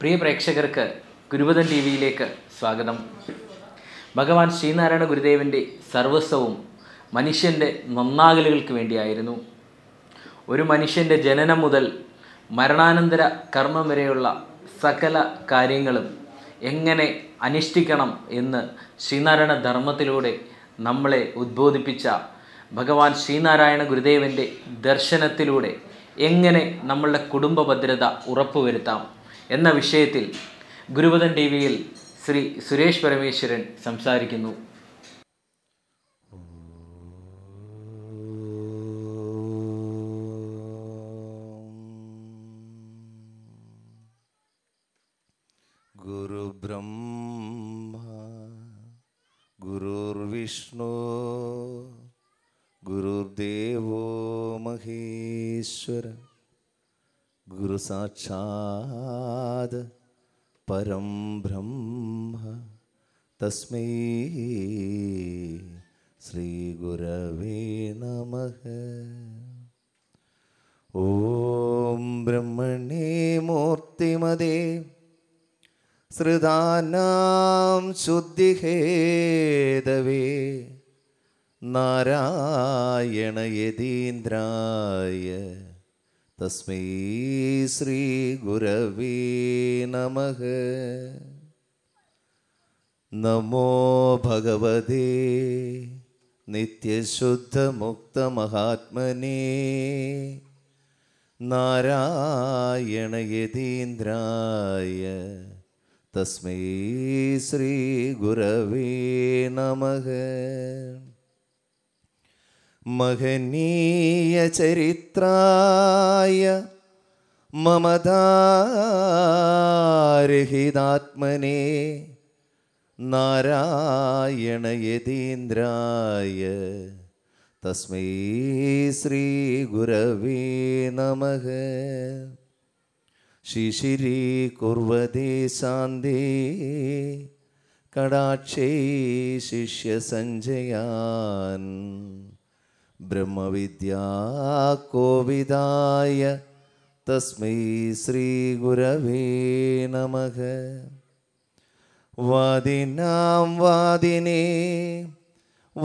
പ്രിയ പ്രേക്ഷകർക്ക് ഗുരുവദൻ ടി വിയിലേക്ക് സ്വാഗതം ഭഗവാൻ ശ്രീനാരായണ ഗുരുദേവൻ്റെ സർവസ്വവും മനുഷ്യൻ്റെ നന്നാകലുകൾക്ക് വേണ്ടിയായിരുന്നു ഒരു മനുഷ്യൻ്റെ ജനനം മുതൽ മരണാനന്തര കർമ്മം വരെയുള്ള സകല കാര്യങ്ങളും എങ്ങനെ അനുഷ്ഠിക്കണം എന്ന് ശ്രീനാരായണ ധർമ്മത്തിലൂടെ നമ്മളെ ഉദ്ബോധിപ്പിച്ച ഭഗവാൻ ശ്രീനാരായണ ഗുരുദേവൻ്റെ ദർശനത്തിലൂടെ എങ്ങനെ നമ്മളുടെ കുടുംബ ഭദ്രത ഉറപ്പുവരുത്താം എന്ന വിഷയത്തിൽ ഗുരുപദൻ ടി വിയിൽ ശ്രീ സുരേഷ് പരമേശ്വരൻ സംസാരിക്കുന്നു गुरुब्रह्म गुरुर्विष्णु गुरुर्देवो ഗുരുസാക്ഷാത് പരം ബ്രഹ്മ തസ്മൈ ശ്രീഗുരവേ നമ ഓം ബ്രഹ്മണേ മൂർത്തിമതേ ശ്രുതാനാം ശുദ്ധിഹേദവേ നാരായണ യതീന്ദ്രായ തസ്മൈ ശ്രീ ഗുരവേ നമഃ നമോ ഭഗവതേ നിത്യശുദ്ധമുക്തമഹാത്മനേ നാരായണയതീന്ദ്രായ തസ്മൈ ശ്രീ ഗുരവേ നമഃ മഹനീയ ചരിത്രായ മമതാരഹിതാത്മനെ നാരായണ യതീന്ദ്രായ തസ്മൈ ശ്രീ ഗുരവേ നമ ശിശിരീ കുർവതേ ശാന്തേ കടാക്ഷേ ശിഷ്യസഞ്ജയാൻ ബ്രഹ്മവിദ്യാ കോവിദായ തസ്മൈ ശ്രീഗുരവേ നമ വാദിനാം വാദിനേ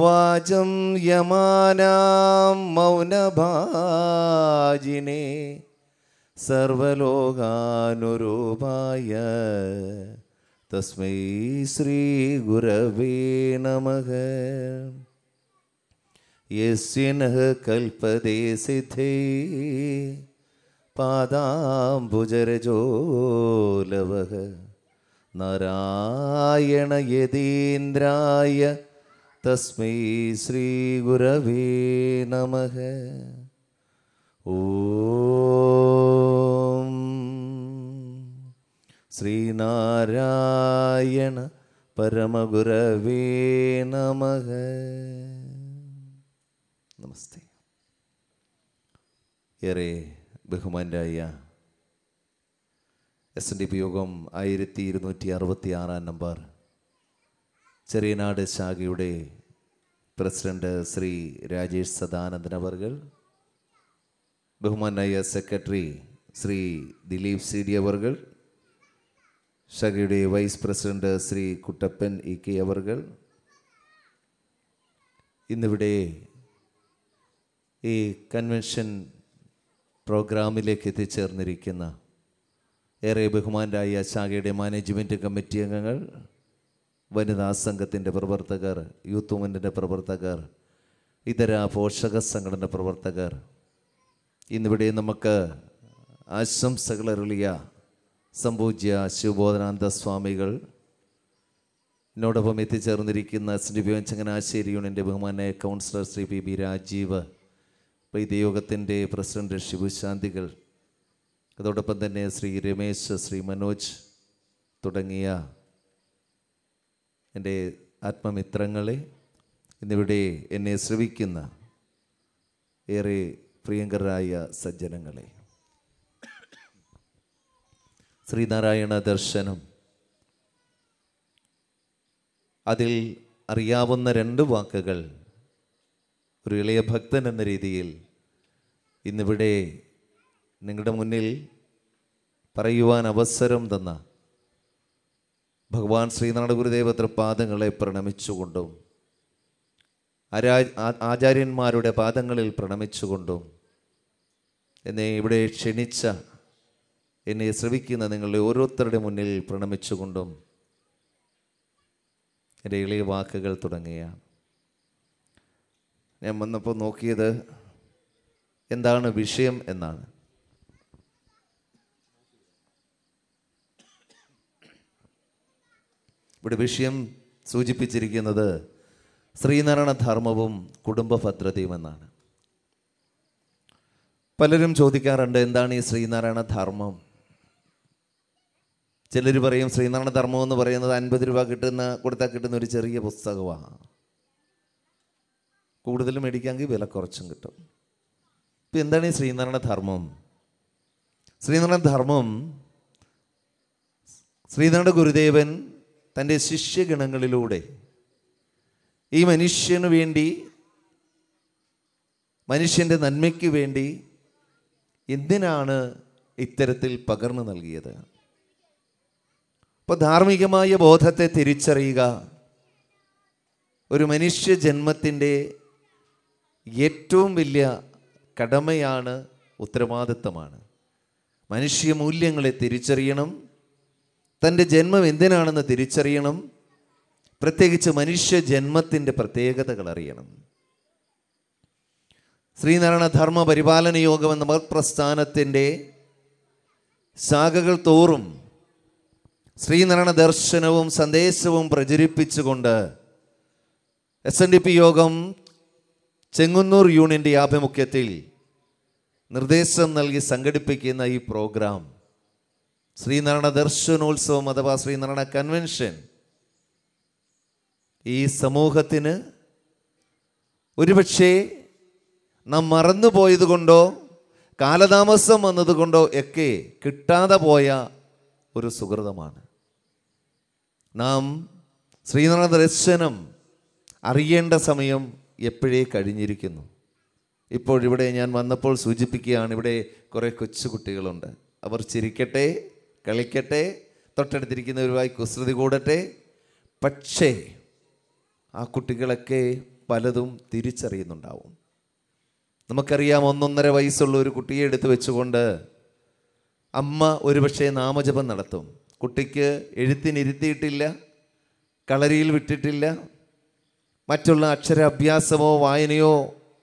വാചം യമാനാം മൗനഭാജിനെ സർവലോകാനുരൂപായ തസ്മൈ ശ്രീ ഗുരവേ നമ यस्वि नः कल्पते सिद्धे पादाम्बुजरजो नारायण यदीन्द्राय तस्मै श्रीगुरवे नमः ओ श्रीनारायण परमगुरवे नमः ഏറെ ബഹുമാനായ എസ് എൻ ഡി പി യോഗം ആയിരത്തി ഇരുന്നൂറ്റി അറുപത്തി ആറാം നമ്പർ ചെറിയനാട് ശാഖയുടെ പ്രസിഡന്റ് ശ്രീ രാജേഷ് സദാനന്ദൻ അവർകൾ ബഹുമാനായ secretary Shri Dileep C D അവർകൾ ശാഖയുടെ vice president Shri Kuttappan E K അവർകൾ ഇന്നിവിടെ ഈ കൺവെൻഷൻ പ്രോഗ്രാമിലേക്ക് എത്തിച്ചേർന്നിരിക്കുന്ന ഏറെ ബഹുമാനായ ശാഖയുടെ മാനേജ്മെൻറ്റ് കമ്മിറ്റി അംഗങ്ങൾ വനിതാ സംഘത്തിൻ്റെ പ്രവർത്തകർ യൂത്ത് മൂവ്മെൻറ്റിൻ്റെ പ്രവർത്തകർ ഇതര പോഷക സംഘടന പ്രവർത്തകർ ഇന്നിവിടെ നമുക്ക് ആശംസകൾ അരുളിയ സംഭൂജ്യ ശിവബോധനാന്ത സ്വാമികൾ എന്നോടൊപ്പം എത്തിച്ചേർന്നിരിക്കുന്ന ശ്രീ ഡി പി ചങ്ങനാശ്ശേരി യൂണിയൻ്റെ ബഹുമാനായ councillor Shri P B Rajeev വൈദ്യയോഗത്തിൻ്റെ പ്രസിഡന്റ് ശിവശാന്തികൾ അതോടൊപ്പം തന്നെ ശ്രീ രമേശ് ശ്രീ മനോജ് തുടങ്ങിയ എൻ്റെ ആത്മമിത്രങ്ങളെ എന്നിവിടെ എന്നെ ശ്രവിക്കുന്ന ഏറെ പ്രിയങ്കരായ സജ്ജനങ്ങളെ ശ്രീനാരായണ ദർശനം അതിൽ അറിയാവുന്ന രണ്ട് വാക്കുകൾ ഒരു ഇളയ ഭക്തൻ എന്ന രീതിയിൽ ഇന്നിവിടെ നിങ്ങളുടെ മുന്നിൽ പറയുവാൻ അവസരം തന്ന ഭഗവാൻ ശ്രീനാടഗുരുദേവത്ര പാദങ്ങളെ പ്രണമിച്ചുകൊണ്ടും ആരാ ആചാര്യന്മാരുടെ പാദങ്ങളിൽ പ്രണമിച്ചുകൊണ്ടും എന്നെ ഇവിടെ ക്ഷണിച്ച എന്നെ ശ്രവിക്കുന്ന നിങ്ങളുടെ ഓരോരുത്തരുടെ മുന്നിൽ പ്രണമിച്ചുകൊണ്ടും എൻ്റെ ഇളയ വാക്കുകൾ തുടങ്ങിയ ഞാൻ വന്നപ്പോൾ നോക്കിയത് എന്താണ് വിഷയം എന്നാണ് ഇവിടെ വിഷയം സൂചിപ്പിച്ചിരിക്കുന്നത് ശ്രീനാരായണ ധർമ്മവും കുടുംബ എന്നാണ് പലരും ചോദിക്കാറുണ്ട് എന്താണ് ഈ ശ്രീനാരായണ ധർമ്മം ചിലർ പറയും ശ്രീനാരായണ ധർമ്മം എന്ന് പറയുന്നത് അൻപത് രൂപ കിട്ടുന്ന കൊടുത്താൽ കിട്ടുന്ന ഒരു ചെറിയ പുസ്തകമാണ് കൂടുതൽ മേടിക്കാമെങ്കിൽ വില കുറച്ചും കിട്ടും ഇപ്പം എന്താണ് ഈ ശ്രീനാരായണ ധർമ്മം ശ്രീനാരായണ ധർമ്മം ശ്രീനാരായണ ഗുരുദേവൻ തൻ്റെ ശിഷ്യഗണങ്ങളിലൂടെ ഈ മനുഷ്യന് വേണ്ടി മനുഷ്യൻ്റെ നന്മയ്ക്ക് വേണ്ടി എന്തിനാണ് ഇത്തരത്തിൽ പകർന്നു നൽകിയത് അപ്പോൾ ധാർമ്മികമായ ബോധത്തെ തിരിച്ചറിയുക ഒരു മനുഷ്യ ജന്മത്തിൻ്റെ ഏറ്റവും വലിയ കടമയാണ് ഉത്തരവാദിത്തമാണ് മനുഷ്യ മൂല്യങ്ങളെ തിരിച്ചറിയണം തൻ്റെ ജന്മം എന്തിനാണെന്ന് തിരിച്ചറിയണം പ്രത്യേകിച്ച് മനുഷ്യ ജന്മത്തിൻ്റെ പ്രത്യേകതകൾ അറിയണം ശ്രീനാരായണ ധർമ്മ പരിപാലന യോഗം എന്ന പ്രസ്ഥാനത്തിൻ്റെ ശാഖകൾ തോറും ശ്രീനാരായണ ദർശനവും സന്ദേശവും പ്രചരിപ്പിച്ചുകൊണ്ട് എസ് എൻ ഡി പി യോഗം ചെങ്ങന്നൂർ യൂണിയൻ്റെ ആഭിമുഖ്യത്തിൽ നിർദ്ദേശം നൽകി സംഘടിപ്പിക്കുന്ന ഈ പ്രോഗ്രാം ശ്രീനാരായണ ദർശനോത്സവം അഥവാ ശ്രീനാരായണ കൺവെൻഷൻ ഈ സമൂഹത്തിന് ഒരുപക്ഷേ നാം മറന്നുപോയത് കൊണ്ടോ കാലതാമസം വന്നതുകൊണ്ടോ ഒക്കെ കിട്ടാതെ പോയ ഒരു സുഹൃതമാണ് നാം ശ്രീനാരായണ ദർശനം അറിയേണ്ട സമയം എപ്പോഴേ കഴിഞ്ഞിരിക്കുന്നു ഇപ്പോൾ ഇവിടെ ഞാൻ വന്നപ്പോൾ സൂചിപ്പിക്കുകയാണ് ഇവിടെ കുറേ കൊച്ചുകുട്ടികളുണ്ട് അവർ ചിരിക്കട്ടെ കളിക്കട്ടെ തൊട്ടടുത്തിരിക്കുന്നവരുമായി കുസൃതി കൂടട്ടെ പക്ഷേ ആ കുട്ടികളൊക്കെ പലതും തിരിച്ചറിയുന്നുണ്ടാവും നമുക്കറിയാം ഒന്നൊന്നര വയസ്സുള്ള ഒരു കുട്ടിയെ എടുത്തു വെച്ചുകൊണ്ട് അമ്മ ഒരുപക്ഷെ നാമജപം നടത്തും കുട്ടിക്ക് എഴുത്തിനിരുത്തിയിട്ടില്ല കളരിയിൽ വിട്ടിട്ടില്ല മറ്റുള്ള അക്ഷരാഭ്യാസമോ വായനയോ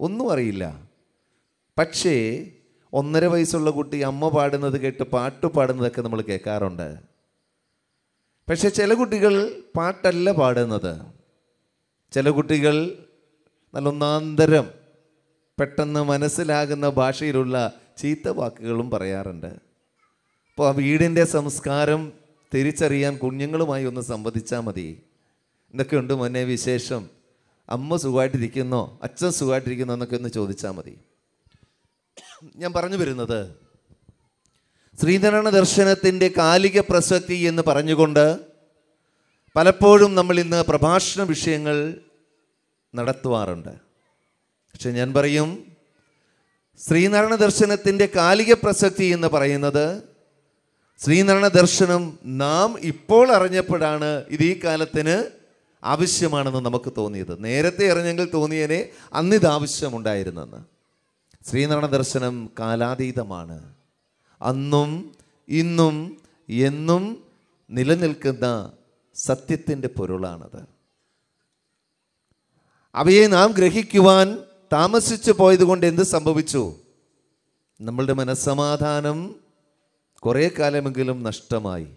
ഒന്നും അറിയില്ല പക്ഷേ ഒന്നര വയസ്സുള്ള കുട്ടി അമ്മ പാടുന്നത് കേട്ട് പാട്ട് പാടുന്നതൊക്കെ നമ്മൾ കേൾക്കാറുണ്ട് പക്ഷെ ചില കുട്ടികൾ പാട്ടല്ല പാടുന്നത് ചില കുട്ടികൾ നല്ല ഒന്നാന്തരം പെട്ടെന്ന് മനസ്സിലാകുന്ന ഭാഷയിലുള്ള ചീത്ത വാക്കുകളും പറയാറുണ്ട് അപ്പോൾ ആ വീടിൻ്റെ സംസ്കാരം തിരിച്ചറിയാൻ കുഞ്ഞുങ്ങളുമായി ഒന്ന് സംവദിച്ചാൽ മതി എന്തൊക്കെയുണ്ട് മുന്നേ വിശേഷം അമ്മ സുഖമായിട്ടിരിക്കുന്നോ അച്ഛൻ സുഖമായിട്ടിരിക്കുന്നോ എന്നൊക്കെ ഒന്ന് ചോദിച്ചാൽ മതി ഞാൻ പറഞ്ഞു വരുന്നത് ശ്രീധരണ ദർശനത്തിൻ്റെ കാലിക പ്രസക്തി എന്ന് പറഞ്ഞുകൊണ്ട് പലപ്പോഴും നമ്മൾ ഇന്ന് പ്രഭാഷണ വിഷയങ്ങൾ നടത്തുവാറുണ്ട് പക്ഷെ ഞാൻ പറയും ശ്രീനാരായണ ദർശനത്തിൻ്റെ കാലിക പ്രസക്തി എന്ന് പറയുന്നത് ശ്രീനാരായണ ദർശനം നാം ഇപ്പോൾ അറിഞ്ഞപ്പോഴാണ് ഇത് ഈ കാലത്തിന് ആവശ്യമാണെന്ന് നമുക്ക് തോന്നിയത് നേരത്തെ അറിഞ്ഞെങ്കിൽ തോന്നിയനെ അന്നിത് ആവശ്യമുണ്ടായിരുന്നെന്ന് ശ്രീനാരായണ ദർശനം കാലാതീതമാണ് അന്നും ഇന്നും എന്നും നിലനിൽക്കുന്ന സത്യത്തിൻ്റെ പൊരുളാണത് അവയെ നാം ഗ്രഹിക്കുവാൻ താമസിച്ചു പോയതുകൊണ്ട് എന്ത് സംഭവിച്ചു നമ്മളുടെ മനസ്സമാധാനം കുറേ കാലമെങ്കിലും നഷ്ടമായി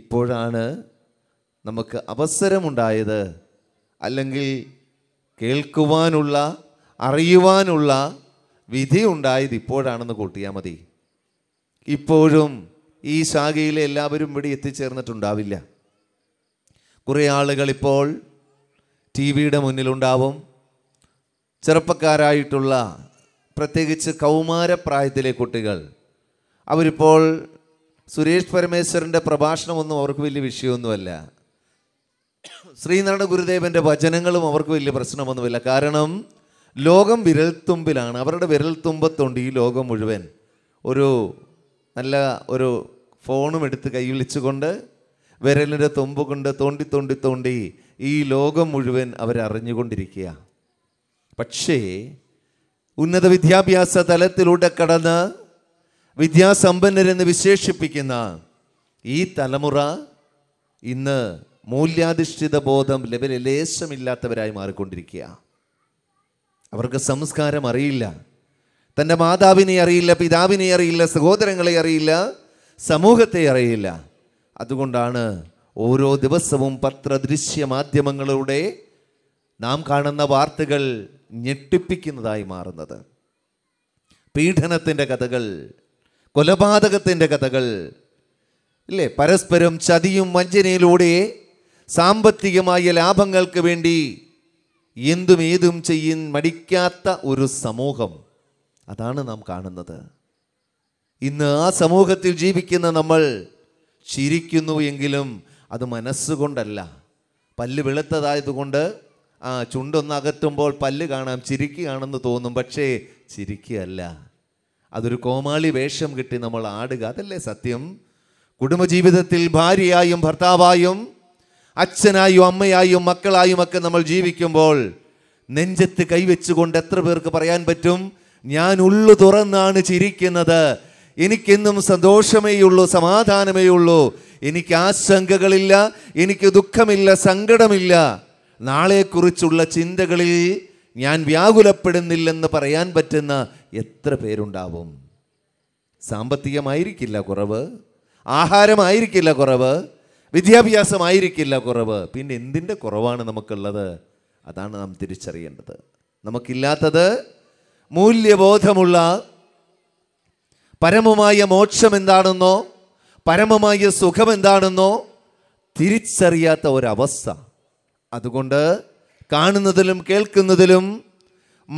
ഇപ്പോഴാണ് നമുക്ക് അവസരമുണ്ടായത് അല്ലെങ്കിൽ കേൾക്കുവാനുള്ള അറിയുവാനുള്ള വിധി ഉണ്ടായത് ഇപ്പോഴാണെന്ന് കൂട്ടിയാൽ മതി ഇപ്പോഴും ഈ ശാഖയിലെ എല്ലാവരും ഇവിടെ എത്തിച്ചേർന്നിട്ടുണ്ടാവില്ല കുറേ ആളുകൾ ഇപ്പോൾ ടി വിയുടെ മുന്നിലുണ്ടാവും ചെറുപ്പക്കാരായിട്ടുള്ള പ്രത്യേകിച്ച് കൗമാരപ്രായത്തിലെ കുട്ടികൾ അവരിപ്പോൾ സുരേഷ് പരമേശ്വരൻ്റെ പ്രഭാഷണമൊന്നും അവർക്ക് വലിയ വിഷയമൊന്നുമല്ല ശ്രീനാരായണ ഗുരുദേവൻ്റെ വചനങ്ങളും അവർക്ക് വലിയ പ്രശ്നമൊന്നുമില്ല കാരണം ലോകം വിരൽത്തുമ്പിലാണ് അവരുടെ വിരൽത്തുമ്പത്തുണ്ട് ഈ ലോകം മുഴുവൻ ഒരു നല്ല ഒരു ഫോണും എടുത്ത് കൈവിളിച്ചുകൊണ്ട് വിരലിൻ്റെ തുമ്പ് കൊണ്ട് തോണ്ടി തോണ്ടി തോണ്ടി ഈ ലോകം മുഴുവൻ അവരറിഞ്ഞുകൊണ്ടിരിക്കുക പക്ഷേ ഉന്നത വിദ്യാഭ്യാസ തലത്തിലൂടെ കടന്ന് വിദ്യാസമ്പന്നരെന്ന് വിശേഷിപ്പിക്കുന്ന ഈ തലമുറ ഇന്ന് മൂല്യാധിഷ്ഠിത ബോധം ലെവലിൽ ലേശമില്ലാത്തവരായി മാറിക്കൊണ്ടിരിക്കുക അവർക്ക് സംസ്കാരം അറിയില്ല തൻ്റെ മാതാവിനെ അറിയില്ല പിതാവിനെ അറിയില്ല സഹോദരങ്ങളെ അറിയില്ല സമൂഹത്തെ അറിയില്ല അതുകൊണ്ടാണ് ഓരോ ദിവസവും പത്രദൃശ്യ മാധ്യമങ്ങളുടെ നാം കാണുന്ന വാർത്തകൾ ഞെട്ടിപ്പിക്കുന്നതായി മാറുന്നത് പീഡനത്തിൻ്റെ കഥകൾ കൊലപാതകത്തിൻ്റെ കഥകൾ ഇല്ലേ പരസ്പരം ചതിയും വഞ്ചനയിലൂടെ സാമ്പത്തികമായ ലാഭങ്ങൾക്ക് വേണ്ടി എന്തും ഏതും ചെയ്യാൻ മടിക്കാത്ത ഒരു സമൂഹം അതാണ് നാം കാണുന്നത് ഇന്ന് ആ സമൂഹത്തിൽ ജീവിക്കുന്ന നമ്മൾ ചിരിക്കുന്നു എങ്കിലും അത് മനസ്സുകൊണ്ടല്ല പല്ല് വെളുത്തതായതുകൊണ്ട് ആ ചുണ്ടൊന്ന് അകറ്റുമ്പോൾ പല്ല് കാണാം ചിരിക്കുകയാണെന്ന് തോന്നും പക്ഷേ ചിരിക്കുകയല്ല അതൊരു കോമാളി വേഷം കിട്ടി നമ്മൾ ആടുക അതല്ലേ സത്യം കുടുംബജീവിതത്തിൽ ഭാര്യയായും ഭർത്താവായും അച്ഛനായും അമ്മയായും മക്കളായും ഒക്കെ നമ്മൾ ജീവിക്കുമ്പോൾ നെഞ്ചത്ത് കൈവച്ചുകൊണ്ട് എത്ര പേർക്ക് പറയാൻ പറ്റും ഞാൻ ഉള്ളു തുറന്നാണ് ചിരിക്കുന്നത് എനിക്കെന്നും സന്തോഷമേ ഉള്ളൂ സമാധാനമേ ഉള്ളൂ എനിക്ക് ആശങ്കകളില്ല എനിക്ക് ദുഃഖമില്ല സങ്കടമില്ല നാളെക്കുറിച്ചുള്ള ചിന്തകളിൽ ഞാൻ വ്യാകുലപ്പെടുന്നില്ലെന്ന് പറയാൻ പറ്റുന്ന എത്ര പേരുണ്ടാവും സാമ്പത്തികമായിരിക്കില്ല കുറവ് ആഹാരമായിരിക്കില്ല കുറവ് വിദ്യാഭ്യാസമായിരിക്കില്ല കുറവ് പിന്നെ എന്തിൻ്റെ കുറവാണ് നമുക്കുള്ളത് അതാണ് നാം തിരിച്ചറിയേണ്ടത് നമുക്കില്ലാത്തത് മൂല്യബോധമുള്ള പരമമായ മോക്ഷം എന്താണെന്നോ പരമമായ സുഖം എന്താണെന്നോ തിരിച്ചറിയാത്ത ഒരവസ്ഥ അതുകൊണ്ട് കാണുന്നതിലും കേൾക്കുന്നതിലും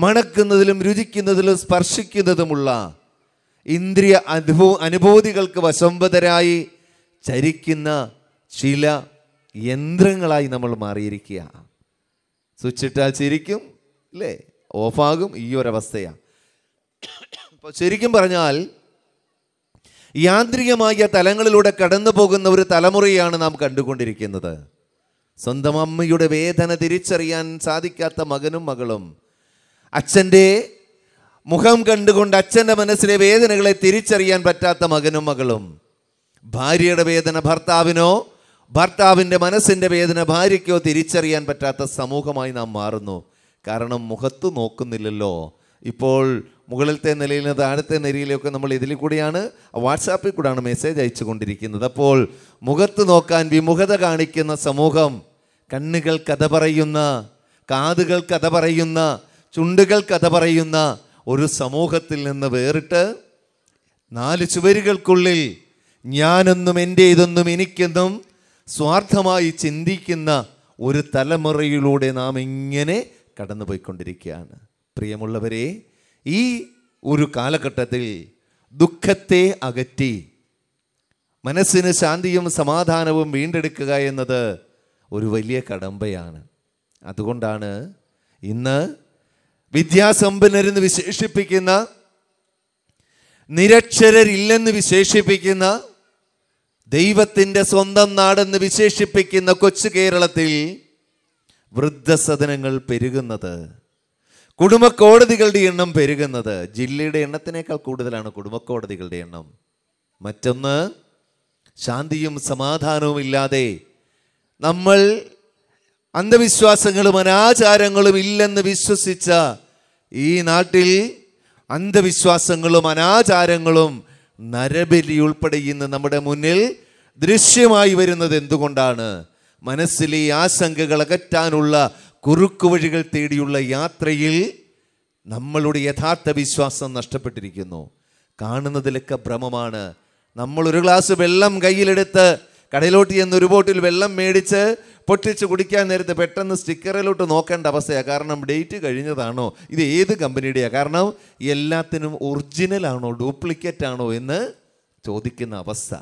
മണക്കുന്നതിലും രുചിക്കുന്നതിലും സ്പർശിക്കുന്നതുമുള്ള ഇന്ദ്രിയ അനുഭൂ അനുഭൂതികൾക്ക് വശംബതരായി ചരിക്കുന്ന ചില യന്ത്രങ്ങളായി നമ്മൾ മാറിയിരിക്കുക ഇട്ടാൽ ചിരിക്കും അല്ലേ ഓഫാകും ഈ ഒരവസ്ഥയാണ് അപ്പോൾ ശരിക്കും പറഞ്ഞാൽ യാന്ത്രികമായ തലങ്ങളിലൂടെ കടന്നു പോകുന്ന ഒരു തലമുറയാണ് നാം കണ്ടുകൊണ്ടിരിക്കുന്നത് സ്വന്തം അമ്മയുടെ വേദന തിരിച്ചറിയാൻ സാധിക്കാത്ത മകനും മകളും അച്ഛൻ്റെ മുഖം കണ്ടുകൊണ്ട് അച്ഛൻ്റെ മനസ്സിലെ വേദനകളെ തിരിച്ചറിയാൻ പറ്റാത്ത മകനും മകളും ഭാര്യയുടെ വേദന ഭർത്താവിനോ ഭർത്താവിൻ്റെ മനസ്സിൻ്റെ വേദന ഭാര്യയ്ക്കോ തിരിച്ചറിയാൻ പറ്റാത്ത സമൂഹമായി നാം മാറുന്നു കാരണം മുഖത്ത് നോക്കുന്നില്ലല്ലോ ഇപ്പോൾ മുകളിലത്തെ നിലയിൽ താഴത്തെ നിലയിലൊക്കെ നമ്മൾ ഇതിൽ കൂടിയാണ് വാട്സാപ്പിൽ കൂടെയാണ് മെസ്സേജ് അയച്ചു കൊണ്ടിരിക്കുന്നത് അപ്പോൾ മുഖത്ത് നോക്കാൻ വിമുഖത കാണിക്കുന്ന സമൂഹം കണ്ണുകൾ കഥ പറയുന്ന കാതുകൾ കഥ പറയുന്ന ചുണ്ടുകൾ കഥ പറയുന്ന ഒരു സമൂഹത്തിൽ നിന്ന് വേറിട്ട് നാല് ചുവരുകൾക്കുള്ളിൽ ഞാനൊന്നും എൻ്റെ ഇതൊന്നും എനിക്കെന്നും സ്വാർത്ഥമായി ചിന്തിക്കുന്ന ഒരു തലമുറയിലൂടെ നാം എങ്ങനെ കടന്നു പോയിക്കൊണ്ടിരിക്കുകയാണ് പ്രിയമുള്ളവരെ ഈ ഒരു കാലഘട്ടത്തിൽ ദുഃഖത്തെ അകറ്റി മനസ്സിന് ശാന്തിയും സമാധാനവും വീണ്ടെടുക്കുക എന്നത് ഒരു വലിയ കടമ്പയാണ് അതുകൊണ്ടാണ് ഇന്ന് വിദ്യാസമ്പന്നരെന്ന് വിശേഷിപ്പിക്കുന്ന നിരക്ഷരരില്ലെന്ന് വിശേഷിപ്പിക്കുന്ന ദൈവത്തിൻ്റെ സ്വന്തം നാടെന്ന് വിശേഷിപ്പിക്കുന്ന കൊച്ചു കേരളത്തിൽ വൃദ്ധസദനങ്ങൾ പെരുകുന്നത് കുടുംബക്കോടതികളുടെ എണ്ണം പെരുകുന്നത് ജില്ലയുടെ എണ്ണത്തിനേക്കാൾ കൂടുതലാണ് കുടുംബക്കോടതികളുടെ എണ്ണം മറ്റൊന്ന് ശാന്തിയും സമാധാനവും ഇല്ലാതെ നമ്മൾ അന്ധവിശ്വാസങ്ങളും അനാചാരങ്ങളും ഇല്ലെന്ന് വിശ്വസിച്ച ഈ നാട്ടിൽ അന്ധവിശ്വാസങ്ങളും അനാചാരങ്ങളും നരബലി ഉൾപ്പെടെ ഇന്ന് നമ്മുടെ മുന്നിൽ ദൃശ്യമായി വരുന്നത് എന്തുകൊണ്ടാണ് മനസ്സിലെ ആശങ്കകൾ അകറ്റാനുള്ള വഴികൾ തേടിയുള്ള യാത്രയിൽ നമ്മളുടെ യഥാർത്ഥ വിശ്വാസം നഷ്ടപ്പെട്ടിരിക്കുന്നു കാണുന്നതിലൊക്കെ ഭ്രമമാണ് നമ്മളൊരു ഗ്ലാസ് വെള്ളം കയ്യിലെടുത്ത് കടയിലോട്ട് ചെന്ന് ഒരു ബോട്ടിൽ വെള്ളം മേടിച്ച് പൊട്ടിച്ച് കുടിക്കാൻ നേരത്തെ പെട്ടെന്ന് സ്റ്റിക്കറിലോട്ട് നോക്കേണ്ട അവസ്ഥയാണ് കാരണം ഡേറ്റ് കഴിഞ്ഞതാണോ ഇത് ഏത് കമ്പനിയുടെയാണ് കാരണം എല്ലാത്തിനും ഒറിജിനലാണോ ഡ്യൂപ്ലിക്കേറ്റ് ആണോ എന്ന് ചോദിക്കുന്ന അവസ്ഥ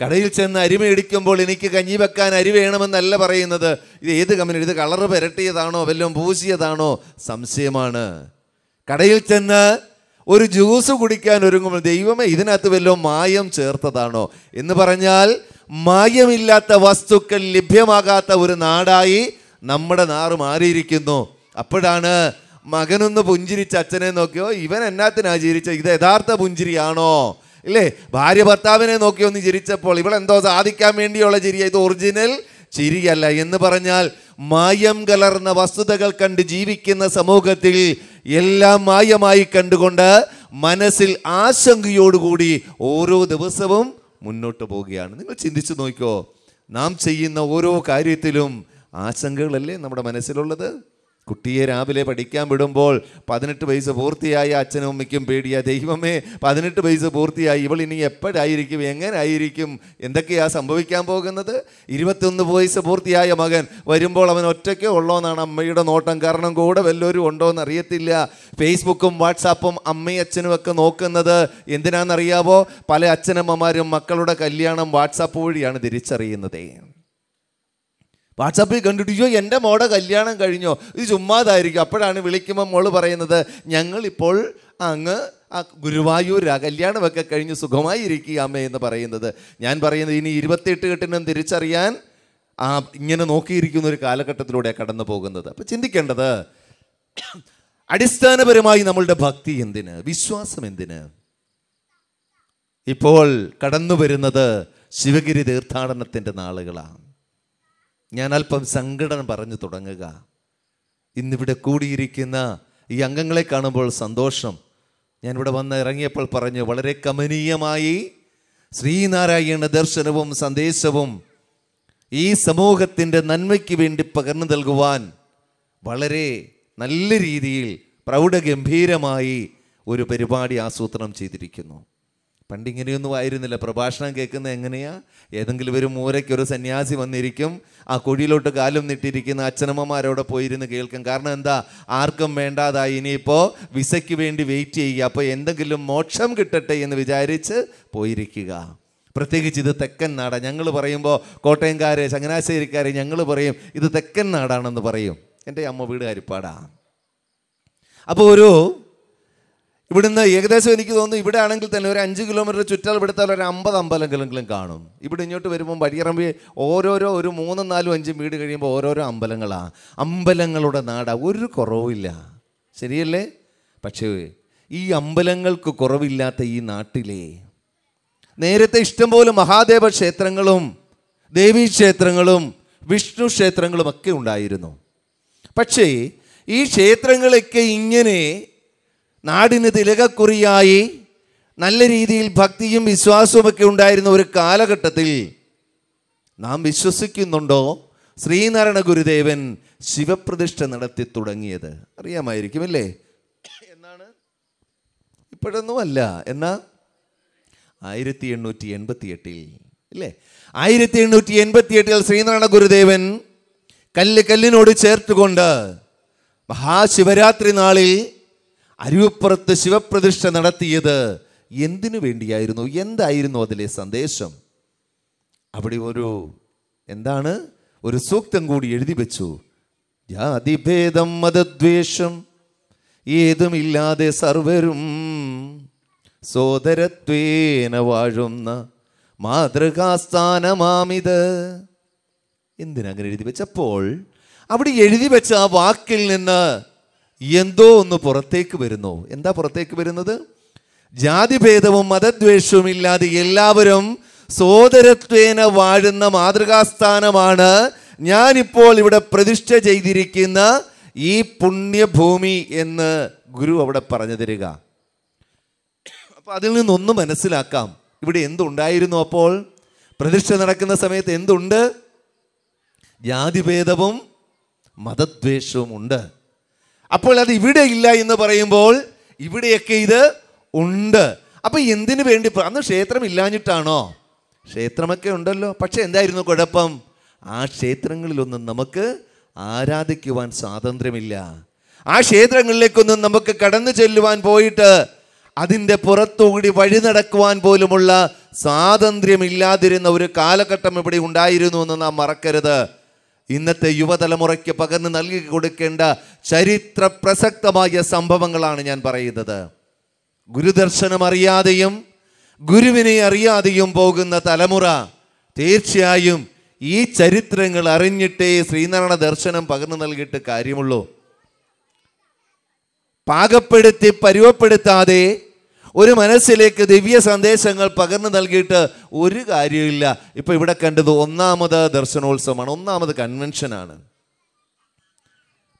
കടയിൽ ചെന്ന് അരി മേടിക്കുമ്പോൾ എനിക്ക് കഞ്ഞി വെക്കാൻ അരി വേണമെന്നല്ല പറയുന്നത് ഇത് ഏത് കമ്പനി ഇത് കളർ പുരട്ടിയതാണോ വല്ലതും പൂശിയതാണോ സംശയമാണ് കടയിൽ ചെന്ന് ഒരു ജ്യൂസ് കുടിക്കാൻ ഒരുങ്ങുമ്പോൾ ദൈവമേ ഇതിനകത്ത് വല്ലതും മായം ചേർത്തതാണോ എന്ന് പറഞ്ഞാൽ മായമില്ലാത്ത വസ്തുക്കൾ ലഭ്യമാകാത്ത ഒരു നാടായി നമ്മുടെ നാറ് മാറിയിരിക്കുന്നു അപ്പോഴാണ് മകനൊന്ന് പുഞ്ചിരിച്ച് അച്ഛനെ നോക്കിയോ ഇവൻ എന്നാത്തിനാ ചിരിച്ച ഇത് യഥാർത്ഥ പുഞ്ചിരിയാണോ ഇല്ലേ ഭാര്യ ഭർത്താവിനെ നോക്കി ഒന്ന് ചിരിച്ചപ്പോൾ ഇവളെന്തോ സാധിക്കാൻ വേണ്ടിയുള്ള ചിരിയ ഇത് ഒറിജിനൽ ചിരിയല്ല എന്ന് പറഞ്ഞാൽ മായം കലർന്ന വസ്തുതകൾ കണ്ട് ജീവിക്കുന്ന സമൂഹത്തിൽ എല്ലാം മായമായി കണ്ടുകൊണ്ട് മനസ്സിൽ ആശങ്കയോടുകൂടി ഓരോ ദിവസവും മുന്നോട്ട് പോവുകയാണ് നിങ്ങൾ ചിന്തിച്ചു നോക്കിക്കോ നാം ചെയ്യുന്ന ഓരോ കാര്യത്തിലും ആശങ്കകളല്ലേ നമ്മുടെ മനസ്സിലുള്ളത് കുട്ടിയെ രാവിലെ പഠിക്കാൻ വിടുമ്പോൾ പതിനെട്ട് വയസ്സ് പൂർത്തിയായ അച്ഛനും അമ്മയ്ക്കും പേടിയ ദൈവമേ പതിനെട്ട് വയസ്സ് പൂർത്തിയായി ഇവൾ ഇനി എപ്പോഴായിരിക്കും എങ്ങനെ ആയിരിക്കും എന്തൊക്കെയാണ് സംഭവിക്കാൻ പോകുന്നത് ഇരുപത്തിയൊന്ന് വയസ്സ് പൂർത്തിയായ മകൻ വരുമ്പോൾ അവൻ ഒറ്റയ്ക്കേ എന്നാണ് അമ്മയുടെ നോട്ടം കാരണം കൂടെ വല്ലവരും എന്ന് അറിയത്തില്ല ഫേസ്ബുക്കും വാട്സാപ്പും അമ്മയും അച്ഛനും ഒക്കെ നോക്കുന്നത് എന്തിനാണെന്നറിയാവോ പല അച്ഛനമ്മമാരും മക്കളുടെ കല്യാണം വാട്സാപ്പ് വഴിയാണ് തിരിച്ചറിയുന്നത് വാട്സാപ്പിൽ കണ്ടിട്ട് അയ്യോ എൻ്റെ മോടെ കല്യാണം കഴിഞ്ഞോ ഇത് ചുമ്മാതായിരിക്കും അപ്പോഴാണ് വിളിക്കുമ്പോൾ മോള് പറയുന്നത് ഞങ്ങളിപ്പോൾ അങ്ങ് ആ ഗുരുവായൂരാ കല്യാണമൊക്കെ കഴിഞ്ഞ് സുഖമായി ഇരിക്കുക അമ്മ എന്ന് പറയുന്നത് ഞാൻ പറയുന്നത് ഇനി ഇരുപത്തിയെട്ട് കെട്ടിനും തിരിച്ചറിയാൻ ആ ഇങ്ങനെ നോക്കിയിരിക്കുന്ന ഒരു കാലഘട്ടത്തിലൂടെ കടന്നു പോകുന്നത് അപ്പോൾ ചിന്തിക്കേണ്ടത് അടിസ്ഥാനപരമായി നമ്മളുടെ ഭക്തി എന്തിന് വിശ്വാസം എന്തിന് ഇപ്പോൾ കടന്നു വരുന്നത് ശിവഗിരി തീർത്ഥാടനത്തിൻ്റെ നാളുകളാണ് ഞാൻ അല്പം സങ്കടം പറഞ്ഞു തുടങ്ങുക ഇന്നിവിടെ കൂടിയിരിക്കുന്ന ഈ അംഗങ്ങളെ കാണുമ്പോൾ സന്തോഷം ഞാനിവിടെ വന്ന് ഇറങ്ങിയപ്പോൾ പറഞ്ഞു വളരെ കമനീയമായി ശ്രീനാരായണ ദർശനവും സന്ദേശവും ഈ സമൂഹത്തിൻ്റെ നന്മയ്ക്ക് വേണ്ടി പകർന്നു നൽകുവാൻ വളരെ നല്ല രീതിയിൽ പ്രൗഢഗംഭീരമായി ഒരു പരിപാടി ആസൂത്രണം ചെയ്തിരിക്കുന്നു പണ്ട് ഇങ്ങനെയൊന്നും ആയിരുന്നില്ല പ്രഭാഷണം കേൾക്കുന്നത് എങ്ങനെയാ ഏതെങ്കിലും ഒരു മൂലയ്ക്ക് ഒരു സന്യാസി വന്നിരിക്കും ആ കുഴിയിലോട്ട് കാലും നിട്ടിരിക്കുന്ന അച്ഛനമ്മമാരോടെ പോയിരുന്ന് കേൾക്കും കാരണം എന്താ ആർക്കും വേണ്ടാതായി ഇനിയിപ്പോൾ വിസയ്ക്ക് വേണ്ടി വെയിറ്റ് ചെയ്യുക അപ്പോൾ എന്തെങ്കിലും മോക്ഷം കിട്ടട്ടെ എന്ന് വിചാരിച്ച് പോയിരിക്കുക പ്രത്യേകിച്ച് ഇത് തെക്കൻ നാടാണ് ഞങ്ങൾ പറയുമ്പോൾ കോട്ടയംകാർ ചങ്ങനാശ്ശേരിക്കാർ ഞങ്ങൾ പറയും ഇത് തെക്കൻ നാടാണെന്ന് പറയും എൻ്റെ അമ്മ വീട് അരിപ്പാടാണ് അപ്പോൾ ഒരു ഇവിടുന്ന് ഏകദേശം എനിക്ക് തോന്നുന്നു ഇവിടെ ആണെങ്കിൽ തന്നെ ഒരു അഞ്ച് കിലോമീറ്റർ ചുറ്റളവെടുത്താൽ ഒരു അമ്പത് അമ്പലങ്ങളെങ്കിലും കാണും ഇവിടെ ഇങ്ങോട്ട് വരുമ്പോൾ വഴിയറമ്പി ഓരോരോ ഒരു മൂന്നും നാലും അഞ്ചും വീട് കഴിയുമ്പോൾ ഓരോരോ അമ്പലങ്ങളാണ് അമ്പലങ്ങളുടെ നാടാണ് ഒരു കുറവില്ല ശരിയല്ലേ പക്ഷേ ഈ അമ്പലങ്ങൾക്ക് കുറവില്ലാത്ത ഈ നാട്ടിലെ നേരത്തെ ഇഷ്ടംപോലെ മഹാദേവ ക്ഷേത്രങ്ങളും ദേവീ ക്ഷേത്രങ്ങളും വിഷ്ണു ക്ഷേത്രങ്ങളും ഒക്കെ ഉണ്ടായിരുന്നു പക്ഷേ ഈ ക്ഷേത്രങ്ങളൊക്കെ ഇങ്ങനെ നാടിന് തിലകക്കുറിയായി നല്ല രീതിയിൽ ഭക്തിയും വിശ്വാസവുമൊക്കെ ഉണ്ടായിരുന്ന ഒരു കാലഘട്ടത്തിൽ നാം വിശ്വസിക്കുന്നുണ്ടോ ശ്രീനാരായണ ഗുരുദേവൻ ശിവപ്രതിഷ്ഠ നടത്തി തുടങ്ങിയത് അറിയാമായിരിക്കും അല്ലേ എന്നാണ് ഇപ്പോഴൊന്നുമല്ല എന്നാ ആയിരത്തി എണ്ണൂറ്റി എൺപത്തി എട്ടിൽ അല്ലേ ആയിരത്തി എണ്ണൂറ്റി എൺപത്തി എട്ടിൽ ശ്രീനാരായണ ഗുരുദേവൻ കല്ല് കല്ലിനോട് ചേർത്തുകൊണ്ട് മഹാശിവരാത്രി നാളിൽ അരുവപ്പുറത്ത് ശിവപ്രതിഷ്ഠ നടത്തിയത് എന്തിനു വേണ്ടിയായിരുന്നു എന്തായിരുന്നു അതിലെ സന്ദേശം അവിടെ ഒരു എന്താണ് ഒരു സൂക്തം കൂടി എഴുതി വെച്ചു ജാതിഭേദം മതദ്വേഷം ഏതുമില്ലാതെ സർവരും സോദരത്വേന വാഴുന്ന മാതൃകാസ്ഥാനമാമിത് എന്തിനങ്ങനെ എഴുതി വെച്ചപ്പോൾ അവിടെ എഴുതി വെച്ച ആ വാക്കിൽ നിന്ന് എന്തോ ഒന്ന് പുറത്തേക്ക് വരുന്നു എന്താ പുറത്തേക്ക് വരുന്നത് ജാതിഭേദവും മതദ്വേഷവും ഇല്ലാതെ എല്ലാവരും സോദരത്വേന വാഴുന്ന മാതൃകാസ്ഥാനമാണ് ഞാനിപ്പോൾ ഇവിടെ പ്രതിഷ്ഠ ചെയ്തിരിക്കുന്ന ഈ പുണ്യഭൂമി എന്ന് ഗുരു അവിടെ പറഞ്ഞു തരിക അപ്പൊ അതിൽ നിന്നൊന്ന് മനസ്സിലാക്കാം ഇവിടെ എന്തുണ്ടായിരുന്നു അപ്പോൾ പ്രതിഷ്ഠ നടക്കുന്ന സമയത്ത് എന്തുണ്ട് ജാതിഭേദവും മതദ്വേഷവും ഉണ്ട് അപ്പോൾ അത് ഇവിടെ ഇല്ല എന്ന് പറയുമ്പോൾ ഇവിടെയൊക്കെ ഇത് ഉണ്ട് അപ്പം എന്തിനു വേണ്ടി അന്ന് ക്ഷേത്രം ഇല്ലാഞ്ഞിട്ടാണോ ക്ഷേത്രമൊക്കെ ഉണ്ടല്ലോ പക്ഷെ എന്തായിരുന്നു കുഴപ്പം ആ ക്ഷേത്രങ്ങളിലൊന്നും നമുക്ക് ആരാധിക്കുവാൻ സ്വാതന്ത്ര്യമില്ല ആ ക്ഷേത്രങ്ങളിലേക്കൊന്നും നമുക്ക് കടന്നു ചെല്ലുവാൻ പോയിട്ട് അതിൻ്റെ പുറത്തുകൂടി വഴി നടക്കുവാൻ പോലുമുള്ള സ്വാതന്ത്ര്യമില്ലാതിരുന്ന ഒരു കാലഘട്ടം ഇവിടെ ഉണ്ടായിരുന്നു എന്ന് നാം മറക്കരുത് ഇന്നത്തെ യുവതലമുറയ്ക്ക് പകർന്നു നൽകി കൊടുക്കേണ്ട ചരിത്ര പ്രസക്തമായ സംഭവങ്ങളാണ് ഞാൻ പറയുന്നത് ഗുരുദർശനം അറിയാതെയും ഗുരുവിനെ അറിയാതെയും പോകുന്ന തലമുറ തീർച്ചയായും ഈ ചരിത്രങ്ങൾ അറിഞ്ഞിട്ടേ ശ്രീനാരായണ ദർശനം പകർന്നു നൽകിയിട്ട് കാര്യമുള്ളൂ പാകപ്പെടുത്തി പരുവപ്പെടുത്താതെ ഒരു മനസ്സിലേക്ക് ദിവ്യ സന്ദേശങ്ങൾ പകർന്നു നൽകിയിട്ട് ഒരു കാര്യമില്ല ഇപ്പൊ ഇവിടെ കണ്ടത് ഒന്നാമത് ദർശനോത്സവമാണ് ഒന്നാമത് കൺവെൻഷനാണ്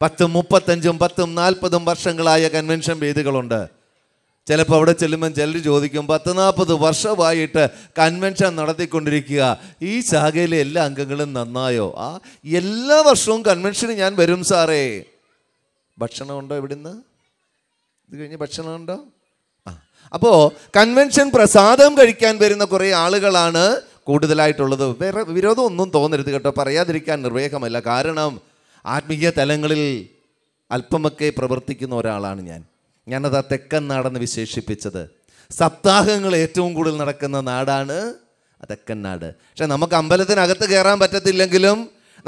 പത്തും മുപ്പത്തഞ്ചും പത്തും നാൽപ്പതും വർഷങ്ങളായ കൺവെൻഷൻ വേദികളുണ്ട് ചിലപ്പോൾ അവിടെ ചെല്ലുമ്പോൾ ചിലർ ചോദിക്കും പത്ത് നാൽപ്പത് വർഷമായിട്ട് കൺവെൻഷൻ നടത്തിക്കൊണ്ടിരിക്കുക ഈ ശാഖയിലെ എല്ലാ അംഗങ്ങളും നന്നായോ ആ എല്ലാ വർഷവും കൺവെൻഷന് ഞാൻ വരും സാറേ ഭക്ഷണമുണ്ടോ ഇവിടുന്ന് ഇത് കഴിഞ്ഞ് ഭക്ഷണമുണ്ടോ അപ്പോൾ കൺവെൻഷൻ പ്രസാദം കഴിക്കാൻ വരുന്ന കുറേ ആളുകളാണ് കൂടുതലായിട്ടുള്ളത് വേറെ വിരോധമൊന്നും ഒന്നും തോന്നരുത് കേട്ടോ പറയാതിരിക്കാൻ നിർവേഹമല്ല കാരണം ആത്മീയ തലങ്ങളിൽ അല്പമൊക്കെ പ്രവർത്തിക്കുന്ന ഒരാളാണ് ഞാൻ ഞാനത് ആ തെക്കൻ നാടെന്ന് വിശേഷിപ്പിച്ചത് സപ്താഹങ്ങൾ ഏറ്റവും കൂടുതൽ നടക്കുന്ന നാടാണ് തെക്കൻ നാട് പക്ഷെ നമുക്ക് അമ്പലത്തിനകത്ത് കയറാൻ പറ്റത്തില്ലെങ്കിലും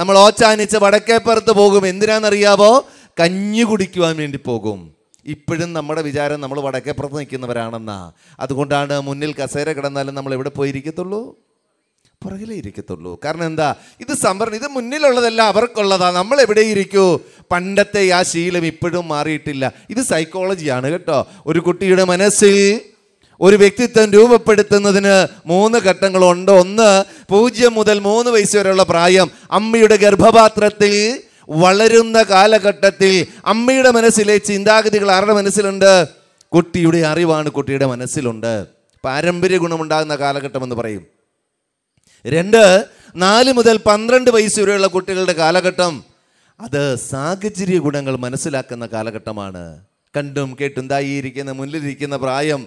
നമ്മൾ ഓച്ചാനിച്ച് വടക്കേപ്പുറത്ത് പോകും എന്തിനാണെന്നറിയാവോ കഞ്ഞി കുടിക്കുവാൻ വേണ്ടി പോകും ഇപ്പോഴും നമ്മുടെ വിചാരം നമ്മൾ വടക്കേപ്പുറത്ത് നിൽക്കുന്നവരാണെന്നാ അതുകൊണ്ടാണ് മുന്നിൽ കസേര കിടന്നാലും നമ്മൾ എവിടെ പോയിരിക്കത്തുള്ളൂ പുറകിലേ ഇരിക്കത്തുള്ളൂ കാരണം എന്താ ഇത് സംവരണം ഇത് മുന്നിലുള്ളതല്ല അവർക്കുള്ളതാ നമ്മൾ എവിടെ ഇരിക്കൂ പണ്ടത്തെ ആ ശീലം ഇപ്പോഴും മാറിയിട്ടില്ല ഇത് സൈക്കോളജിയാണ് കേട്ടോ ഒരു കുട്ടിയുടെ മനസ്സിൽ ഒരു വ്യക്തിത്വം രൂപപ്പെടുത്തുന്നതിന് മൂന്ന് ഘട്ടങ്ങളുണ്ട് ഒന്ന് പൂജ്യം മുതൽ മൂന്ന് വയസ്സ് വരെയുള്ള പ്രായം അമ്മയുടെ ഗർഭപാത്രത്തിൽ വളരുന്ന കാലഘട്ടത്തിൽ അമ്മയുടെ മനസ്സിലെ ചിന്താഗതികൾ ആരുടെ മനസ്സിലുണ്ട് കുട്ടിയുടെ അറിവാണ് കുട്ടിയുടെ മനസ്സിലുണ്ട് പാരമ്പര്യ ഗുണമുണ്ടാകുന്ന കാലഘട്ടം എന്ന് പറയും രണ്ട് നാല് മുതൽ പന്ത്രണ്ട് വയസ്സ് വരെയുള്ള കുട്ടികളുടെ കാലഘട്ടം അത് സാഹചര്യ ഗുണങ്ങൾ മനസ്സിലാക്കുന്ന കാലഘട്ടമാണ് കണ്ടും കേട്ടും തായിരിക്കുന്ന മുന്നിലിരിക്കുന്ന പ്രായം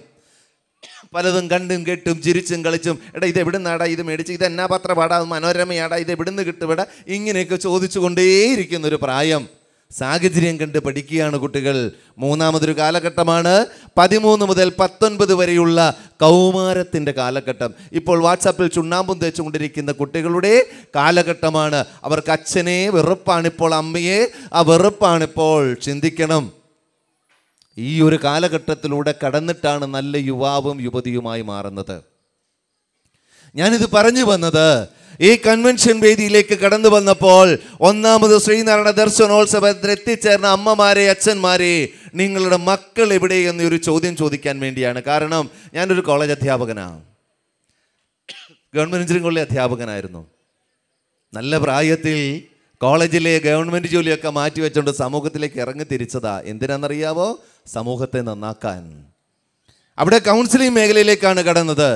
പലതും കണ്ടും കേട്ടും ചിരിച്ചും കളിച്ചും എടാ ഇത് എവിടെ നിന്നാടാ ഇത് മേടിച്ച് ഇത് എന്നാ പത്രപാടാ മനോരമയാടാ ഇത് എവിടുന്ന് കിട്ടുവിടാ ഇങ്ങനെയൊക്കെ ചോദിച്ചുകൊണ്ടേയിരിക്കുന്ന ഒരു പ്രായം സാഹചര്യം കണ്ട് പഠിക്കുകയാണ് കുട്ടികൾ മൂന്നാമതൊരു കാലഘട്ടമാണ് പതിമൂന്ന് മുതൽ പത്തൊൻപത് വരെയുള്ള കൗമാരത്തിൻ്റെ കാലഘട്ടം ഇപ്പോൾ വാട്സാപ്പിൽ ചുണ്ണാമ്പും തേച്ചുകൊണ്ടിരിക്കുന്ന കുട്ടികളുടെ കാലഘട്ടമാണ് അവർക്ക് അച്ഛനെ വെറുപ്പാണിപ്പോൾ അമ്മയെ ആ വെറുപ്പാണിപ്പോൾ ചിന്തിക്കണം ഈ ഒരു കാലഘട്ടത്തിലൂടെ കടന്നിട്ടാണ് നല്ല യുവാവും യുവതിയുമായി മാറുന്നത് ഞാനിത് പറഞ്ഞു വന്നത് ഈ കൺവെൻഷൻ വേദിയിലേക്ക് കടന്നു വന്നപ്പോൾ ഒന്നാമത് ശ്രീനാരായണ ദർശനോത്സവത്തിൽ എത്തിച്ചേർന്ന അമ്മമാരെ അച്ഛന്മാരെ നിങ്ങളുടെ മക്കൾ എവിടെ എന്നൊരു ചോദ്യം ചോദിക്കാൻ വേണ്ടിയാണ് കാരണം ഞാനൊരു കോളേജ് അധ്യാപകനാണ് ഗവൺമെൻറ് എഞ്ചിനീയറിംഗ് കോളേജ് അധ്യാപകനായിരുന്നു നല്ല പ്രായത്തിൽ കോളേജിലെ ഗവൺമെൻറ് ജോലിയൊക്കെ മാറ്റി വെച്ചുകൊണ്ട് സമൂഹത്തിലേക്ക് ഇറങ്ങി തിരിച്ചതാ എന്തിനാണെന്നറിയാവോ സമൂഹത്തെ നന്നാക്കാൻ അവിടെ കൗൺസിലിംഗ് മേഖലയിലേക്കാണ് കടന്നത്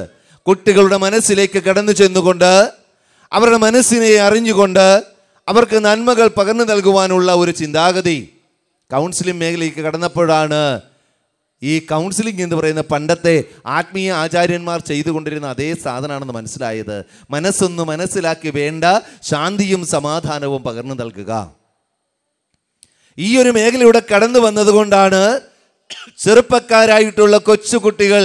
കുട്ടികളുടെ മനസ്സിലേക്ക് കടന്നു ചെന്നുകൊണ്ട് അവരുടെ മനസ്സിനെ അറിഞ്ഞുകൊണ്ട് അവർക്ക് നന്മകൾ പകർന്നു നൽകുവാനുള്ള ഒരു ചിന്താഗതി കൗൺസിലിംഗ് മേഖലയിലേക്ക് കടന്നപ്പോഴാണ് ഈ കൗൺസിലിംഗ് എന്ന് പറയുന്ന പണ്ടത്തെ ആത്മീയ ആചാര്യന്മാർ ചെയ്തുകൊണ്ടിരുന്ന അതേ സാധനമാണെന്ന് മനസ്സിലായത് മനസ്സൊന്ന് മനസ്സിലാക്കി വേണ്ട ശാന്തിയും സമാധാനവും പകർന്നു നൽകുക ഈ ഒരു മേഖലയുടെ കടന്നു വന്നതുകൊണ്ടാണ് ചെറുപ്പക്കാരായിട്ടുള്ള കൊച്ചുകുട്ടികൾ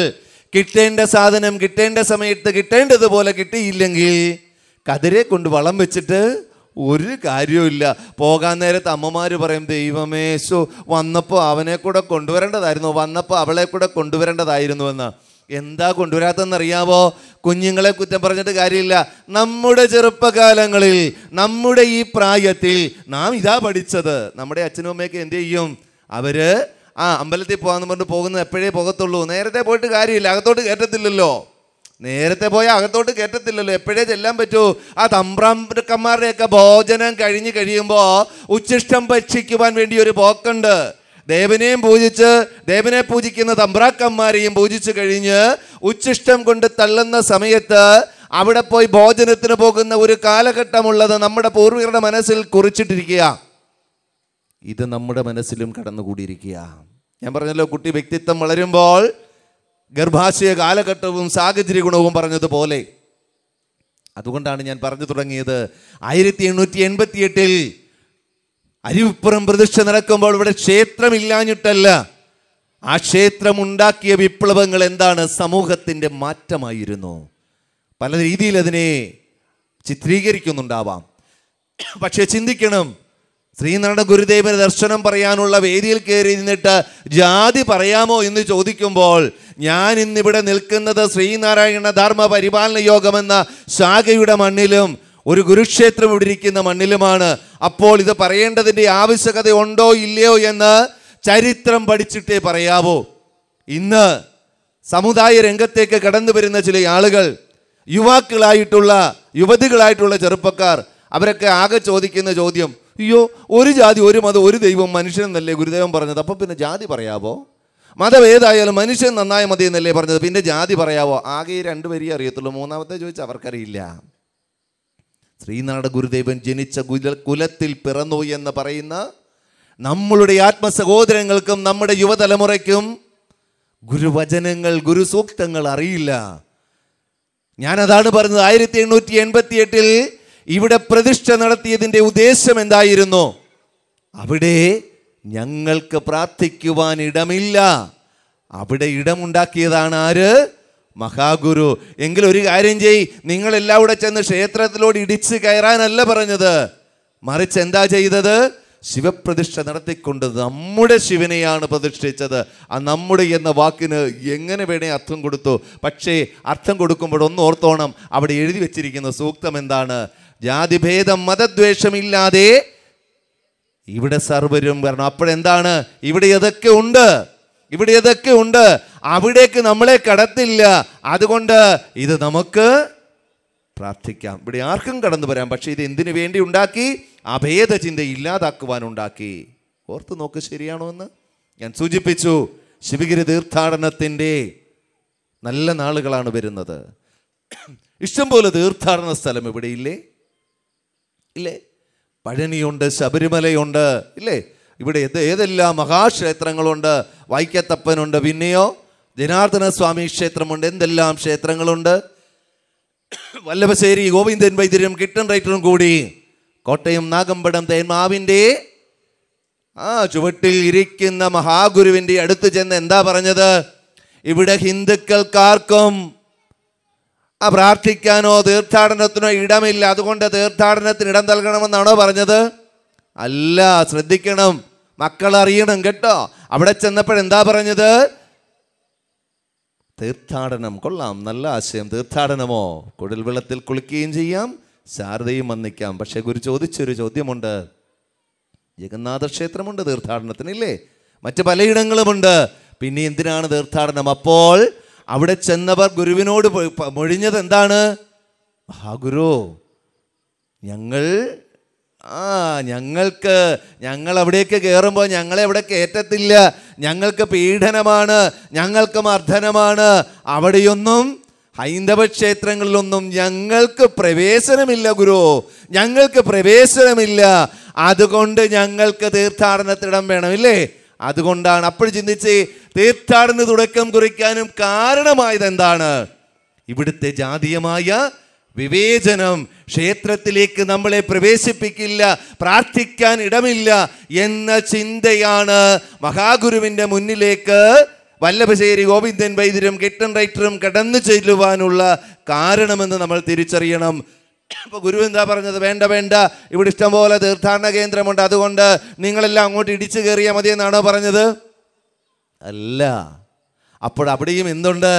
കിട്ടേണ്ട സാധനം കിട്ടേണ്ട സമയത്ത് കിട്ടേണ്ടതുപോലെ കിട്ടിയില്ലെങ്കിൽ കതിരെ കൊണ്ട് വളം വെച്ചിട്ട് ഒരു കാര്യമില്ല പോകാൻ നേരത്ത് അമ്മമാർ പറയും ദൈവമേ വന്നപ്പോൾ അവനെ കൂടെ കൊണ്ടുവരേണ്ടതായിരുന്നു വന്നപ്പോൾ അവളെ കൂടെ കൊണ്ടുവരേണ്ടതായിരുന്നു എന്ന് എന്താ അറിയാമോ കുഞ്ഞുങ്ങളെ കുറ്റം പറഞ്ഞിട്ട് കാര്യമില്ല നമ്മുടെ ചെറുപ്പകാലങ്ങളിൽ നമ്മുടെ ഈ പ്രായത്തിൽ നാം ഇതാ പഠിച്ചത് നമ്മുടെ അച്ഛനും അമ്മയൊക്കെ എന്ത് ചെയ്യും അവർ ആ അമ്പലത്തിൽ പോകാമെന്ന് പറഞ്ഞിട്ട് പോകുന്നത് എപ്പോഴേ പോകത്തുള്ളൂ നേരത്തെ പോയിട്ട് കാര്യമില്ല അകത്തോട്ട് കയറ്റത്തില്ലല്ലോ നേരത്തെ പോയ അകത്തോട്ട് കയറ്റത്തില്ലല്ലോ എപ്പോഴേ ചെല്ലാൻ പറ്റൂ ആ തമ്പ്രാമ്പക്കന്മാരുടെയൊക്കെ ഭോജനം കഴിഞ്ഞ് കഴിയുമ്പോൾ ഉച്ചിഷ്ടം ഭക്ഷിക്കുവാൻ വേണ്ടി ഒരു പോക്കുണ്ട് ദേവനെയും പൂജിച്ച് ദേവനെ പൂജിക്കുന്ന തമ്പ്രാക്കന്മാരെയും പൂജിച്ചു കഴിഞ്ഞ് ഉച്ചിഷ്ടം കൊണ്ട് തള്ളുന്ന സമയത്ത് അവിടെ പോയി ഭോജനത്തിന് പോകുന്ന ഒരു കാലഘട്ടമുള്ളത് നമ്മുടെ പൂർവികരുടെ മനസ്സിൽ കുറിച്ചിട്ടിരിക്കുക ഇത് നമ്മുടെ മനസ്സിലും കടന്നുകൂടിയിരിക്കുക ഞാൻ പറഞ്ഞല്ലോ കുട്ടി വ്യക്തിത്വം വളരുമ്പോൾ ഗർഭാശയ കാലഘട്ടവും സാഹചര്യ ഗുണവും പറഞ്ഞതുപോലെ അതുകൊണ്ടാണ് ഞാൻ പറഞ്ഞു തുടങ്ങിയത് ആയിരത്തി എണ്ണൂറ്റി എൺപത്തി എട്ടിൽ അരിവിപ്പുറം പ്രതിഷ്ഠ നടക്കുമ്പോൾ ഇവിടെ ക്ഷേത്രമില്ലാഞ്ഞിട്ടല്ല ആ ക്ഷേത്രം ഉണ്ടാക്കിയ വിപ്ലവങ്ങൾ എന്താണ് സമൂഹത്തിൻ്റെ മാറ്റമായിരുന്നു പല രീതിയിൽ അതിനെ ചിത്രീകരിക്കുന്നുണ്ടാവാം പക്ഷേ ചിന്തിക്കണം ശ്രീനാരായണ ഗുരുദേവന് ദർശനം പറയാനുള്ള വേദിയിൽ കയറി നിന്നിട്ട് ജാതി പറയാമോ എന്ന് ചോദിക്കുമ്പോൾ ഞാൻ ഇന്നിവിടെ നിൽക്കുന്നത് ശ്രീനാരായണ ധർമ്മ പരിപാലന യോഗമെന്ന ശാഖയുടെ മണ്ണിലും ഒരു ഗുരുക്ഷേത്രം ഇവിടെ ഇരിക്കുന്ന മണ്ണിലുമാണ് അപ്പോൾ ഇത് പറയേണ്ടതിൻ്റെ ആവശ്യകത ഉണ്ടോ ഇല്ലയോ എന്ന് ചരിത്രം പഠിച്ചിട്ടേ പറയാവോ ഇന്ന് സമുദായ രംഗത്തേക്ക് കടന്നു വരുന്ന ചില ആളുകൾ യുവാക്കളായിട്ടുള്ള യുവതികളായിട്ടുള്ള ചെറുപ്പക്കാർ അവരൊക്കെ ആകെ ചോദിക്കുന്ന ചോദ്യം അയ്യോ ഒരു ജാതി ഒരു മതം ഒരു ദൈവം മനുഷ്യനെന്നല്ലേ ഗുരുദേവൻ പറഞ്ഞത് അപ്പം പിന്നെ ജാതി പറയാവോ മതം ഏതായാലും മനുഷ്യൻ നന്നായ മതി എന്നല്ലേ പറഞ്ഞത് പിന്നെ ജാതി പറയാവോ ആകെ രണ്ട് വരി അറിയത്തുള്ളൂ മൂന്നാമത്തെ ചോദിച്ചാൽ അവർക്കറിയില്ല ശ്രീനാഥ ഗുരുദേവൻ ജനിച്ച കുല കുലത്തിൽ പിറന്നു എന്ന് പറയുന്ന നമ്മളുടെ ആത്മസഹോദരങ്ങൾക്കും നമ്മുടെ യുവതലമുറയ്ക്കും ഗുരുവചനങ്ങൾ ഗുരുസൂക്തങ്ങൾ അറിയില്ല ഞാനതാണ് പറഞ്ഞത് ആയിരത്തി എണ്ണൂറ്റി എൺപത്തി എട്ടിൽ ഇവിടെ പ്രതിഷ്ഠ നടത്തിയതിൻ്റെ ഉദ്ദേശം എന്തായിരുന്നു അവിടെ ഞങ്ങൾക്ക് പ്രാർത്ഥിക്കുവാൻ ഇടമില്ല അവിടെ ഇടമുണ്ടാക്കിയതാണ് ആര് മഹാഗുരു എങ്കിൽ ഒരു കാര്യം ചെയ് നിങ്ങളെല്ലാം കൂടെ ചെന്ന് ക്ഷേത്രത്തിലോട് ഇടിച്ച് കയറാനല്ല പറഞ്ഞത് മറിച്ച് എന്താ ചെയ്തത് ശിവപ്രതിഷ്ഠ നടത്തിക്കൊണ്ട് നമ്മുടെ ശിവനെയാണ് പ്രതിഷ്ഠിച്ചത് ആ നമ്മുടെ എന്ന വാക്കിന് എങ്ങനെ വേണേ അർത്ഥം കൊടുത്തു പക്ഷേ അർത്ഥം കൊടുക്കുമ്പോൾ ഒന്ന് ഓർത്തോണം അവിടെ എഴുതി വെച്ചിരിക്കുന്ന സൂക്തം എന്താണ് ജാതിഭേദം മതദ്വേഷമില്ലാതെ ഇവിടെ സർവരും വരണം അപ്പോഴെന്താണ് ഇവിടെ ഏതൊക്കെ ഉണ്ട് ഇവിടെ ഏതൊക്കെ ഉണ്ട് അവിടേക്ക് നമ്മളെ കടത്തില്ല അതുകൊണ്ട് ഇത് നമുക്ക് പ്രാർത്ഥിക്കാം ഇവിടെ ആർക്കും കടന്നു വരാം പക്ഷേ ഇത് എന്തിനു വേണ്ടി ഉണ്ടാക്കി ചിന്ത ഇല്ലാതാക്കുവാൻ ഉണ്ടാക്കി ഓർത്ത് നോക്ക് ശരിയാണോ എന്ന് ഞാൻ സൂചിപ്പിച്ചു ശിവഗിരി തീർത്ഥാടനത്തിൻ്റെ നല്ല നാളുകളാണ് വരുന്നത് ഇഷ്ടംപോലെ തീർത്ഥാടന സ്ഥലം ഇവിടെയില്ലേ ഇല്ലേ പഴനിയുണ്ട് ശബരിമലയുണ്ട് ഇല്ലേ ഇവിടെ ഏത് ഏതെല്ലാം മഹാക്ഷേത്രങ്ങളുണ്ട് വൈക്കത്തപ്പനുണ്ട് പിന്നെയോ ജനാർദ്ദന സ്വാമി ക്ഷേത്രമുണ്ട് എന്തെല്ലാം ക്ഷേത്രങ്ങളുണ്ട് വല്ലഭശ്ശേരി ഗോവിന്ദൻ വൈദ്യരും കിട്ടൻ റൈറ്ററും കൂടി കോട്ടയം നാഗമ്പടം തേന്മാവിൻ്റെ ആ ചുവട്ടിൽ ഇരിക്കുന്ന മഹാഗുരുവിൻ്റെ അടുത്ത് ചെന്ന് എന്താ പറഞ്ഞത് ഇവിടെ ഹിന്ദുക്കൾക്കാർക്കും ആ പ്രാർത്ഥിക്കാനോ തീർത്ഥാടനത്തിനോ ഇടമില്ല അതുകൊണ്ട് തീർത്ഥാടനത്തിന് ഇടം നൽകണമെന്നാണോ പറഞ്ഞത് അല്ല ശ്രദ്ധിക്കണം മക്കൾ അറിയണം കേട്ടോ അവിടെ ചെന്നപ്പോഴെന്താ പറഞ്ഞത് തീർത്ഥാടനം കൊള്ളാം നല്ല ആശയം തീർത്ഥാടനമോ കുടൽ വെള്ളത്തിൽ കുളിക്കുകയും ചെയ്യാം ശാരദയും വന്നിക്കാം പക്ഷെ ഗുരു ചോദിച്ചൊരു ചോദ്യമുണ്ട് ജഗന്നാഥ ക്ഷേത്രമുണ്ട് തീർത്ഥാടനത്തിന് ഇല്ലേ മറ്റ് പലയിടങ്ങളുമുണ്ട് പിന്നെ എന്തിനാണ് തീർത്ഥാടനം അപ്പോൾ അവിടെ ചെന്നവർ ഗുരുവിനോട് മൊഴിഞ്ഞത് എന്താണ് ആ ഗുരു ഞങ്ങൾ ആ ഞങ്ങൾക്ക് ഞങ്ങൾ അവിടേക്ക് കയറുമ്പോൾ ഞങ്ങളെ അവിടെ കയറ്റത്തില്ല ഞങ്ങൾക്ക് പീഡനമാണ് ഞങ്ങൾക്ക് മർദ്ദനമാണ് അവിടെയൊന്നും ഹൈന്ദവ ക്ഷേത്രങ്ങളിലൊന്നും ഞങ്ങൾക്ക് പ്രവേശനമില്ല ഗുരു ഞങ്ങൾക്ക് പ്രവേശനമില്ല അതുകൊണ്ട് ഞങ്ങൾക്ക് തീർത്ഥാടനത്തിടം വേണമില്ലേ അതുകൊണ്ടാണ് അപ്പോൾ ചിന്തിച്ച് തീർത്ഥാടന തുടക്കം കുറിക്കാനും കാരണമായത് എന്താണ് ഇവിടുത്തെ ജാതീയമായ വിവേചനം ക്ഷേത്രത്തിലേക്ക് നമ്മളെ പ്രവേശിപ്പിക്കില്ല പ്രാർത്ഥിക്കാൻ ഇടമില്ല എന്ന ചിന്തയാണ് മഹാഗുരുവിൻ്റെ മുന്നിലേക്ക് വല്ലഭശ്ശേരി ഗോവിന്ദൻ വൈദ്യരും കിട്ടൻ റൈറ്ററും കടന്നു ചെല്ലുവാനുള്ള കാരണമെന്ന് നമ്മൾ തിരിച്ചറിയണം അപ്പോൾ ഗുരു എന്താ പറഞ്ഞത് വേണ്ട വേണ്ട ഇവിടെ ഇഷ്ടംപോലെ തീർത്ഥാടന കേന്ദ്രമുണ്ട് അതുകൊണ്ട് നിങ്ങളെല്ലാം അങ്ങോട്ട് ഇടിച്ചു കയറിയാൽ മതി എന്നാണോ പറഞ്ഞത് അല്ല അപ്പോഴവിടെയും എന്തുണ്ട്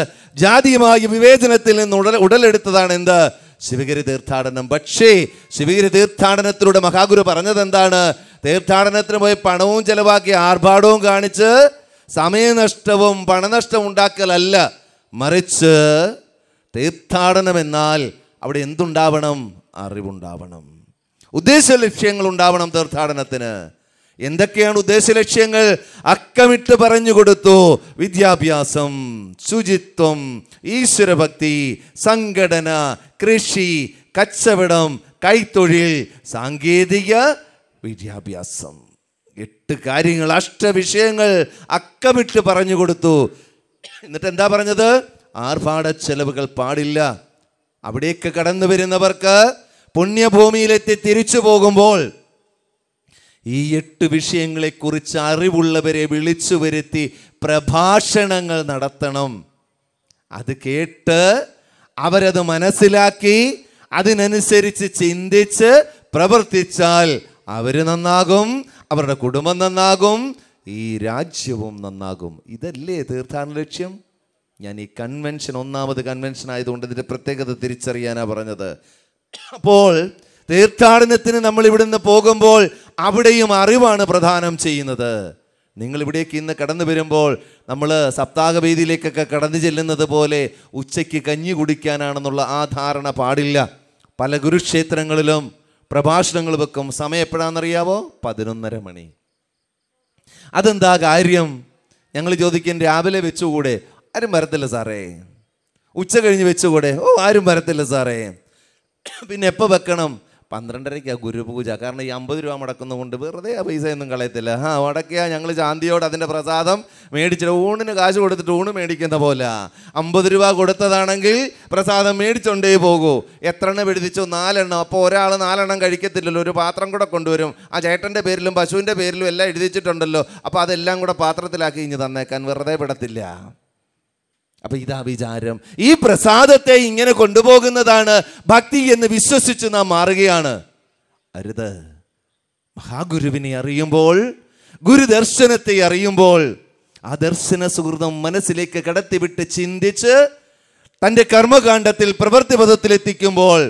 ജാതിയുമായ വിവേചനത്തിൽ നിന്ന് ഉടൽ ഉടലെടുത്തതാണ് എന്ത് ശിവഗിരി തീർത്ഥാടനം പക്ഷേ ശിവഗിരി തീർത്ഥാടനത്തിലൂടെ മഹാഗുരു പറഞ്ഞത് എന്താണ് തീർത്ഥാടനത്തിന് പോയി പണവും ചെലവാക്കി ആർഭാടവും കാണിച്ച് സമയനഷ്ടവും പണനഷ്ടവും ഉണ്ടാക്കലല്ല മറിച്ച് തീർത്ഥാടനം എന്നാൽ അവിടെ എന്തുണ്ടാവണം അറിവുണ്ടാവണം ഉദ്ദേശ ലക്ഷ്യങ്ങൾ ഉണ്ടാവണം തീർത്ഥാടനത്തിന് എന്തൊക്കെയാണ് ഉദ്ദേശ ലക്ഷ്യങ്ങൾ അക്കമിട്ട് പറഞ്ഞു കൊടുത്തു വിദ്യാഭ്യാസം ശുചിത്വം ഈശ്വരഭക്തി സംഘടന കൃഷി കച്ചവടം കൈത്തൊഴിൽ സാങ്കേതിക വിദ്യാഭ്യാസം എട്ട് കാര്യങ്ങൾ അഷ്ടവിഷയങ്ങൾ അക്കമിട്ട് പറഞ്ഞു കൊടുത്തു എന്നിട്ട് എന്താ പറഞ്ഞത് ആർഭാട ചെലവുകൾ പാടില്ല അവിടേക്ക് കടന്നു വരുന്നവർക്ക് പുണ്യഭൂമിയിലെത്തി തിരിച്ചു പോകുമ്പോൾ ഈ എട്ട് വിഷയങ്ങളെക്കുറിച്ച് അറിവുള്ളവരെ വിളിച്ചു വരുത്തി പ്രഭാഷണങ്ങൾ നടത്തണം അത് കേട്ട് അവരത് മനസ്സിലാക്കി അതിനനുസരിച്ച് ചിന്തിച്ച് പ്രവർത്തിച്ചാൽ അവർ നന്നാകും അവരുടെ കുടുംബം നന്നാകും ഈ രാജ്യവും നന്നാകും ഇതല്ലേ തീർത്ഥാടന ലക്ഷ്യം ഞാൻ ഈ കൺവെൻഷൻ ഒന്നാമത് കൺവെൻഷൻ ആയതുകൊണ്ട് ഇതിൻ്റെ പ്രത്യേകത തിരിച്ചറിയാനാണ് പറഞ്ഞത് അപ്പോൾ തീർത്ഥാടനത്തിന് നമ്മൾ ഇവിടുന്ന് പോകുമ്പോൾ അവിടെയും അറിവാണ് പ്രധാനം ചെയ്യുന്നത് നിങ്ങൾ ഇവിടേക്ക് ഇന്ന് കടന്നു വരുമ്പോൾ നമ്മൾ വേദിയിലേക്കൊക്കെ കടന്നു ചെല്ലുന്നത് പോലെ ഉച്ചയ്ക്ക് കഞ്ഞി കുടിക്കാനാണെന്നുള്ള ആ ധാരണ പാടില്ല പല ഗുരുക്ഷേത്രങ്ങളിലും പ്രഭാഷണങ്ങൾ വെക്കും സമയം എപ്പോഴാണെന്നറിയാവോ പതിനൊന്നര മണി അതെന്താ കാര്യം ഞങ്ങൾ ചോദിക്കും രാവിലെ വെച്ചുകൂടെ ആരും വരത്തില്ല സാറേ ഉച്ച കഴിഞ്ഞ് വെച്ചുകൂടെ ഓ ആരും വരത്തില്ല സാറേ പിന്നെ എപ്പോൾ വെക്കണം പന്ത്രണ്ടരയ്ക്കാണ് ഗുരുപൂജ കാരണം ഈ അമ്പത് രൂപ മുടക്കുന്നത് കൊണ്ട് വെറുതെ ആ പൈസ ഒന്നും കളയത്തില്ല ആ മുടക്കിയാൽ ഞങ്ങൾ ചാന്തിയോട് അതിൻ്റെ പ്രസാദം മേടിച്ചിട്ട് ഊണിന് കാശ് കൊടുത്തിട്ട് ഊണ് മേടിക്കുന്ന പോലെ അമ്പത് രൂപ കൊടുത്തതാണെങ്കിൽ പ്രസാദം മേടിച്ചോണ്ടേ പോകൂ എത്ര എണ്ണം പിടിപ്പിച്ചു നാലെണ്ണം അപ്പോൾ ഒരാൾ നാലെണ്ണം കഴിക്കത്തില്ലല്ലോ ഒരു പാത്രം കൂടെ കൊണ്ടുവരും ആ ചേട്ടൻ്റെ പേരിലും പശുവിൻ്റെ പേരിലും എല്ലാം എഴുതിച്ചിട്ടുണ്ടല്ലോ അപ്പോൾ അതെല്ലാം കൂടെ പാത്രത്തിലാക്കി ഇനി തന്നേക്കാൻ വെറുതെ വിടത്തില്ല അപ്പൊ ഇതാ വിചാരം ഈ പ്രസാദത്തെ ഇങ്ങനെ കൊണ്ടുപോകുന്നതാണ് ഭക്തി എന്ന് വിശ്വസിച്ച് നാം മാറുകയാണ് അരുത് മഹാഗുരുവിനെ അറിയുമ്പോൾ ഗുരുദർശനത്തെ അറിയുമ്പോൾ ആ ദർശന സുഹൃതം മനസ്സിലേക്ക് കടത്തിവിട്ട് ചിന്തിച്ച് തൻ്റെ കർമ്മകാണ്ഡത്തിൽ പ്രവൃത്തിപഥത്തിലെത്തിക്കുമ്പോൾ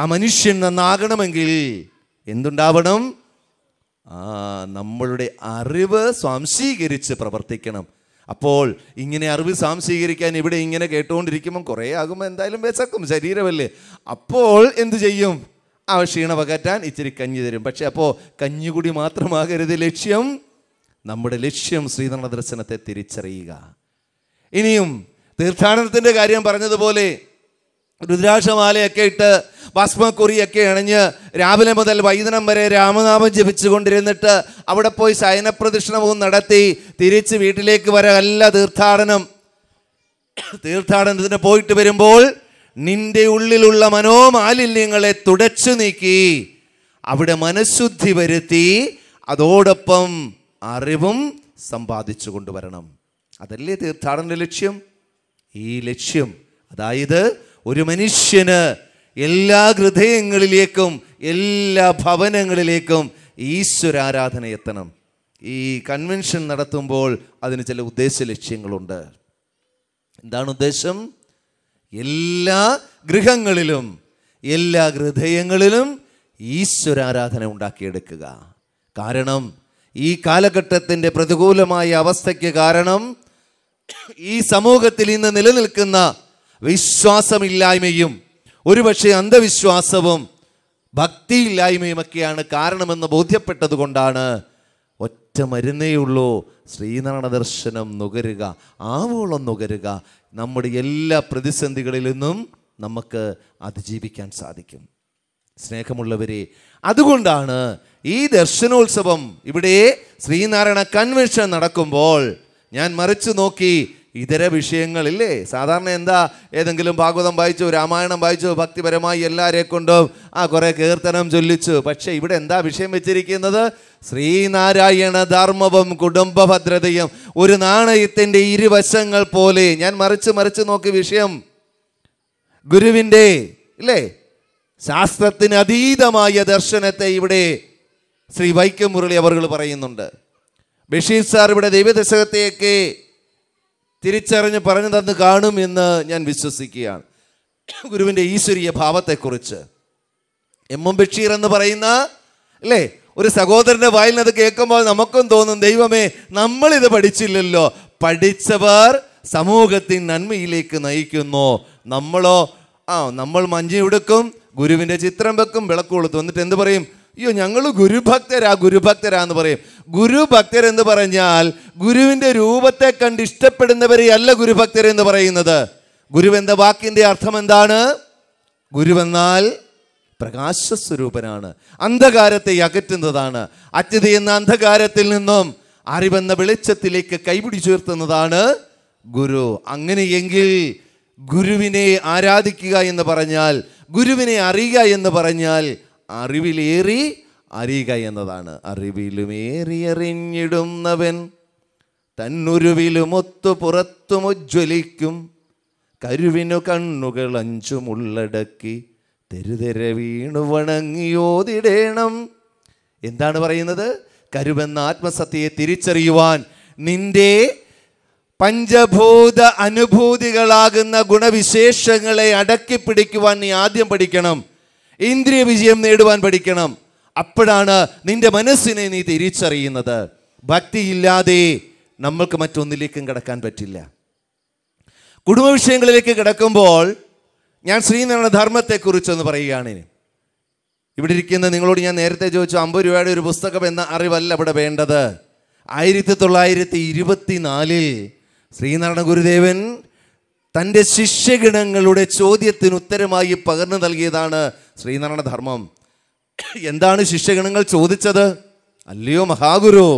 ആ മനുഷ്യൻ നന്നാകണമെങ്കിൽ എന്തുണ്ടാവണം ആ നമ്മളുടെ അറിവ് സ്വാംശീകരിച്ച് പ്രവർത്തിക്കണം അപ്പോൾ ഇങ്ങനെ അറിവ് സാംശീകരിക്കാൻ ഇവിടെ ഇങ്ങനെ കേട്ടുകൊണ്ടിരിക്കുമ്പം കുറേ ആകുമ്പോൾ എന്തായാലും വിശക്കും ശരീരമല്ലേ അപ്പോൾ എന്തു ചെയ്യും ആ ക്ഷീണ പകറ്റാൻ ഇച്ചിരി കഞ്ഞി തരും പക്ഷേ അപ്പോൾ കഞ്ഞികുടി മാത്രമാകരുത് ലക്ഷ്യം നമ്മുടെ ലക്ഷ്യം ശ്രീധരണ ദർശനത്തെ തിരിച്ചറിയുക ഇനിയും തീർത്ഥാടനത്തിൻ്റെ കാര്യം പറഞ്ഞതുപോലെ രുദ്രാക്ഷമാലയൊക്കെ ഇട്ട് ഭസ്മക്കുറിയൊക്കെ അണിഞ്ഞ് രാവിലെ മുതൽ വൈകുന്നേരം വരെ രാമനാമം ജപിച്ചുകൊണ്ടിരുന്നിട്ട് അവിടെ പോയി ശയനപ്രദക്ഷിണവും നടത്തി തിരിച്ച് വീട്ടിലേക്ക് വരെ അല്ല തീർത്ഥാടനം തീർത്ഥാടനത്തിന് പോയിട്ട് വരുമ്പോൾ നിന്റെ ഉള്ളിലുള്ള മനോമാലിന്യങ്ങളെ തുടച്ചു നീക്കി അവിടെ മനഃശുദ്ധി വരുത്തി അതോടൊപ്പം അറിവും സമ്പാദിച്ചു കൊണ്ടുവരണം അതല്ലേ തീർത്ഥാടന ലക്ഷ്യം ഈ ലക്ഷ്യം അതായത് ഒരു മനുഷ്യന് എല്ലാ ഹൃദയങ്ങളിലേക്കും എല്ലാ ഭവനങ്ങളിലേക്കും ഈശ്വര ആരാധന എത്തണം ഈ കൺവെൻഷൻ നടത്തുമ്പോൾ അതിന് ചില ഉദ്ദേശ ലക്ഷ്യങ്ങളുണ്ട് എന്താണ് ഉദ്ദേശം എല്ലാ ഗൃഹങ്ങളിലും എല്ലാ ഹൃദയങ്ങളിലും ഈശ്വരാരാധന ഉണ്ടാക്കിയെടുക്കുക കാരണം ഈ കാലഘട്ടത്തിൻ്റെ പ്രതികൂലമായ അവസ്ഥയ്ക്ക് കാരണം ഈ സമൂഹത്തിൽ ഇന്ന് നിലനിൽക്കുന്ന വിശ്വാസമില്ലായ്മയും ഒരുപക്ഷെ അന്ധവിശ്വാസവും ഒക്കെയാണ് കാരണമെന്ന് ബോധ്യപ്പെട്ടതുകൊണ്ടാണ് ഒറ്റ മരുന്നേ ഉള്ളൂ ശ്രീനാരായണ ദർശനം നുകരുക ആവോളം നുകരുക നമ്മുടെ എല്ലാ പ്രതിസന്ധികളിൽ നിന്നും നമുക്ക് അതിജീവിക്കാൻ സാധിക്കും സ്നേഹമുള്ളവരെ അതുകൊണ്ടാണ് ഈ ദർശനോത്സവം ഇവിടെ ശ്രീനാരായണ കൺവെൻഷൻ നടക്കുമ്പോൾ ഞാൻ മറിച്ചു നോക്കി ഇതര വിഷയങ്ങളില്ലേ സാധാരണ എന്താ ഏതെങ്കിലും ഭാഗവതം വായിച്ചു രാമായണം വായിച്ചു ഭക്തിപരമായി എല്ലാവരെ കൊണ്ടും ആ കുറേ കീർത്തനം ചൊല്ലിച്ചു പക്ഷേ ഇവിടെ എന്താ വിഷയം വെച്ചിരിക്കുന്നത് ശ്രീനാരായണ ധർമ്മവും കുടുംബഭദ്രതയും ഒരു നാണയത്തിൻ്റെ ഇരുവശങ്ങൾ പോലെ ഞാൻ മറിച്ച് മറിച്ച് നോക്കി വിഷയം ഗുരുവിൻ്റെ ഇല്ലേ ശാസ്ത്രത്തിന് അതീതമായ ദർശനത്തെ ഇവിടെ ശ്രീ വൈക്കം മുരളി അവർ പറയുന്നുണ്ട് ബഷീർ സാർ ഇവിടെ ദൈവദശകത്തെയൊക്കെ തിരിച്ചറിഞ്ഞ് പറഞ്ഞു തന്ന് കാണും എന്ന് ഞാൻ വിശ്വസിക്കുകയാണ് ഗുരുവിൻ്റെ ഈശ്വരീയ ഭാവത്തെക്കുറിച്ച് എം എം ബഷീർ എന്ന് പറയുന്ന അല്ലേ ഒരു സഹോദരൻ്റെ വായിൽ നിന്ന് അത് കേൾക്കുമ്പോൾ നമുക്കും തോന്നും ദൈവമേ നമ്മളിത് പഠിച്ചില്ലല്ലോ പഠിച്ചവർ സമൂഹത്തിൻ നന്മയിലേക്ക് നയിക്കുന്നു നമ്മളോ ആ നമ്മൾ മഞ്ഞ ഉടുക്കും ഗുരുവിൻ്റെ ചിത്രം വെക്കും വിളക്ക് കൊളുത്തും എന്നിട്ട് എന്ത് പറയും അയ്യോ ഞങ്ങൾ ഗുരുഭക്തരാ ഗുരുഭക്തരാ എന്ന് പറയും ഗുരുഭക്തരെന്ന് പറഞ്ഞാൽ ഗുരുവിൻ്റെ രൂപത്തെ കണ്ട് ഇഷ്ടപ്പെടുന്നവരെയല്ല ഗുരുഭക്തരെന്ന് പറയുന്നത് ഗുരുവെന്ന വാക്കിൻ്റെ അർത്ഥം എന്താണ് ഗുരുവെന്നാൽ പ്രകാശസ്വരൂപനാണ് അന്ധകാരത്തെ അകറ്റുന്നതാണ് അത്യത എന്ന അന്ധകാരത്തിൽ നിന്നും അറിവെന്ന വെളിച്ചത്തിലേക്ക് കൈപിടിച്ചുയർത്തുന്നതാണ് ഗുരു അങ്ങനെയെങ്കിൽ ഗുരുവിനെ ആരാധിക്കുക എന്ന് പറഞ്ഞാൽ ഗുരുവിനെ അറിയുക എന്ന് പറഞ്ഞാൽ അറിവിലേറി അറിയുക എന്നതാണ് അറിവിലുമേറിയറിഞ്ഞിടുന്നവൻ തന്നുരുവിലുമൊത്തു ഉജ്ജ്വലിക്കും കരുവിനു കണ്ണുകൾ അഞ്ചും ഉള്ളടക്കി തെരുതെര വീണു വണങ്ങിയോതിടേണം എന്താണ് പറയുന്നത് കരുവെന്ന ആത്മസത്യയെ തിരിച്ചറിയുവാൻ നിന്റെ പഞ്ചഭൂത അനുഭൂതികളാകുന്ന ഗുണവിശേഷങ്ങളെ അടക്കി പിടിക്കുവാൻ നീ ആദ്യം പഠിക്കണം ഇന്ദ്രിയ വിജയം നേടുവാൻ പഠിക്കണം അപ്പോഴാണ് നിന്റെ മനസ്സിനെ നീ തിരിച്ചറിയുന്നത് ഭക്തിയില്ലാതെ നമ്മൾക്ക് മറ്റൊന്നിലേക്കും കിടക്കാൻ പറ്റില്ല കുടുംബ വിഷയങ്ങളിലേക്ക് കിടക്കുമ്പോൾ ഞാൻ ശ്രീനാരായണ ധർമ്മത്തെക്കുറിച്ചൊന്ന് പറയുകയാണ് ഇവിടെ ഇരിക്കുന്ന നിങ്ങളോട് ഞാൻ നേരത്തെ ചോദിച്ചു അമ്പത് രൂപയുടെ ഒരു പുസ്തകം എന്ന അറിവല്ല ഇവിടെ വേണ്ടത് ആയിരത്തി തൊള്ളായിരത്തി നാലിൽ ശ്രീനാരായണ ഗുരുദേവൻ തൻ്റെ ശിഷ്യഗണങ്ങളുടെ ചോദ്യത്തിന് ഉത്തരമായി പകർന്നു നൽകിയതാണ് ശ്രീനാരായണ ധർമ്മം എന്താണ് ശിഷ്യഗണങ്ങൾ ചോദിച്ചത് അല്ലയോ മഹാഗുരു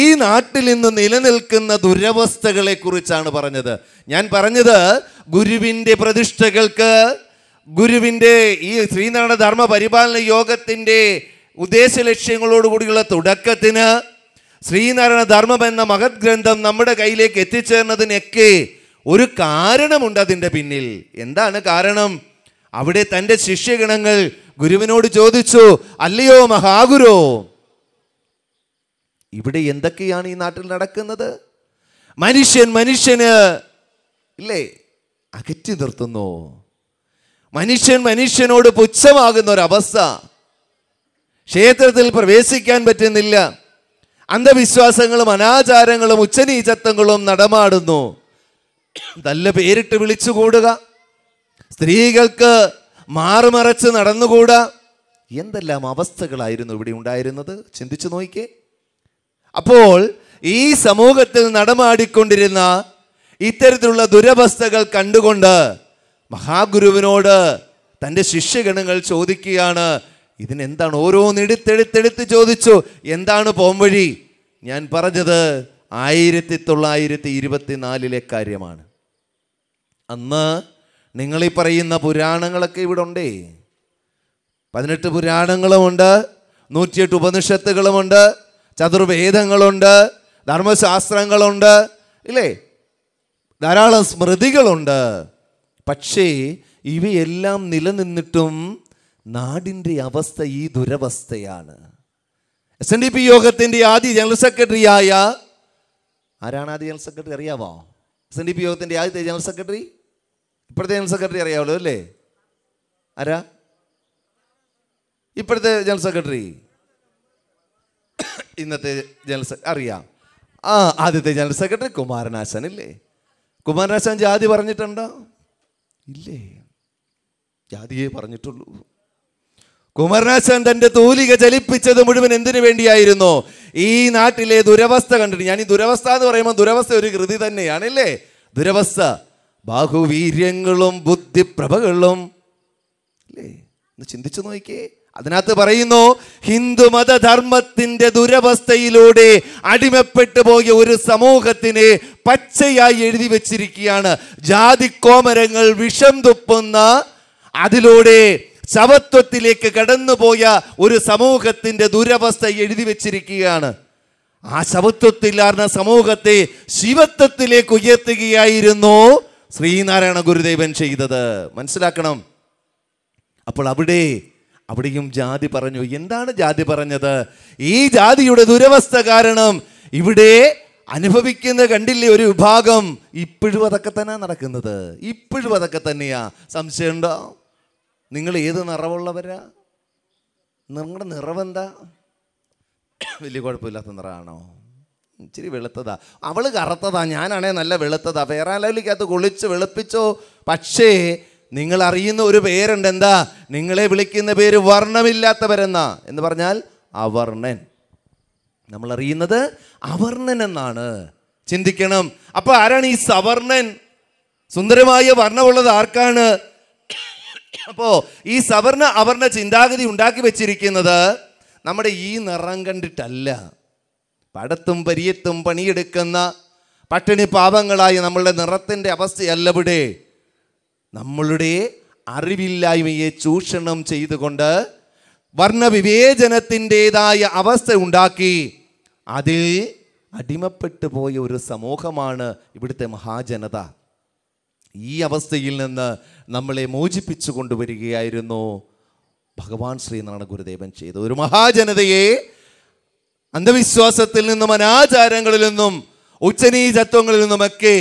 ഈ നാട്ടിൽ നിന്ന് നിലനിൽക്കുന്ന ദുരവസ്ഥകളെക്കുറിച്ചാണ് പറഞ്ഞത് ഞാൻ പറഞ്ഞത് ഗുരുവിൻ്റെ പ്രതിഷ്ഠകൾക്ക് ഗുരുവിൻ്റെ ഈ ശ്രീനാരായണ ധർമ്മ പരിപാലന യോഗത്തിൻ്റെ ഉദ്ദേശ ലക്ഷ്യങ്ങളോടുകൂടിയുള്ള തുടക്കത്തിന് ശ്രീനാരായണ ധർമ്മം എന്ന മഹത് ഗ്രന്ഥം നമ്മുടെ കയ്യിലേക്ക് എത്തിച്ചേർന്നതിനൊക്കെ ഒരു കാരണമുണ്ട് അതിൻ്റെ പിന്നിൽ എന്താണ് കാരണം അവിടെ തൻ്റെ ശിഷ്യഗണങ്ങൾ ഗുരുവിനോട് ചോദിച്ചു അല്ലയോ മഹാഗുരോ ഇവിടെ എന്തൊക്കെയാണ് ഈ നാട്ടിൽ നടക്കുന്നത് മനുഷ്യൻ മനുഷ്യന് ഇല്ലേ അകറ്റി നിർത്തുന്നു മനുഷ്യൻ മനുഷ്യനോട് പുച്ഛമാകുന്ന ഒരവസ്ഥ ക്ഷേത്രത്തിൽ പ്രവേശിക്കാൻ പറ്റുന്നില്ല അന്ധവിശ്വാസങ്ങളും അനാചാരങ്ങളും ഉച്ചനീചത്വങ്ങളും നടമാടുന്നു നല്ല പേരിട്ട് വിളിച്ചുകൂടുക സ്ത്രീകൾക്ക് മാറുമറച്ച് നടന്നുകൂടാ എന്തെല്ലാം അവസ്ഥകളായിരുന്നു ഇവിടെ ഉണ്ടായിരുന്നത് ചിന്തിച്ചു നോക്കിക്കേ അപ്പോൾ ഈ സമൂഹത്തിൽ നടമാടിക്കൊണ്ടിരുന്ന ഇത്തരത്തിലുള്ള ദുരവസ്ഥകൾ കണ്ടുകൊണ്ട് മഹാഗുരുവിനോട് തൻ്റെ ശിഷ്യഗണങ്ങൾ ചോദിക്കുകയാണ് ഇതിനെന്താണ് ഓരോന്നെടുത്തെടുത്തെടുത്ത് ചോദിച്ചു എന്താണ് പോംവഴി ഞാൻ പറഞ്ഞത് ആയിരത്തി തൊള്ളായിരത്തി ഇരുപത്തിനാലിലെ കാര്യമാണ് അന്ന് നിങ്ങളീ പറയുന്ന പുരാണങ്ങളൊക്കെ ഇവിടെ ഉണ്ടേ പതിനെട്ട് പുരാണങ്ങളുമുണ്ട് നൂറ്റിയെട്ട് ഉപനിഷത്തുകളുമുണ്ട് ചതുർവേദങ്ങളുണ്ട് ധർമ്മശാസ്ത്രങ്ങളുണ്ട് ഇല്ലേ ധാരാളം സ്മൃതികളുണ്ട് പക്ഷേ ഇവയെല്ലാം നിലനിന്നിട്ടും നാടിൻ്റെ അവസ്ഥ ഈ ദുരവസ്ഥയാണ് എസ് എൻ ഡി പി യോഗത്തിൻ്റെ ആദ്യ ജനറൽ സെക്രട്ടറിയായ ആരാണ് ആദ്യ ജനറൽ സെക്രട്ടറി അറിയാവോ എസ് എൻ ഡി പി യോഗത്തിൻ്റെ ആദ്യത്തെ ജനറൽ സെക്രട്ടറി ഇപ്പോഴത്തെ ജനറൽ സെക്രട്ടറി അറിയാമല്ലോ അല്ലേ ആരാ ഇപ്പോഴത്തെ ജനറൽ സെക്രട്ടറി ഇന്നത്തെ ജനറൽ അറിയാം ആ ആദ്യത്തെ ജനറൽ സെക്രട്ടറി കുമാരനാശൻ ഇല്ലേ കുമാരനാശൻ ജാതി പറഞ്ഞിട്ടുണ്ടോ ഇല്ലേ ജാതിയെ പറഞ്ഞിട്ടുള്ളൂ കുമാരനാശൻ തൻ്റെ തൂലിക ചലിപ്പിച്ചത് മുഴുവൻ എന്തിനു വേണ്ടിയായിരുന്നു ഈ നാട്ടിലെ ദുരവസ്ഥ കണ്ടിട്ട് ഞാൻ ഈ ദുരവസ്ഥ എന്ന് പറയുമ്പോൾ ദുരവസ്ഥ ഒരു കൃതി അല്ലേ ദുരവസ്ഥ ബാഹുവീര്യങ്ങളും ബുദ്ധിപ്രഭകളും അല്ലേ ഒന്ന് ചിന്തിച്ചു നോക്കിയേ അതിനകത്ത് പറയുന്നു ഹിന്ദുമതധർമ്മത്തിന്റെ ദുരവസ്ഥയിലൂടെ അടിമപ്പെട്ടു പോയ ഒരു സമൂഹത്തിന് പച്ചയായി എഴുതി വച്ചിരിക്കുകയാണ് ജാതിക്കോമരങ്ങൾ വിഷം തുപ്പുന്ന അതിലൂടെ ശവത്വത്തിലേക്ക് കടന്നുപോയ ഒരു സമൂഹത്തിന്റെ ദുരവസ്ഥ എഴുതി വച്ചിരിക്കുകയാണ് ആ ശവത്വത്തിലാർന്ന സമൂഹത്തെ ശിവത്വത്തിലേക്ക് ഉയർത്തുകയായിരുന്നു ശ്രീനാരായണ ഗുരുദേവൻ ചെയ്തത് മനസ്സിലാക്കണം അപ്പോൾ അവിടെ അവിടെയും ജാതി പറഞ്ഞു എന്താണ് ജാതി പറഞ്ഞത് ഈ ജാതിയുടെ ദുരവസ്ഥ കാരണം ഇവിടെ അനുഭവിക്കുന്ന കണ്ടില്ലേ ഒരു വിഭാഗം ഇപ്പോഴും അതൊക്കെ തന്നെ നടക്കുന്നത് ഇപ്പോഴും അതൊക്കെ തന്നെയാ സംശയമുണ്ടോ നിങ്ങൾ ഏത് നിറവുള്ളവരാ നിങ്ങളുടെ നിറവെന്താ വലിയ കുഴപ്പമില്ലാത്ത നിറമാണോ ഇച്ചിരി വെളുത്തതാ അവൾ കറുത്തതാ ഞാനാണേ നല്ല വെളുത്തതാ വേറെ ലെവലിക്കകത്ത് കുളിച്ച് വെളുപ്പിച്ചോ പക്ഷേ നിങ്ങൾ അറിയുന്ന ഒരു പേരുണ്ട് എന്താ നിങ്ങളെ വിളിക്കുന്ന പേര് വർണ്ണമില്ലാത്തവരെന്നാ എന്ന് പറഞ്ഞാൽ അവർണൻ നമ്മൾ അറിയുന്നത് അവർണൻ എന്നാണ് ചിന്തിക്കണം അപ്പോൾ ആരാണ് ഈ സവർണൻ സുന്ദരമായ വർണ്ണമുള്ളത് ആർക്കാണ് അപ്പോൾ ഈ സവർണ അവർണ ചിന്താഗതി ഉണ്ടാക്കി വെച്ചിരിക്കുന്നത് നമ്മുടെ ഈ നിറം കണ്ടിട്ടല്ല പടത്തും പരിയത്തും പണിയെടുക്കുന്ന പട്ടിണി പാപങ്ങളായ നമ്മളുടെ നിറത്തിൻ്റെ ഇവിടെ നമ്മളുടെ അറിവില്ലായ്മയെ ചൂഷണം ചെയ്തുകൊണ്ട് വർണ്ണവിവേചനത്തിൻ്റെതായ അവസ്ഥ ഉണ്ടാക്കി അതിൽ അടിമപ്പെട്ടു പോയ ഒരു സമൂഹമാണ് ഇവിടുത്തെ മഹാജനത ഈ അവസ്ഥയിൽ നിന്ന് നമ്മളെ മോചിപ്പിച്ചു കൊണ്ടുവരികയായിരുന്നു ഭഗവാൻ ശ്രീനാരായണ ഗുരുദേവൻ ചെയ്തു ഒരു മഹാജനതയെ അന്ധവിശ്വാസത്തിൽ നിന്നും അനാചാരങ്ങളിൽ നിന്നും ഉച്ചനീചത്വങ്ങളിൽ നിന്നുമൊക്കെ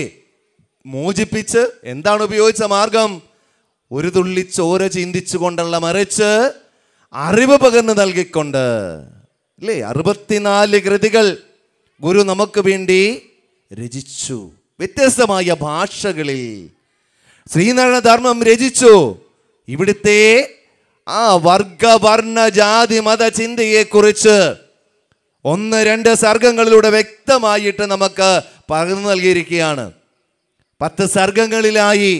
മോചിപ്പിച്ച് എന്താണ് ഉപയോഗിച്ച മാർഗം ഒരു തുള്ളി ചോര ചിന്തിച്ചുകൊണ്ടുള്ള മറിച്ച് അറിവ് പകർന്നു നൽകിക്കൊണ്ട് അല്ലേ അറുപത്തിനാല് കൃതികൾ ഗുരു നമുക്ക് വേണ്ടി രചിച്ചു വ്യത്യസ്തമായ ഭാഷകളിൽ ശ്രീനാരായണ ധർമ്മം രചിച്ചു ഇവിടുത്തെ ആ വർഗ വർണ്ണ ജാതി മത ചിന്തയെക്കുറിച്ച് ഒന്ന് രണ്ട് സർഗങ്ങളിലൂടെ വ്യക്തമായിട്ട് നമുക്ക് പകർന്നു നൽകിയിരിക്കുകയാണ് പത്ത് സർഗങ്ങളിലായി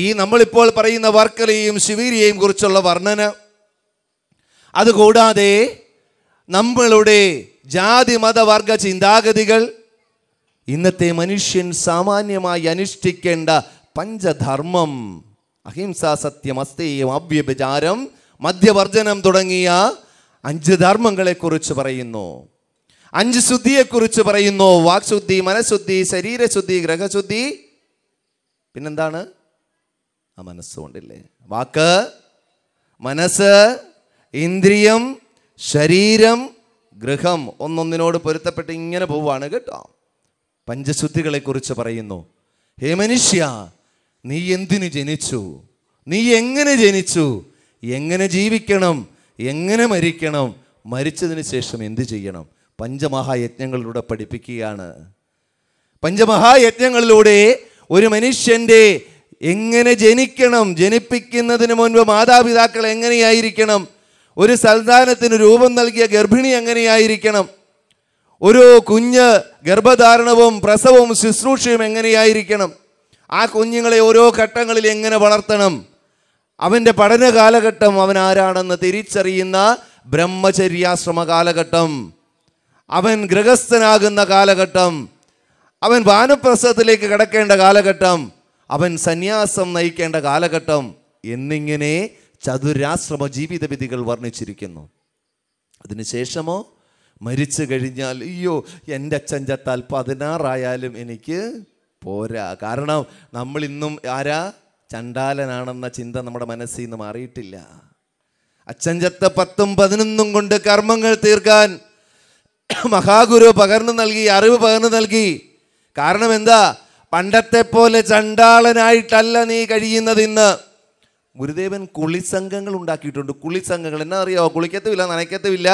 ഈ നമ്മളിപ്പോൾ പറയുന്ന വർക്കലയും ശിവീരിയെയും കുറിച്ചുള്ള വർണ്ണന അതുകൂടാതെ നമ്മളുടെ ജാതി മതവർഗ ചിന്താഗതികൾ ഇന്നത്തെ മനുഷ്യൻ സാമാന്യമായി അനുഷ്ഠിക്കേണ്ട പഞ്ചധർമ്മം അഹിംസ സത്യം അസ്ഥേയം അവ്യഭിചാരം മദ്യവർജനം തുടങ്ങിയ അഞ്ച് ധർമ്മങ്ങളെക്കുറിച്ച് പറയുന്നു അഞ്ച് ശുദ്ധിയെക്കുറിച്ച് പറയുന്നു വാക്ശുദ്ധി മനഃശുദ്ധി ശരീരശുദ്ധി ഗ്രഹശുദ്ധി പിന്നെന്താണ് ആ മനസ്സുകൊണ്ടില്ലേ വാക്ക് മനസ്സ് ഇന്ദ്രിയം ശരീരം ഗൃഹം ഒന്നൊന്നിനോട് പൊരുത്തപ്പെട്ട് ഇങ്ങനെ പോവാണ് കേട്ടോ പഞ്ചശുദ്ധികളെക്കുറിച്ച് പറയുന്നു ഹേ മനുഷ്യ നീ എന്തിനു ജനിച്ചു നീ എങ്ങനെ ജനിച്ചു എങ്ങനെ ജീവിക്കണം എങ്ങനെ മരിക്കണം മരിച്ചതിന് ശേഷം എന്ത് ചെയ്യണം പഞ്ചമഹായജ്ഞങ്ങളിലൂടെ പഠിപ്പിക്കുകയാണ് പഞ്ചമഹായജ്ഞങ്ങളിലൂടെ ഒരു മനുഷ്യൻ്റെ എങ്ങനെ ജനിക്കണം ജനിപ്പിക്കുന്നതിന് മുൻപ് മാതാപിതാക്കൾ എങ്ങനെയായിരിക്കണം ഒരു സന്താനത്തിന് രൂപം നൽകിയ ഗർഭിണി എങ്ങനെയായിരിക്കണം ഒരു കുഞ്ഞ് ഗർഭധാരണവും പ്രസവവും ശുശ്രൂഷയും എങ്ങനെയായിരിക്കണം ആ കുഞ്ഞുങ്ങളെ ഓരോ ഘട്ടങ്ങളിൽ എങ്ങനെ വളർത്തണം അവൻ്റെ പഠന കാലഘട്ടം അവൻ ആരാണെന്ന് തിരിച്ചറിയുന്ന ബ്രഹ്മചര്യാശ്രമ കാലഘട്ടം അവൻ ഗൃഹസ്ഥനാകുന്ന കാലഘട്ടം അവൻ വാനപ്രസവത്തിലേക്ക് കടക്കേണ്ട കാലഘട്ടം അവൻ സന്യാസം നയിക്കേണ്ട കാലഘട്ടം എന്നിങ്ങനെ ചതുരാശ്രമ ജീവിത വിധികൾ വർണ്ണിച്ചിരിക്കുന്നു അതിനുശേഷമോ മരിച്ചു കഴിഞ്ഞാൽ അയ്യോ എൻ്റെ അച്ഛൻ ചത്താൽ പതിനാറായാലും എനിക്ക് പോരാ കാരണം നമ്മൾ ഇന്നും ആരാ ചണ്ടാലനാണെന്ന ചിന്ത നമ്മുടെ മനസ്സിൽ നിന്ന് മാറിയിട്ടില്ല അച്ഛൻ പത്തും പതിനൊന്നും കൊണ്ട് കർമ്മങ്ങൾ തീർക്കാൻ മഹാഗുരു പകർന്നു നൽകി അറിവ് പകർന്നു നൽകി കാരണം എന്താ പണ്ടത്തെ പോലെ ചണ്ടാളനായിട്ടല്ല നീ കഴിയുന്നത് ഇന്ന് ഗുരുദേവൻ കുളിസംഘങ്ങൾ ഉണ്ടാക്കിയിട്ടുണ്ട് കുളിസംഘങ്ങൾ എന്നാ അറിയാമോ കുളിക്കത്തുമില്ല നനയ്ക്കത്തുമില്ല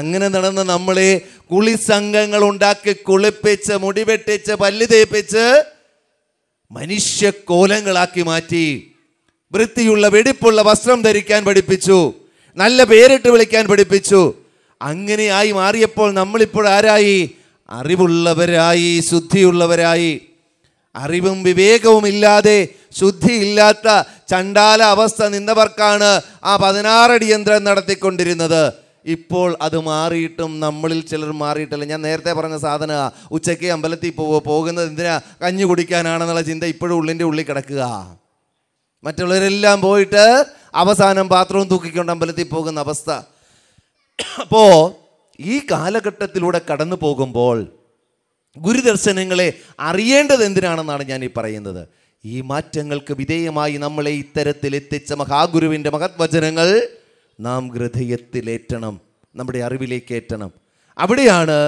അങ്ങനെ നടന്ന നമ്മളെ കുളിസംഘങ്ങൾ ഉണ്ടാക്കി കുളിപ്പിച്ച് മുടിവെട്ടിച്ച് പല്ല് തേപ്പിച്ച് മനുഷ്യക്കോലങ്ങളാക്കി മാറ്റി വൃത്തിയുള്ള വെടിപ്പുള്ള വസ്ത്രം ധരിക്കാൻ പഠിപ്പിച്ചു നല്ല പേരിട്ട് വിളിക്കാൻ പഠിപ്പിച്ചു അങ്ങനെയായി മാറിയപ്പോൾ നമ്മളിപ്പോൾ ആരായി അറിവുള്ളവരായി ശുദ്ധിയുള്ളവരായി അറിവും വിവേകവും ഇല്ലാതെ ശുദ്ധിയില്ലാത്ത ചണ്ടാല അവസ്ഥ നിന്നവർക്കാണ് ആ പതിനാറടി യന്ത്രം നടത്തിക്കൊണ്ടിരുന്നത് ഇപ്പോൾ അത് മാറിയിട്ടും നമ്മളിൽ ചിലർ മാറിയിട്ടില്ല ഞാൻ നേരത്തെ പറഞ്ഞ സാധന ഉച്ചയ്ക്ക് അമ്പലത്തിൽ പോവുക പോകുന്നത് എന്തിനാ കഞ്ഞി കുടിക്കാനാണെന്നുള്ള ചിന്ത ഇപ്പോഴും ഉള്ളിൻ്റെ ഉള്ളിൽ കിടക്കുക മറ്റുള്ളവരെല്ലാം പോയിട്ട് അവസാനം പാത്രവും തൂക്കിക്കൊണ്ട് അമ്പലത്തിൽ പോകുന്ന അവസ്ഥ അപ്പോൾ ഈ കാലഘട്ടത്തിലൂടെ കടന്നു പോകുമ്പോൾ ഗുരുദർശനങ്ങളെ അറിയേണ്ടത് എന്തിനാണെന്നാണ് ഞാൻ ഈ പറയുന്നത് ഈ മാറ്റങ്ങൾക്ക് വിധേയമായി നമ്മളെ ഇത്തരത്തിൽ എത്തിച്ച മഹാഗുരുവിൻ്റെ മഹത്വചനങ്ങൾ നാം ഹൃദയത്തിലേറ്റണം നമ്മുടെ അറിവിലേക്ക് ഏറ്റണം അവിടെയാണ്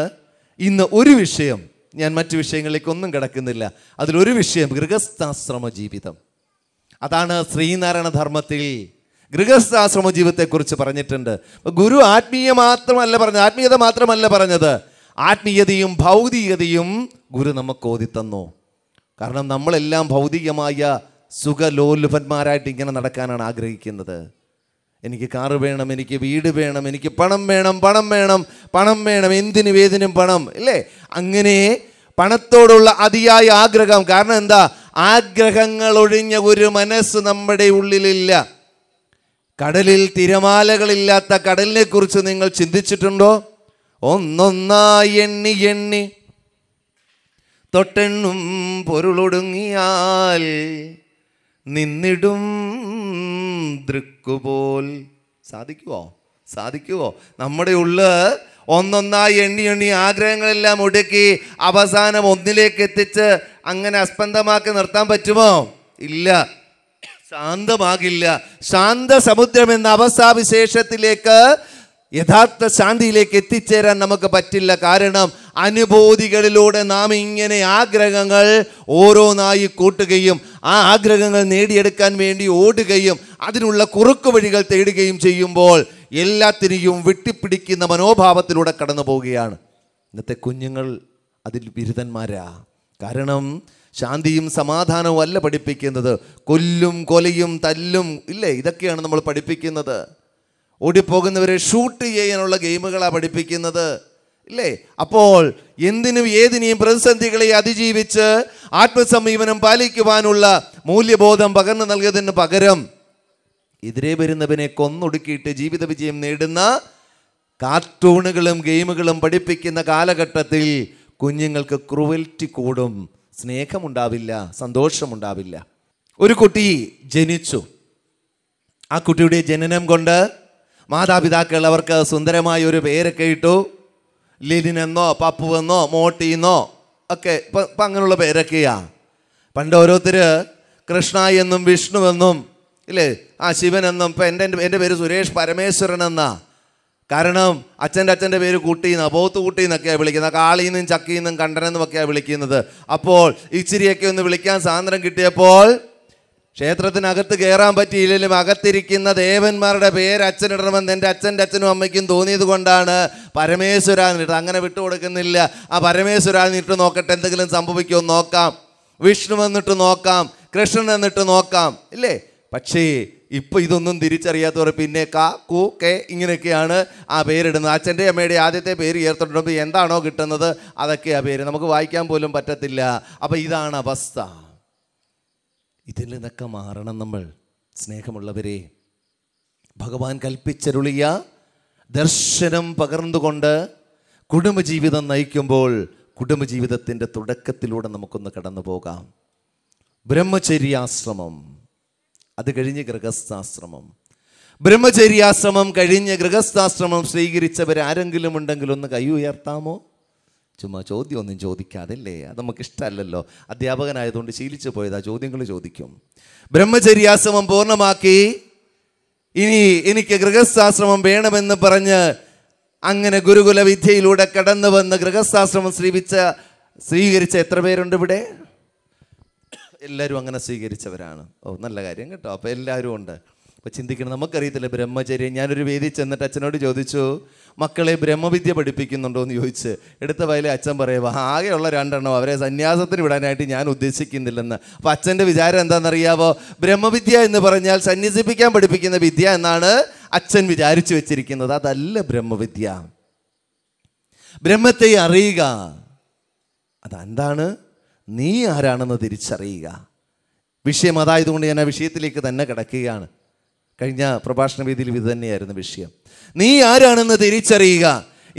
ഇന്ന് ഒരു വിഷയം ഞാൻ മറ്റു വിഷയങ്ങളിലേക്കൊന്നും കിടക്കുന്നില്ല അതിലൊരു വിഷയം ഗൃഹസ്ഥാശ്രമ ജീവിതം അതാണ് ശ്രീനാരായണ ധർമ്മത്തിൽ ഗൃഹസ്ഥാശ്രമ ജീവിതത്തെക്കുറിച്ച് പറഞ്ഞിട്ടുണ്ട് ഗുരു ആത്മീയ മാത്രമല്ല പറഞ്ഞത് ആത്മീയത മാത്രമല്ല പറഞ്ഞത് ആത്മീയതയും ഭൗതികതയും ഗുരു നമുക്ക് ഓതിത്തന്നു കാരണം നമ്മളെല്ലാം ഭൗതികമായ സുഖലോലുഭന്മാരായിട്ട് ഇങ്ങനെ നടക്കാനാണ് ആഗ്രഹിക്കുന്നത് എനിക്ക് കാറ് വേണം എനിക്ക് വീട് വേണം എനിക്ക് പണം വേണം പണം വേണം പണം വേണം എന്തിനു വേദനും പണം ഇല്ലേ അങ്ങനെ പണത്തോടുള്ള അതിയായ ആഗ്രഹം കാരണം എന്താ ആഗ്രഹങ്ങൾ ഒഴിഞ്ഞ ഒരു മനസ്സ് നമ്മുടെ ഉള്ളിലില്ല കടലിൽ തിരമാലകളില്ലാത്ത കടലിനെ കുറിച്ച് നിങ്ങൾ ചിന്തിച്ചിട്ടുണ്ടോ ഒന്നൊന്നായി എണ്ണി എണ്ണി തൊട്ടെണ്ണും പൊരുളൊടുങ്ങിയാൽ നിന്നിടും ദൃക്കുപോൽ സാധിക്കുവോ സാധിക്കുവോ നമ്മുടെ ഉള്ള് ഒന്നൊന്നായി എണ്ണി എണ്ണി ആഗ്രഹങ്ങളെല്ലാം ഒടുക്കി അവസാനം ഒന്നിലേക്ക് എത്തിച്ച് അങ്ങനെ അസ്പന്ദമാക്കി നിർത്താൻ പറ്റുമോ ഇല്ല ശാന്തമാകില്ല ശാന്ത സമുദ്രം എന്ന അവസ്ഥാവിശേഷത്തിലേക്ക് യഥാർത്ഥ ശാന്തിയിലേക്ക് എത്തിച്ചേരാൻ നമുക്ക് പറ്റില്ല കാരണം അനുഭൂതികളിലൂടെ നാം ഇങ്ങനെ ആഗ്രഹങ്ങൾ ഓരോന്നായി കൂട്ടുകയും ആ ആഗ്രഹങ്ങൾ നേടിയെടുക്കാൻ വേണ്ടി ഓടുകയും അതിനുള്ള കുറുക്കു വഴികൾ തേടുകയും ചെയ്യുമ്പോൾ എല്ലാത്തിനെയും വെട്ടിപ്പിടിക്കുന്ന മനോഭാവത്തിലൂടെ കടന്നു പോവുകയാണ് ഇന്നത്തെ കുഞ്ഞുങ്ങൾ അതിൽ ബിരുദന്മാരാ കാരണം ശാന്തിയും സമാധാനവും അല്ല പഠിപ്പിക്കുന്നത് കൊല്ലും കൊലയും തല്ലും ഇല്ലേ ഇതൊക്കെയാണ് നമ്മൾ പഠിപ്പിക്കുന്നത് ഓടിപ്പോകുന്നവരെ ഷൂട്ട് ചെയ്യാനുള്ള ഗെയിമുകളാണ് പഠിപ്പിക്കുന്നത് ഇല്ലേ അപ്പോൾ എന്തിനും ഏതിനെയും പ്രതിസന്ധികളെ അതിജീവിച്ച് ആത്മസമീപനം പാലിക്കുവാനുള്ള മൂല്യബോധം പകർന്നു നൽകിയതിന് പകരം എതിരെ വരുന്നവനെ കൊന്നൊടുക്കിയിട്ട് ജീവിത വിജയം നേടുന്ന കാർട്ടൂണുകളും ഗെയിമുകളും പഠിപ്പിക്കുന്ന കാലഘട്ടത്തിൽ കുഞ്ഞുങ്ങൾക്ക് ക്രുവൽറ്റി കൂടും സ്നേഹമുണ്ടാവില്ല സന്തോഷമുണ്ടാവില്ല ഒരു കുട്ടി ജനിച്ചു ആ കുട്ടിയുടെ ജനനം കൊണ്ട് മാതാപിതാക്കൾ അവർക്ക് സുന്ദരമായ ഒരു പേരൊക്കെ ഇട്ടു ലിലിനെന്നോ പപ്പുവെന്നോ മോട്ടിന്നോ ഒക്കെ ഇപ്പം ഇപ്പം അങ്ങനെയുള്ള പേരൊക്കെയാണ് പണ്ട് ഓരോരുത്തർ കൃഷ്ണ എന്നും വിഷ്ണു എന്നും ഇല്ലേ ആ ശിവൻ എന്നും ഇപ്പം എൻ്റെ എൻ്റെ പേര് സുരേഷ് പരമേശ്വരൻ എന്നാ കാരണം അച്ഛൻ്റെ അച്ഛൻ്റെ പേര് കുട്ടീന്ന് പോത്ത് കുട്ടീന്നൊക്കെയാണ് വിളിക്കുന്നത് കാളീന്നും ചക്കീന്നും കണ്ടനെന്നും ഒക്കെയാണ് വിളിക്കുന്നത് അപ്പോൾ ഇച്ചിരിയൊക്കെ ഒന്ന് വിളിക്കാൻ സാന്ദ്രം കിട്ടിയപ്പോൾ ക്ഷേത്രത്തിനകത്ത് കയറാൻ പറ്റിയില്ലെങ്കിലും അകത്തിരിക്കുന്ന ദേവന്മാരുടെ പേര് അച്ഛനിടണമെന്ന് എൻ്റെ അച്ഛൻ്റെ അച്ഛനും അമ്മയ്ക്കും തോന്നിയത് കൊണ്ടാണ് പരമേശ്വരാനിട്ട് അങ്ങനെ വിട്ടുകൊടുക്കുന്നില്ല ആ പരമേശ്വരാനിട്ട് നോക്കട്ടെ എന്തെങ്കിലും സംഭവിക്കുമോ നോക്കാം വിഷ്ണു എന്നിട്ട് നോക്കാം കൃഷ്ണൻ എന്നിട്ട് നോക്കാം ഇല്ലേ പക്ഷേ ഇപ്പം ഇതൊന്നും തിരിച്ചറിയാത്തവർ പിന്നെ ക കു കെ ഇങ്ങനെയൊക്കെയാണ് ആ പേരിടുന്നത് അച്ഛൻ്റെ അമ്മയുടെ ആദ്യത്തെ പേര് ഉയർത്തിട്ടുണ്ടപ്പോൾ എന്താണോ കിട്ടുന്നത് അതൊക്കെ ആ പേര് നമുക്ക് വായിക്കാൻ പോലും പറ്റത്തില്ല അപ്പോൾ ഇതാണ് അവസ്ഥ ഇതിൽ നിന്നൊക്കെ മാറണം നമ്മൾ സ്നേഹമുള്ളവരെ ഭഗവാൻ കൽപ്പിച്ചരുളിയ ദർശനം പകർന്നുകൊണ്ട് കുടുംബജീവിതം നയിക്കുമ്പോൾ കുടുംബജീവിതത്തിൻ്റെ തുടക്കത്തിലൂടെ നമുക്കൊന്ന് കടന്നു പോകാം ബ്രഹ്മചര്യാശ്രമം അത് കഴിഞ്ഞ് ഗൃഹസ്ഥാശ്രമം ബ്രഹ്മചര്യാശ്രമം കഴിഞ്ഞ് ഗൃഹസ്ഥാശ്രമം സ്വീകരിച്ചവരാരെങ്കിലും ഉണ്ടെങ്കിൽ ഒന്ന് കൈ ഉയർത്താമോ ചുമ്മാ ചോദ്യം ഒന്നും ചോദിക്കാതെ അല്ലേ അത് ഇഷ്ടമല്ലല്ലോ അധ്യാപകനായതുകൊണ്ട് ശീലിച്ചു പോയത് ആ ചോദ്യങ്ങൾ ചോദിക്കും ബ്രഹ്മചര്യാശ്രമം പൂർണ്ണമാക്കി ഇനി എനിക്ക് ഗൃഹസ്ഥാശ്രമം വേണമെന്ന് പറഞ്ഞ് അങ്ങനെ ഗുരുകുല വിദ്യയിലൂടെ കടന്നു വന്ന് ഗൃഹസ്ഥാശ്രമം സ്വീകരിച്ച സ്വീകരിച്ച എത്ര പേരുണ്ട് ഇവിടെ എല്ലാവരും അങ്ങനെ സ്വീകരിച്ചവരാണ് ഓ നല്ല കാര്യം കേട്ടോ അപ്പോൾ എല്ലാവരും ഉണ്ട് അപ്പോൾ ചിന്തിക്കണം നമുക്കറിയത്തില്ല ബ്രഹ്മചര്യം ഞാനൊരു വേദി ചെന്നിട്ട് അച്ഛനോട് ചോദിച്ചു മക്കളെ ബ്രഹ്മവിദ്യ പഠിപ്പിക്കുന്നുണ്ടോ എന്ന് ചോദിച്ച് എടുത്ത വയലെ അച്ഛൻ പറയുക ആകെയുള്ള രണ്ടെണ്ണം അവരെ സന്യാസത്തിന് വിടാനായിട്ട് ഞാൻ ഉദ്ദേശിക്കുന്നില്ലെന്ന് അപ്പം അച്ഛൻ്റെ വിചാരം എന്താണെന്നറിയാവോ ബ്രഹ്മവിദ്യ എന്ന് പറഞ്ഞാൽ സന്യസിപ്പിക്കാൻ പഠിപ്പിക്കുന്ന വിദ്യ എന്നാണ് അച്ഛൻ വിചാരിച്ചു വെച്ചിരിക്കുന്നത് അതല്ല ബ്രഹ്മവിദ്യ ബ്രഹ്മത്തെ അറിയുക അതെന്താണ് നീ ആരാണെന്ന് തിരിച്ചറിയുക വിഷയം അതായതുകൊണ്ട് ഞാൻ ആ വിഷയത്തിലേക്ക് തന്നെ കിടക്കുകയാണ് കഴിഞ്ഞ പ്രഭാഷണ വേദിയിലും ഇത് തന്നെയായിരുന്നു വിഷയം നീ ആരാണെന്ന് തിരിച്ചറിയുക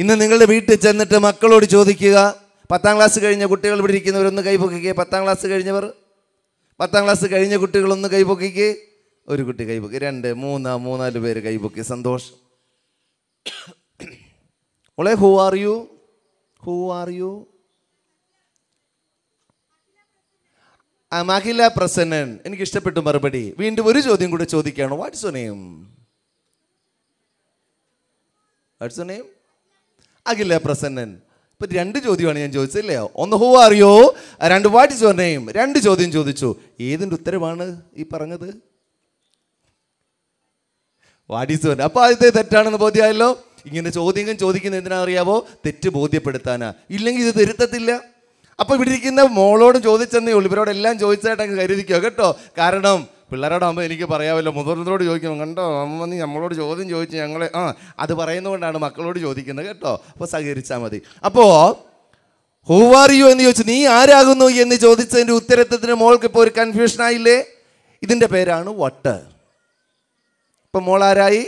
ഇന്ന് നിങ്ങളുടെ വീട്ടിൽ ചെന്നിട്ട് മക്കളോട് ചോദിക്കുക പത്താം ക്ലാസ് കഴിഞ്ഞ കുട്ടികൾ ഇവിടെ ഇരിക്കുന്നവരൊന്ന് കൈപൊക്കിക്കുക പത്താം ക്ലാസ് കഴിഞ്ഞവർ പത്താം ക്ലാസ് കഴിഞ്ഞ കുട്ടികളൊന്ന് കൈപൊക്കിക്ക് ഒരു കുട്ടി കൈപൊക്കി രണ്ട് മൂന്ന് മൂന്നാല് പേര് കൈപൊക്കി സന്തോഷം ഓളെ who are you who are you Akhila Prasannan എനിക്ക് ഇഷ്ടപ്പെട്ടു മറുപടി വീണ്ടും ഒരു ചോദ്യം കൂടെ ചോദിക്കുകയാണ് what's name what's name Akhila Prasannan ഇപ്പം രണ്ട് ചോദ്യമാണ് ഞാൻ ചോദിച്ചത് ഇല്ലേ ഒന്ന് ഹൂ അറിയോ രണ്ട് വാട്ട് ഇസ് യുവർ നെയിം രണ്ട് ചോദ്യം ചോദിച്ചു ഏതിൻ്റെ ഉത്തരവാണ് ഈ പറഞ്ഞത് വാട്ട് ഇസ് യുവർ അപ്പോൾ ആദ്യത്തെ തെറ്റാണെന്ന് ബോധ്യമായല്ലോ ഇങ്ങനെ ചോദ്യങ്ങൾ ചോദിക്കുന്നത് അറിയാവോ തെറ്റ് ബോധ്യപ്പെടുത്താനാ ഇല്ലെങ്കിൽ ഇത് തിരുത്തത്തില്ല അപ്പോൾ ഇവിടെ ഇരിക്കുന്ന മോളോട് ചോദിച്ചെന്നേ ഉള്ളൂ ഇവരോടെല്ലാം ചോദിച്ചായിട്ടങ്ങ് കരുതിക്കോ കേട്ടോ കാരണം പിള്ളേരോടാകുമ്പോൾ എനിക്ക് പറയാമല്ലോ മുതിർന്നതോട് ചോദിക്കണം കണ്ടോ അമ്മ നീ നമ്മളോട് ചോദ്യം ചോദിച്ചു ഞങ്ങളെ ആ അത് പറയുന്നതുകൊണ്ടാണ് മക്കളോട് ചോദിക്കുന്നത് കേട്ടോ അപ്പോൾ സഹകരിച്ചാൽ മതി അപ്പോൾ ഹൂ ആർ യു എന്ന് ചോദിച്ചു നീ ആരാകുന്നു എന്ന് ചോദിച്ചതിൻ്റെ ഉത്തരത്വത്തിന് മോൾക്ക് ഇപ്പോൾ ഒരു കൺഫ്യൂഷൻ ആയില്ലേ ഇതിൻ്റെ പേരാണ് വട്ട് ഇപ്പം മോൾ ആരായി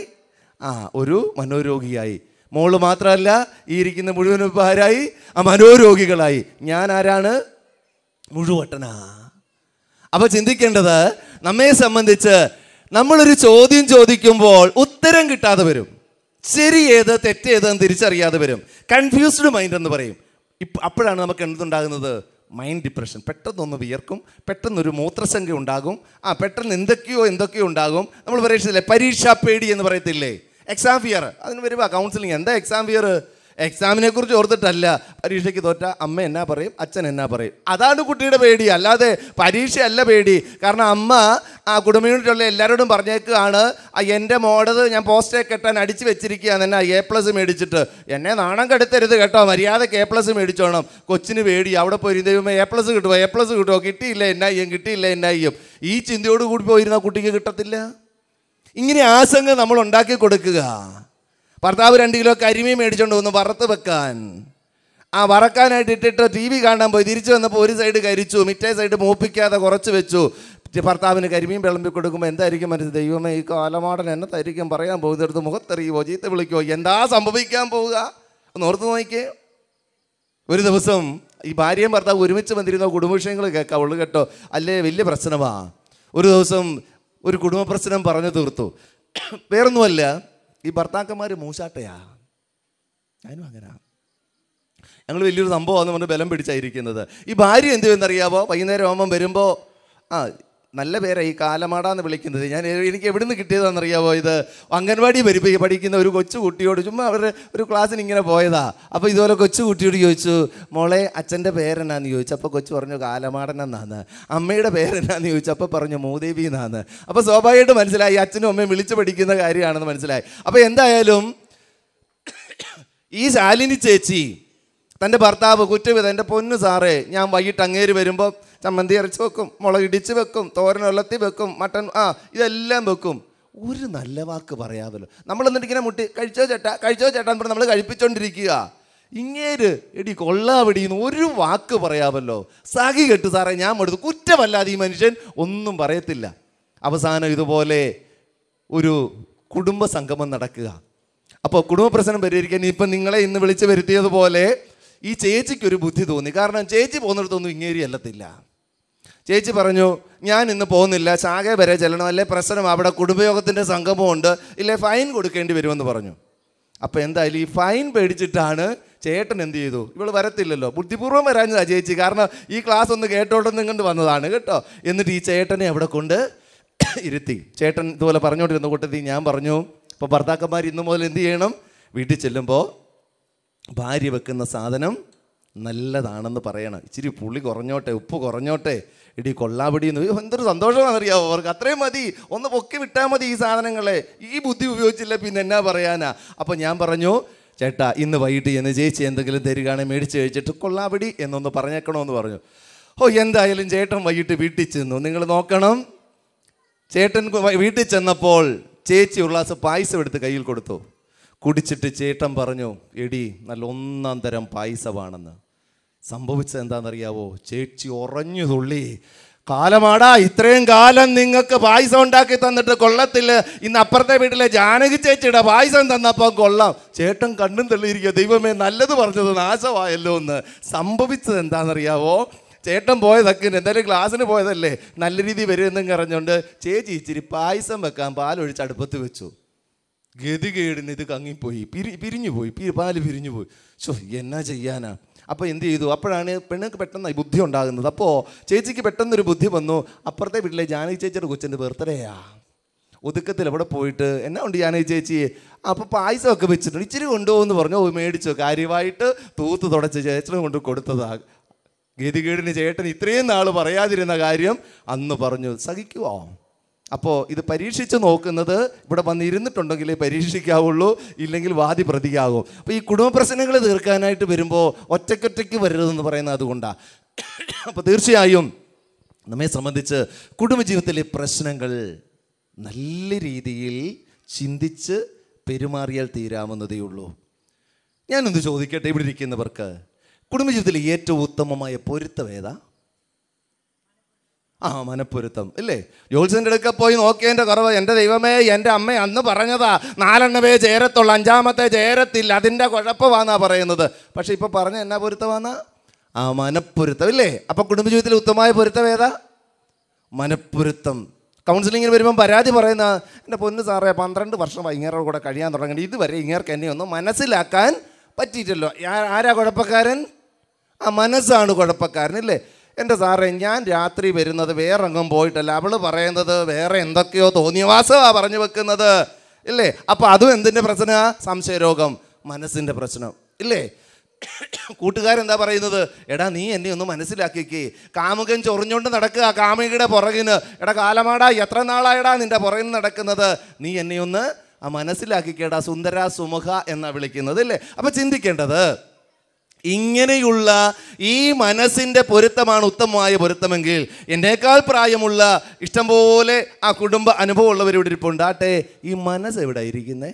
ആ ഒരു മനോരോഗിയായി മോള് മാത്രമല്ല ഈ ഇരിക്കുന്ന മുഴുവൻ ആരായി ആ മനോരോഗികളായി ഞാൻ ആരാണ് മുഴുവട്ടനാ അപ്പോൾ ചിന്തിക്കേണ്ടത് നമ്മെ സംബന്ധിച്ച് നമ്മളൊരു ചോദ്യം ചോദിക്കുമ്പോൾ ഉത്തരം കിട്ടാതെ വരും ശരി ഏത് തെറ്റേതെന്ന് തിരിച്ചറിയാതെ വരും കൺഫ്യൂസ്ഡ് മൈൻഡ് എന്ന് പറയും ഇപ്പം അപ്പോഴാണ് നമുക്ക് എന്തുണ്ടാകുന്നത് മൈൻഡ് ഡിപ്രഷൻ പെട്ടെന്നൊന്ന് വിയർക്കും പെട്ടെന്നൊരു മൂത്രസംഖ്യ ഉണ്ടാകും ആ പെട്ടെന്ന് എന്തൊക്കെയോ എന്തൊക്കെയോ ഉണ്ടാകും നമ്മൾ പരീക്ഷയില്ലേ പരീക്ഷാ പേടി എന്ന് പറയത്തില്ലേ എക്സാം ഫിയർ അതിന് വരുവാ കൗൺസിലിംഗ് എന്താ എക്സാം ഫിയർ എക്സാമിനെ കുറിച്ച് ഓർത്തിട്ടല്ല പരീക്ഷയ്ക്ക് തോറ്റ അമ്മ എന്നാ പറയും അച്ഛൻ എന്നാ പറയും അതാണ് കുട്ടിയുടെ പേടി അല്ലാതെ പരീക്ഷയല്ല പേടി കാരണം അമ്മ ആ കുടുംബയൂണിറ്റുള്ള എല്ലാവരോടും പറഞ്ഞേക്കുകയാണ് എൻ്റെ മോടത് ഞാൻ പോസ്റ്റേ കെട്ടാൻ അടിച്ച് വെച്ചിരിക്കുകയാണ് എന്നാ എ പ്ലസ് മേടിച്ചിട്ട് എന്നെ നാണം കെടുത്തരുത് കേട്ടോ മര്യാദക്ക് എ പ്ലസ് മേടിച്ചോണം കൊച്ചിന് പേടി അവിടെ പോയി ദൈവമേ എ പ്ലസ് കിട്ടുമോ എ പ്ലസ് കിട്ടുമോ കിട്ടിയില്ല എന്നായും കിട്ടിയില്ല എന്നായും ഈ ചിന്തയോട് കൂടി പോയിരുന്ന കുട്ടിക്ക് കിട്ടത്തില്ല ഇങ്ങനെ ആശങ്ക നമ്മൾ ഉണ്ടാക്കി കൊടുക്കുക ഭർത്താവ് രണ്ട് കിലോ കരിമീൻ മേടിച്ചുകൊണ്ട് വന്ന് വറുത്ത് വെക്കാൻ ആ വറക്കാനായിട്ട് ഇട്ടിട്ട് ടി വി കാണാൻ പോയി തിരിച്ചു വന്നപ്പോൾ ഒരു സൈഡ് കരിച്ചു മിറ്റേ സൈഡ് മൂപ്പിക്കാതെ കുറച്ച് വെച്ചു ഭർത്താവിന് കരിമീൻ വിളമ്പി കൊടുക്കുമ്പോൾ എന്തായിരിക്കും മനസ്സിൽ ദൈവമേ ഈ കാലമാടൻ എന്നത്തായിരിക്കും പറയാൻ പോകുന്നിടത്ത് ഇതെടുത്ത് മുഖത്തെറിയുമോ ചീത്ത വിളിക്കുമോ എന്താ സംഭവിക്കാൻ പോവുക ഒന്ന് ഓർത്ത് നോക്കിയേ ഒരു ദിവസം ഈ ഭാര്യയും ഭർത്താവ് ഒരുമിച്ച് വന്നിരുന്ന കുടുംബവിഷയങ്ങൾ കേൾക്കാം ഉള്ളു കേട്ടോ അല്ലേ വലിയ പ്രശ്നമാണ് ഒരു ദിവസം ഒരു കുടുംബ പ്രശ്നം പറഞ്ഞു തീർത്തു വേറൊന്നുമല്ല ഈ ഭർത്താക്കന്മാർ മൂശാട്ടയാ ഞാനും അങ്ങനെ ഞങ്ങൾ വലിയൊരു സംഭവമാണെന്ന് പറഞ്ഞ് ബലം പിടിച്ചായിരിക്കുന്നത് ഈ ഭാര്യ എന്ത് ചെയ്യുമെന്നറിയാമോ വൈകുന്നേരം ആകുമ്പം വരുമ്പോൾ ആ നല്ല പേരാണ് ഈ കാലമാടാന്ന് വിളിക്കുന്നത് ഞാൻ എനിക്ക് എവിടെ നിന്ന് കിട്ടിയതാണെന്നറിയാമോ ഇത് അംഗൻവാടി പഠിപ്പി പഠിക്കുന്ന ഒരു കൊച്ചു കുട്ടിയോട് ചുമ്മാ അവരുടെ ഒരു ക്ലാസ്സിന് ഇങ്ങനെ പോയതാ അപ്പോൾ ഇതുപോലെ കൊച്ചു കുട്ടിയോട് ചോദിച്ചു മോളെ അച്ഛൻ്റെ പേരെന്നാന്ന് ചോദിച്ചു അപ്പോൾ കൊച്ചു പറഞ്ഞു കാലമാടൻ എന്നാന്ന് അമ്മയുടെ പേരെന്നാന്ന് ചോദിച്ചു അപ്പോൾ പറഞ്ഞു മൂദേവി എന്നാന്ന് അപ്പോൾ സ്വാഭാവികമായിട്ട് മനസ്സിലായി അച്ഛനും അമ്മയും വിളിച്ചു പഠിക്കുന്ന കാര്യമാണെന്ന് മനസ്സിലായി അപ്പോൾ എന്തായാലും ഈ ശാലിനി ചേച്ചി തൻ്റെ ഭർത്താവ് കുറ്റവിധ എൻ്റെ പൊന്നു സാറേ ഞാൻ വൈകിട്ട് അങ്ങേര് വരുമ്പോൾ ചമ്മന്തി അരച്ച് വെക്കും മുളക് ഇടിച്ച് വെക്കും തോരൻ ഉലത്തി വെക്കും മട്ടൻ ആ ഇതെല്ലാം വെക്കും ഒരു നല്ല വാക്ക് പറയാമല്ലോ നമ്മൾ എന്നിട്ട് ഇങ്ങനെ മുട്ടി കഴിച്ചോ ചേട്ട കഴിച്ചോ ചേട്ടാ എന്ന് നമ്മൾ കഴിപ്പിച്ചോണ്ടിരിക്കുക ഇങ്ങേര് എടി കൊള്ളാവിടിയെന്ന് ഒരു വാക്ക് പറയാമല്ലോ സാഖി കെട്ട് സാറേ ഞാൻ എടുത്തു കുറ്റമല്ലാതെ ഈ മനുഷ്യൻ ഒന്നും പറയത്തില്ല അവസാനം ഇതുപോലെ ഒരു കുടുംബ സംഗമം നടക്കുക അപ്പോൾ കുടുംബ പ്രശ്നം പരിഹരിക്കാൻ ഇപ്പം നിങ്ങളെ ഇന്ന് വിളിച്ചു വരുത്തിയതുപോലെ ഈ ചേച്ചിക്ക് ഒരു ബുദ്ധി തോന്നി കാരണം ചേച്ചി പോകുന്നിടത്തൊന്നും ഇങ്ങേരി അല്ലത്തില്ല ചേച്ചി പറഞ്ഞു ഞാൻ ഇന്ന് പോകുന്നില്ല ശാഖ വരെ ചെല്ലണം അല്ലെ പ്രശ്നം അവിടെ കുടുംബയോഗത്തിൻ്റെ സംഗമമുണ്ട് ഇല്ലേ ഫൈൻ കൊടുക്കേണ്ടി വരുമെന്ന് പറഞ്ഞു അപ്പോൾ എന്തായാലും ഈ ഫൈൻ പേടിച്ചിട്ടാണ് ചേട്ടൻ എന്ത് ചെയ്തു ഇവൾ വരത്തില്ലല്ലോ ബുദ്ധിപൂർവ്വം വരാഞ്ഞാ ചേച്ചി കാരണം ഈ ക്ലാസ് ഒന്ന് കേട്ടോട്ടെന്ന് ഇങ്ങോട്ട് വന്നതാണ് കേട്ടോ എന്നിട്ട് ഈ ചേട്ടനെ അവിടെ കൊണ്ട് ഇരുത്തി ചേട്ടൻ ഇതുപോലെ പറഞ്ഞുകൊണ്ടിരുന്ന കൂട്ടത്തിൽ ഞാൻ പറഞ്ഞു ഇപ്പോൾ ഭർത്താക്കന്മാർ ഇന്നു മുതൽ എന്ത് ചെയ്യണം വീട്ടിൽ ചെല്ലുമ്പോൾ ഭാര്യ വെക്കുന്ന സാധനം നല്ലതാണെന്ന് പറയണം ഇച്ചിരി പുളി കുറഞ്ഞോട്ടെ ഉപ്പ് കുറഞ്ഞോട്ടെ ഇടി കൊള്ളാപിടി എന്ന് എന്തൊരു സന്തോഷമാണെന്നറിയാമോ അവർക്ക് അത്രയും മതി ഒന്ന് പൊക്കി വിട്ടാൽ മതി ഈ സാധനങ്ങളെ ഈ ബുദ്ധി ഉപയോഗിച്ചില്ല പിന്നെ എന്നാ പറയാനാ അപ്പോൾ ഞാൻ പറഞ്ഞു ചേട്ടാ ഇന്ന് വൈകിട്ട് എന്ന് ചേച്ചി എന്തെങ്കിലും തരികയാണെങ്കിൽ മേടിച്ച് കഴിച്ചിട്ട് കൊള്ളാപിടി എന്നൊന്ന് പറഞ്ഞേക്കണമെന്ന് പറഞ്ഞു ഓ എന്തായാലും ചേട്ടൻ വൈകിട്ട് വീട്ടിൽ ചെന്നു നിങ്ങൾ നോക്കണം ചേട്ടൻ വീട്ടിൽ ചെന്നപ്പോൾ ചേച്ചി ഉള്ളാസ് പായസം എടുത്ത് കയ്യിൽ കൊടുത്തു കുടിച്ചിട്ട് ചേട്ടൻ പറഞ്ഞു എടി നല്ല ഒന്നാം തരം പായസമാണെന്ന് സംഭവിച്ചത് എന്താണെന്നറിയാവോ ചേച്ചി ഉറഞ്ഞു തുള്ളി കാലമാടാ ഇത്രയും കാലം നിങ്ങൾക്ക് പായസം ഉണ്ടാക്കി തന്നിട്ട് കൊള്ളത്തില്ല ഇന്ന് അപ്പുറത്തെ വീട്ടിലെ ജാനകി ചേച്ചിയുടെ പായസം തന്നപ്പോൾ കൊള്ളാം ചേട്ടൻ കണ്ണും തള്ളിയിരിക്കുക ദൈവമേ നല്ലത് പറഞ്ഞത് നാശമായല്ലോ എന്ന് സംഭവിച്ചത് എന്താണെന്നറിയാവോ ചേട്ടൻ പോയതൊക്കെ എന്തായാലും ക്ലാസ്സിന് പോയതല്ലേ നല്ല രീതിയിൽ വരുമെന്നും പറഞ്ഞുകൊണ്ട് ചേച്ചി ഇച്ചിരി പായസം വെക്കാൻ പാലൊഴിച്ച് അടുപ്പത്ത് വെച്ചു ഗതികേടിന് ഇത് കങ്ങിപ്പോയി പിരി പിരിഞ്ഞു പോയി പാല് പിരിഞ്ഞു പോയി സോ എന്നാ ചെയ്യാനാ അപ്പോൾ എന്ത് ചെയ്തു അപ്പോഴാണ് പെണ്ണുങ്ങൾക്ക് പെട്ടെന്ന് ബുദ്ധി ഉണ്ടാകുന്നത് അപ്പോൾ ചേച്ചിക്ക് പെട്ടെന്നൊരു ബുദ്ധി വന്നു അപ്പുറത്തെ വീട്ടിലെ ജാനകി ചേച്ചിയുടെ കൊച്ചിൻ്റെ ബർത്ത്ഡേയാ ഒതുക്കത്തിൽ അവിടെ പോയിട്ട് എന്നാ ഉണ്ട് ജാനകി ചേച്ചി അപ്പോൾ പായസമൊക്കെ വെച്ചിട്ടുണ്ട് ഇച്ചിരി കൊണ്ടുപോകുമെന്ന് പറഞ്ഞു മേടിച്ചു കാര്യമായിട്ട് തൂത്ത് തുടച്ച് ചേച്ചനും കൊണ്ട് കൊടുത്തതാ ഗതികേടിന് ചേട്ടൻ ഇത്രയും നാൾ പറയാതിരുന്ന കാര്യം അന്ന് പറഞ്ഞു സഹിക്കുമോ അപ്പോൾ ഇത് പരീക്ഷിച്ച് നോക്കുന്നത് ഇവിടെ വന്നിരുന്നിട്ടുണ്ടെങ്കിൽ പരീക്ഷിക്കാവുള്ളൂ ഇല്ലെങ്കിൽ വാദി പ്രതിയാകും അപ്പോൾ ഈ കുടുംബ പ്രശ്നങ്ങൾ തീർക്കാനായിട്ട് വരുമ്പോൾ ഒറ്റയ്ക്കൊറ്റയ്ക്ക് വരരുതെന്ന് പറയുന്നത് അതുകൊണ്ടാണ് അപ്പോൾ തീർച്ചയായും നമ്മെ സംബന്ധിച്ച് കുടുംബജീവിതത്തിലെ പ്രശ്നങ്ങൾ നല്ല രീതിയിൽ ചിന്തിച്ച് പെരുമാറിയാൽ തീരാമെന്നതേ ഉള്ളൂ ഞാനൊന്ന് ചോദിക്കട്ടെ ഇവിടെ ഇരിക്കുന്നവർക്ക് കുടുംബജീവിതത്തിലെ ഏറ്റവും ഉത്തമമായ പൊരുത്തം ഏതാണ് ആ മനപ്പൊരുത്തം ഇല്ലേ ജോത്സ്യൻ്റെ അടുക്ക പോയി നോക്കിയതിൻ്റെ കുറവ് എൻ്റെ ദൈവമേ എൻ്റെ അമ്മ അന്ന് പറഞ്ഞതാ നാലെണ്ണമേ ചേരത്തുള്ളൂ അഞ്ചാമത്തെ ചേരത്തില്ല അതിൻ്റെ കുഴപ്പമാണെന്നാണ് പറയുന്നത് പക്ഷെ ഇപ്പോൾ പറഞ്ഞ എന്നാ പൊരുത്തമാണ് ആ മനപ്പൊരുത്തം ഇല്ലേ അപ്പോൾ കുടുംബജീവിതത്തിൽ ഉത്തമമായ പൊരുത്തം ഏതാ മനപ്പൊരുത്തം കൗൺസിലിങ്ങിന് വരുമ്പം പരാതി പറയുന്ന എൻ്റെ പൊന്ന് സാറേ പന്ത്രണ്ട് വർഷം ഇങ്ങേരുടെ കൂടെ കഴിയാൻ തുടങ്ങി ഇതുവരെ ഇങ്ങേർക്ക് എന്നെ ഒന്ന് മനസ്സിലാക്കാൻ പറ്റിയിട്ടല്ലോ ആരാ കുഴപ്പക്കാരൻ ആ മനസ്സാണ് കുഴപ്പക്കാരൻ ഇല്ലേ എൻ്റെ സാറേ ഞാൻ രാത്രി വരുന്നത് വേറെ അങ്ങും പോയിട്ടല്ല അവൾ പറയുന്നത് വേറെ എന്തൊക്കെയോ തോന്നിയവാസമാണ് പറഞ്ഞു വെക്കുന്നത് ഇല്ലേ അപ്പോൾ അതും എന്തിൻ്റെ പ്രശ്നമാണ് സംശയരോഗം മനസ്സിൻ്റെ പ്രശ്നം ഇല്ലേ കൂട്ടുകാരെന്താ പറയുന്നത് എടാ നീ എന്നെ ഒന്ന് മനസ്സിലാക്കിക്കി കാമുകൻ ചൊറിഞ്ഞുകൊണ്ട് നടക്കുക കാമുകിയുടെ പുറകിന് എടാ കാലമാടാ എത്ര നാളായടാ നിൻ്റെ പുറകിന് നടക്കുന്നത് നീ എന്നെ ഒന്ന് മനസ്സിലാക്കിക്കേടാ സുന്ദര സുമുഖ എന്നാണ് വിളിക്കുന്നത് ഇല്ലേ അപ്പോൾ ചിന്തിക്കേണ്ടത് ഇങ്ങനെയുള്ള ഈ മനസ്സിൻ്റെ പൊരുത്തമാണ് ഉത്തമമായ പൊരുത്തമെങ്കിൽ എന്നേക്കാൾ പ്രായമുള്ള ഇഷ്ടംപോലെ ആ കുടുംബ അനുഭവം ഉള്ളവരിവിടെ ഇരിപ്പുണ്ട് ആട്ടെ ഈ മനസ്സ് എവിടെ ഇരിക്കുന്നേ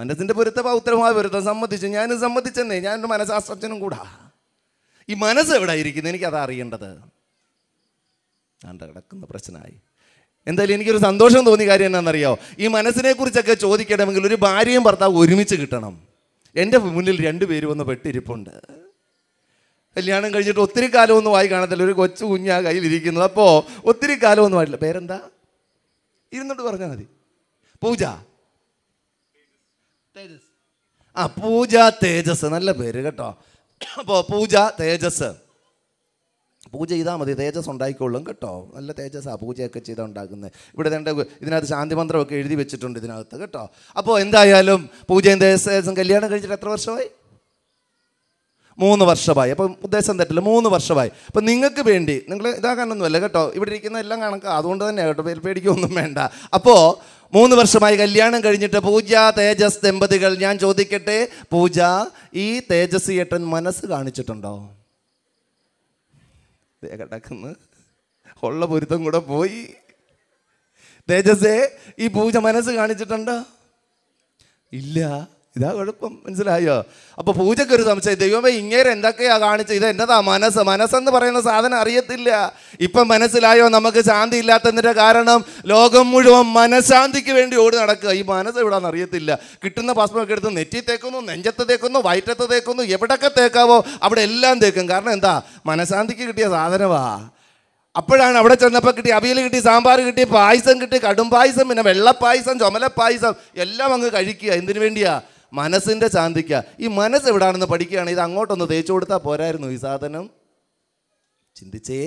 മനസ്സിൻ്റെ പൊരുത്തം ഉത്തരമായ പൊരുത്തം സമ്മതിച്ചു ഞാനും സമ്മതിച്ചെന്നേ ഞാൻ എൻ്റെ മനസ്സാസ്ത്രജ്ഞനും കൂടാ ഈ മനസ്സ് എവിടെ ഇരിക്കുന്നത് എനിക്കത് അറിയേണ്ടത് ഞാൻ കിടക്കുന്ന പ്രശ്നമായി എന്തായാലും എനിക്കൊരു സന്തോഷം തോന്നിയ കാര്യം എന്നാണെന്നറിയോ ഈ മനസ്സിനെക്കുറിച്ചൊക്കെ ചോദിക്കണമെങ്കിൽ ഒരു ഭാര്യയും ഭർത്താവ് ഒരുമിച്ച് കിട്ടണം എൻ്റെ മുന്നിൽ രണ്ട് പേര് വന്ന് പെട്ടിരിപ്പുണ്ട് കല്യാണം കഴിഞ്ഞിട്ട് ഒത്തിരി കാലമൊന്നും ആയി കാണത്തില്ല ഒരു കൊച്ചു കുഞ്ഞാ കയ്യിലിരിക്കുന്നത് അപ്പോൾ ഒത്തിരി കാലമൊന്നും ആയിട്ടില്ല പേരെന്താ ഇരുന്നിട്ട് പറഞ്ഞാൽ മതി പൂജ തേജസ് ആ പൂജ തേജസ് നല്ല പേര് കേട്ടോ അപ്പോൾ പൂജ തേജസ് പൂജ ചെയ്താൽ മതി തേജസ് ഉണ്ടായിക്കൊള്ളും കേട്ടോ നല്ല തേജസ്സാണ് പൂജയൊക്കെ ചെയ്താൽ ഉണ്ടാക്കുന്നത് ഇവിടെ രണ്ട് ഇതിനകത്ത് ശാന്തിമന്ത്രമൊക്കെ എഴുതി വെച്ചിട്ടുണ്ട് ഇതിനകത്ത് കേട്ടോ അപ്പോൾ എന്തായാലും പൂജയും തേജസ്സും കല്യാണം കഴിച്ചിട്ട് എത്ര വർഷമായി മൂന്ന് വർഷമായി അപ്പം ഉദ്ദേശം തെറ്റില്ല മൂന്ന് വർഷമായി അപ്പം നിങ്ങൾക്ക് വേണ്ടി നിങ്ങൾ ഇതാകാനൊന്നുമല്ല കേട്ടോ ഇവിടെ ഇരിക്കുന്ന എല്ലാം കണക്കാണ് അതുകൊണ്ട് തന്നെ കേട്ടോ പേടിക്കൊന്നും വേണ്ട അപ്പോൾ മൂന്ന് വർഷമായി കല്യാണം കഴിഞ്ഞിട്ട് പൂജ തേജസ് ദമ്പതികൾ ഞാൻ ചോദിക്കട്ടെ പൂജ ഈ ഏട്ടൻ മനസ്സ് കാണിച്ചിട്ടുണ്ടോ കിടക്കുന്നു ഉള്ള പൊരുത്തം കൂടെ പോയി തേജസ്സേ ഈ പൂജ മനസ്സ് കാണിച്ചിട്ടുണ്ടോ ഇല്ല ഇതാ കുഴപ്പം മനസ്സിലായോ അപ്പൊ പൂജയ്ക്ക് ഒരു സംശയം ദൈവമേ ഇങ്ങേര് എന്തൊക്കെയാ കാണിച്ചത് ഇത് എന്നതാ മനസ്സ് മനസ്സെന്ന് പറയുന്ന സാധനം അറിയത്തില്ല ഇപ്പം മനസ്സിലായോ നമുക്ക് ശാന്തി ഇല്ലാത്തതിൻ്റെ കാരണം ലോകം മുഴുവൻ മനഃശാന്തിക്ക് വേണ്ടി ഓടി നടക്കുക ഈ മനസ്സ് എവിടാന്ന് അറിയത്തില്ല കിട്ടുന്ന ഭസ്മൊക്കെ എടുത്ത് നെറ്റി തേക്കുന്നു നെഞ്ചത്ത് തേക്കുന്നു വയറ്റത്ത് തേക്കുന്നു എവിടൊക്കെ തേക്കാവോ അവിടെ എല്ലാം തേക്കും കാരണം എന്താ മനഃശാന്തിക്ക് കിട്ടിയ സാധനമാ അപ്പോഴാണ് അവിടെ ചെന്നപ്പോൾ കിട്ടി അവിയൽ കിട്ടി സാമ്പാർ കിട്ടി പായസം കിട്ടി കടും പായസം പിന്നെ വെള്ളപ്പായസം ചുമലപ്പായസം എല്ലാം അങ്ങ് കഴിക്കുക എന്തിനു വേണ്ടിയാണ് മനസ്സിൻ്റെ ശാന്തിക്ക ഈ മനസ്സ് എവിടാണെന്ന് പഠിക്കുകയാണ് ഇത് അങ്ങോട്ടൊന്ന് തേച്ചു കൊടുത്താൽ പോരായിരുന്നു ഈ സാധനം ചിന്തിച്ചേ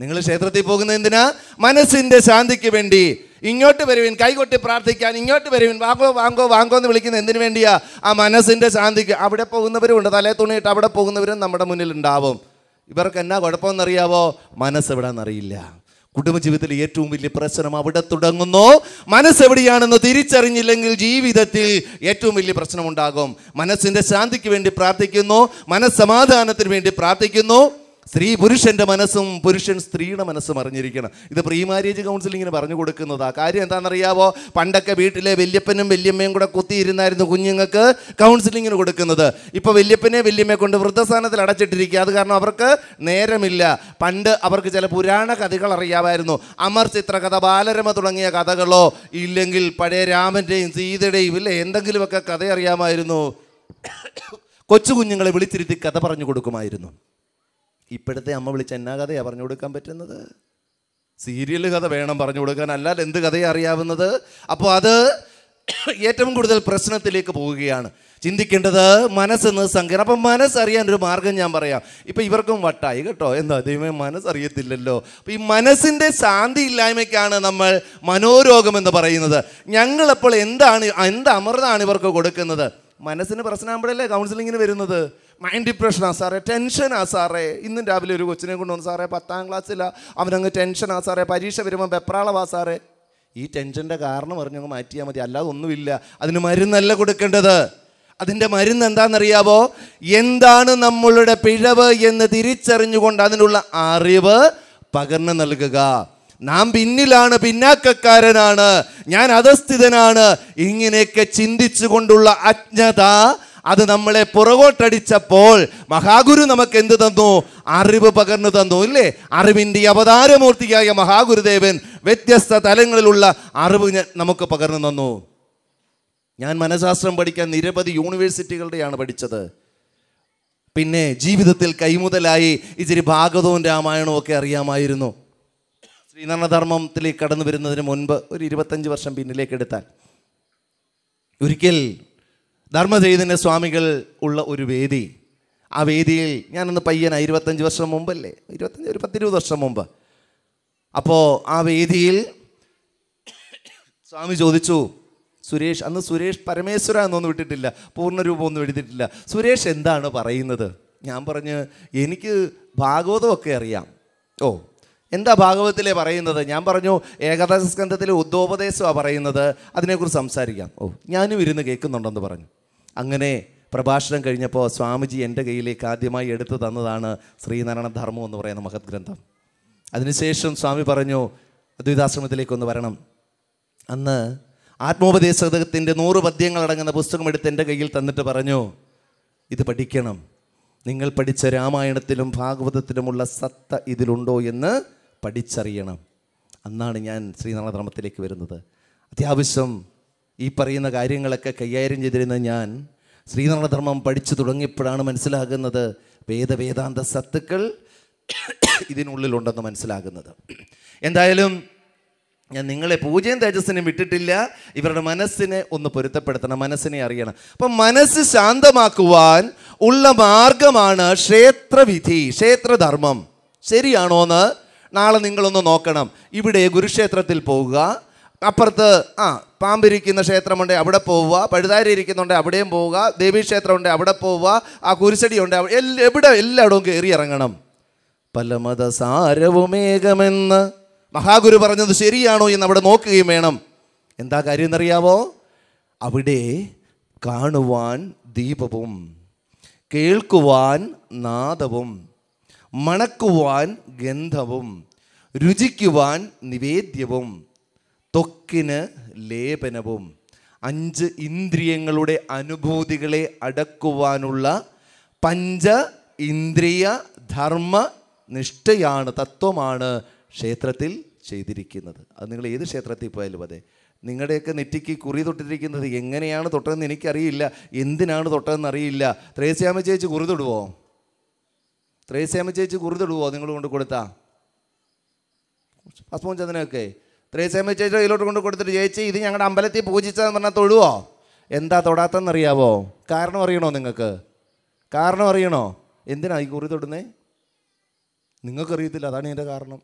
നിങ്ങൾ ക്ഷേത്രത്തിൽ പോകുന്ന എന്തിനാ മനസ്സിൻ്റെ ശാന്തിക്ക് വേണ്ടി ഇങ്ങോട്ട് വരുവിൻ കൈകൊട്ടി പ്രാർത്ഥിക്കാൻ ഇങ്ങോട്ട് വരുവിൻ വാങ്ങോ വാങ്ങോ വാങ്ങോ എന്ന് വിളിക്കുന്ന എന്തിനു വേണ്ടിയാ ആ മനസ്സിൻ്റെ ശാന്തിക്ക് അവിടെ പോകുന്നവരുമുണ്ട് തലേ തുണിയിട്ട് അവിടെ പോകുന്നവരും നമ്മുടെ മുന്നിൽ ഉണ്ടാവും ഇവർക്ക് എന്നാ കുഴപ്പമെന്നറിയാവോ മനസ്സ് എവിടാന്നറിയില്ല കുടുംബജീവിതത്തിലെ ഏറ്റവും വലിയ പ്രശ്നം അവിടെ തുടങ്ങുന്നു മനസ്സെവിടെയാണെന്ന് തിരിച്ചറിഞ്ഞില്ലെങ്കിൽ ജീവിതത്തിൽ ഏറ്റവും വലിയ പ്രശ്നമുണ്ടാകും മനസ്സിൻ്റെ ശാന്തിക്ക് വേണ്ടി പ്രാർത്ഥിക്കുന്നു മനസ്സമാധാനത്തിന് വേണ്ടി പ്രാർത്ഥിക്കുന്നു സ്ത്രീ പുരുഷൻ്റെ മനസ്സും പുരുഷൻ സ്ത്രീയുടെ മനസ്സും അറിഞ്ഞിരിക്കണം ഇത് പ്രീ മാരേജ് കൗൺസിലിങ്ങിന് പറഞ്ഞു കൊടുക്കുന്നതാണ് കാര്യം എന്താണെന്നറിയാവോ പണ്ടൊക്കെ വീട്ടിലെ വല്യപ്പനും വല്യമ്മയും കൂടെ കുത്തിയിരുന്നായിരുന്നു കുഞ്ഞുങ്ങൾക്ക് കൗൺസിലിങ്ങിന് കൊടുക്കുന്നത് ഇപ്പോൾ വല്യപ്പനെ വല്യമ്മയെ കൊണ്ട് വൃദ്ധസ്ഥാനത്തിൽ അടച്ചിട്ടിരിക്കുക അത് കാരണം അവർക്ക് നേരമില്ല പണ്ട് അവർക്ക് ചില പുരാണ കഥകൾ അറിയാമായിരുന്നു അമർ ചിത്രകഥ ബാലരമ തുടങ്ങിയ കഥകളോ ഇല്ലെങ്കിൽ പഴയ രാമൻ്റെയും സീതയുടെയും ഇല്ലേ എന്തെങ്കിലുമൊക്കെ കഥ അറിയാമായിരുന്നു കൊച്ചു കുഞ്ഞുങ്ങളെ വിളിച്ചിരുത്തി കഥ പറഞ്ഞു കൊടുക്കുമായിരുന്നു ഇപ്പോഴത്തെ അമ്മ വിളിച്ച എന്നാ കഥയാണ് പറഞ്ഞു കൊടുക്കാൻ പറ്റുന്നത് സീരിയൽ കഥ വേണം പറഞ്ഞു കൊടുക്കാൻ അല്ലാതെ എന്ത് കഥയാണ് അറിയാവുന്നത് അപ്പോൾ അത് ഏറ്റവും കൂടുതൽ പ്രശ്നത്തിലേക്ക് പോവുകയാണ് ചിന്തിക്കേണ്ടത് മനസ്സെന്ന് സങ്കീർണം അപ്പം മനസ്സറിയാൻ ഒരു മാർഗം ഞാൻ പറയാം ഇപ്പം ഇവർക്കും വട്ടായി കേട്ടോ എന്താ ദൈവമേ മനസ്സറിയത്തില്ലല്ലോ അപ്പം ഈ മനസ്സിൻ്റെ ശാന്തി ഇല്ലായ്മയ്ക്കാണ് നമ്മൾ മനോരോഗം എന്ന് പറയുന്നത് ഞങ്ങളപ്പോൾ എന്താണ് എന്ത് അമൃതാണ് ഇവർക്ക് കൊടുക്കുന്നത് മനസ്സിന് പ്രശ്നമാകുമ്പോഴല്ലേ കൗൺസിലിങ്ങിന് വരുന്നത് മൈൻഡ് ഡിപ്രഷനാ സാറേ ടെൻഷനാ സാറേ ഇന്നും രാവിലെ ഒരു കൊച്ചിനെ കൊണ്ടുവന്നു സാറേ പത്താം ക്ലാസ്സിലാണ് അവനങ്ങ് ടെൻഷനാ സാറേ പരീക്ഷ വരുമ്പോൾ വെപ്രാളവാ സാറേ ഈ ടെൻഷൻ്റെ കാരണം അറിഞ്ഞങ്ങ് മാറ്റിയാൽ മതി അല്ലാതെ ഒന്നുമില്ല അതിന് മരുന്നല്ല കൊടുക്കേണ്ടത് അതിൻ്റെ മരുന്ന് എന്താണെന്നറിയാവോ എന്താണ് നമ്മളുടെ പിഴവ് എന്ന് തിരിച്ചറിഞ്ഞുകൊണ്ട് അതിനുള്ള അറിവ് പകർന്നു നൽകുക നാം പിന്നിലാണ് പിന്നാക്കക്കാരനാണ് ഞാൻ അധസ്ഥിതനാണ് ഇങ്ങനെയൊക്കെ ചിന്തിച്ചു കൊണ്ടുള്ള അജ്ഞത അത് നമ്മളെ പുറകോട്ടടിച്ചപ്പോൾ മഹാഗുരു നമുക്ക് എന്ത് തന്നു അറിവ് പകർന്നു തന്നു ഇല്ലേ അറിവിൻ്റെ അവതാരമൂർത്തിയായ മഹാഗുരുദേവൻ വ്യത്യസ്ത തലങ്ങളിലുള്ള അറിവ് നമുക്ക് പകർന്നു തന്നു ഞാൻ മനഃശാസ്ത്രം പഠിക്കാൻ നിരവധി യൂണിവേഴ്സിറ്റികളുടെയാണ് പഠിച്ചത് പിന്നെ ജീവിതത്തിൽ കൈമുതലായി ഇച്ചിരി ഭാഗതവും രാമായണവും ഒക്കെ അറിയാമായിരുന്നു ശ്രീനാരായണധർമ്മത്തിലേക്ക് കടന്നു വരുന്നതിന് മുൻപ് ഒരു ഇരുപത്തഞ്ച് വർഷം പിന്നിലേക്ക് എടുത്താൽ ഒരിക്കൽ ധർമ്മചൈതന്യ സ്വാമികൾ ഉള്ള ഒരു വേദി ആ വേദിയിൽ ഞാനന്ന് പയ്യന ഇരുപത്തഞ്ച് വർഷം മുമ്പല്ലേ ഇരുപത്തഞ്ച് ഒരു പത്തിരുപത് വർഷം മുമ്പ് അപ്പോൾ ആ വേദിയിൽ സ്വാമി ചോദിച്ചു സുരേഷ് അന്ന് സുരേഷ് പരമേശ്വര എന്നൊന്നും വിട്ടിട്ടില്ല പൂർണ്ണരൂപമൊന്നും ഒന്നും എഴുതിയിട്ടില്ല സുരേഷ് എന്താണ് പറയുന്നത് ഞാൻ പറഞ്ഞ് എനിക്ക് ഭാഗവതമൊക്കെ അറിയാം ഓ എന്താ ഭാഗവതത്തിലെ പറയുന്നത് ഞാൻ പറഞ്ഞു ഏകാദശ സ്കന്ധത്തിലെ ഉദ്യോപദേശമാണ് പറയുന്നത് അതിനെക്കുറിച്ച് സംസാരിക്കാം ഓ ഞാനും ഇരുന്ന് കേൾക്കുന്നുണ്ടെന്ന് പറഞ്ഞു അങ്ങനെ പ്രഭാഷണം കഴിഞ്ഞപ്പോൾ സ്വാമിജി എൻ്റെ കയ്യിലേക്ക് ആദ്യമായി എടുത്തു തന്നതാണ് ശ്രീനാരായണ ധർമ്മം എന്ന് പറയുന്ന മഹത് ഗ്രന്ഥം അതിനുശേഷം സ്വാമി പറഞ്ഞു അദ്വൈതാശ്രമത്തിലേക്കൊന്ന് വരണം അന്ന് ആത്മോപദേശത്തിൻ്റെ നൂറ് പദ്യങ്ങളടങ്ങുന്ന പുസ്തകം എടുത്ത് എൻ്റെ കയ്യിൽ തന്നിട്ട് പറഞ്ഞു ഇത് പഠിക്കണം നിങ്ങൾ പഠിച്ച രാമായണത്തിലും ഭാഗവതത്തിലുമുള്ള സത്ത ഇതിലുണ്ടോ എന്ന് പഠിച്ചറിയണം അന്നാണ് ഞാൻ ശ്രീനാഥധർമ്മത്തിലേക്ക് വരുന്നത് അത്യാവശ്യം ഈ പറയുന്ന കാര്യങ്ങളൊക്കെ കൈകാര്യം ചെയ്തിരുന്ന ഞാൻ ശ്രീനാഥധർമ്മം പഠിച്ചു തുടങ്ങിയപ്പോഴാണ് മനസ്സിലാകുന്നത് വേദവേദാന്ത സത്തുക്കൾ ഇതിനുള്ളിലുണ്ടെന്ന് മനസ്സിലാകുന്നത് എന്തായാലും ഞാൻ നിങ്ങളെ പൂജയും തേജസ്സിനും വിട്ടിട്ടില്ല ഇവരുടെ മനസ്സിനെ ഒന്ന് പൊരുത്തപ്പെടുത്തണം മനസ്സിനെ അറിയണം അപ്പം മനസ്സ് ശാന്തമാക്കുവാൻ ഉള്ള മാർഗമാണ് ക്ഷേത്രവിധി ക്ഷേത്രധർമ്മം ശരിയാണോന്ന് നാളെ നിങ്ങളൊന്ന് നോക്കണം ഇവിടെ ഗുരുക്ഷേത്രത്തിൽ പോവുക അപ്പുറത്ത് ആ പാമ്പിരിക്കുന്ന ക്ഷേത്രമുണ്ട് അവിടെ പോവുക പഴുതാരി ഇരിക്കുന്നുണ്ട് അവിടെയും പോവുക ദേവീക്ഷേത്രമുണ്ട് അവിടെ പോവുക ആ കുരിശടിയുണ്ട് എവിടെ എല്ലായിടവും കയറി ഇറങ്ങണം പല മതസാരവുമേകമെന്ന് മഹാഗുരു പറഞ്ഞത് ശരിയാണോ എന്ന് അവിടെ നോക്കുകയും വേണം എന്താ കാര്യം എന്നറിയാവോ അവിടെ കാണുവാൻ ദീപവും കേൾക്കുവാൻ നാദവും മണക്കുവാൻ ഗന്ധവും രുചിക്കുവാൻ നിവേദ്യവും ത്വക്കിന് ലേപനവും അഞ്ച് ഇന്ദ്രിയങ്ങളുടെ അനുഭൂതികളെ അടക്കുവാനുള്ള പഞ്ച ഇന്ദ്രിയ ധർമ്മ നിഷ്ഠയാണ് തത്വമാണ് ക്ഷേത്രത്തിൽ ചെയ്തിരിക്കുന്നത് അത് നിങ്ങൾ ഏത് ക്ഷേത്രത്തിൽ പോയാലും അതെ നിങ്ങളുടെയൊക്കെ നെറ്റിക്ക് കുറി തൊട്ടിരിക്കുന്നത് എങ്ങനെയാണ് തൊട്ടതെന്ന് എനിക്കറിയില്ല എന്തിനാണ് തൊട്ടതെന്ന് അറിയില്ല ത്രേസ്യാമ ചേച്ചി കുറി തൊടുവോ ത്രേസ്യാമ്മ ചേച്ചി കുറുതിടുവോ നിങ്ങൾ കൊണ്ട് കൊടുത്താ ഭസ്മവും ചന്ദനമൊക്കെ ത്രേസ്യാമ്മ ചേച്ചി കയ്യിലോട്ട് കൊണ്ട് കൊടുത്തിട്ട് ചേച്ചി ഇത് ഞങ്ങളുടെ അമ്പലത്തിൽ പൂജിച്ചതെന്ന് പറഞ്ഞാൽ തൊഴുവോ എന്താ തൊടാത്തെന്നറിയാവോ കാരണം അറിയണോ നിങ്ങൾക്ക് കാരണം അറിയണോ എന്തിനാ ഈ കുറി തൊടുന്നേ നിങ്ങൾക്കറിയത്തില്ല അതാണ് എൻ്റെ കാരണം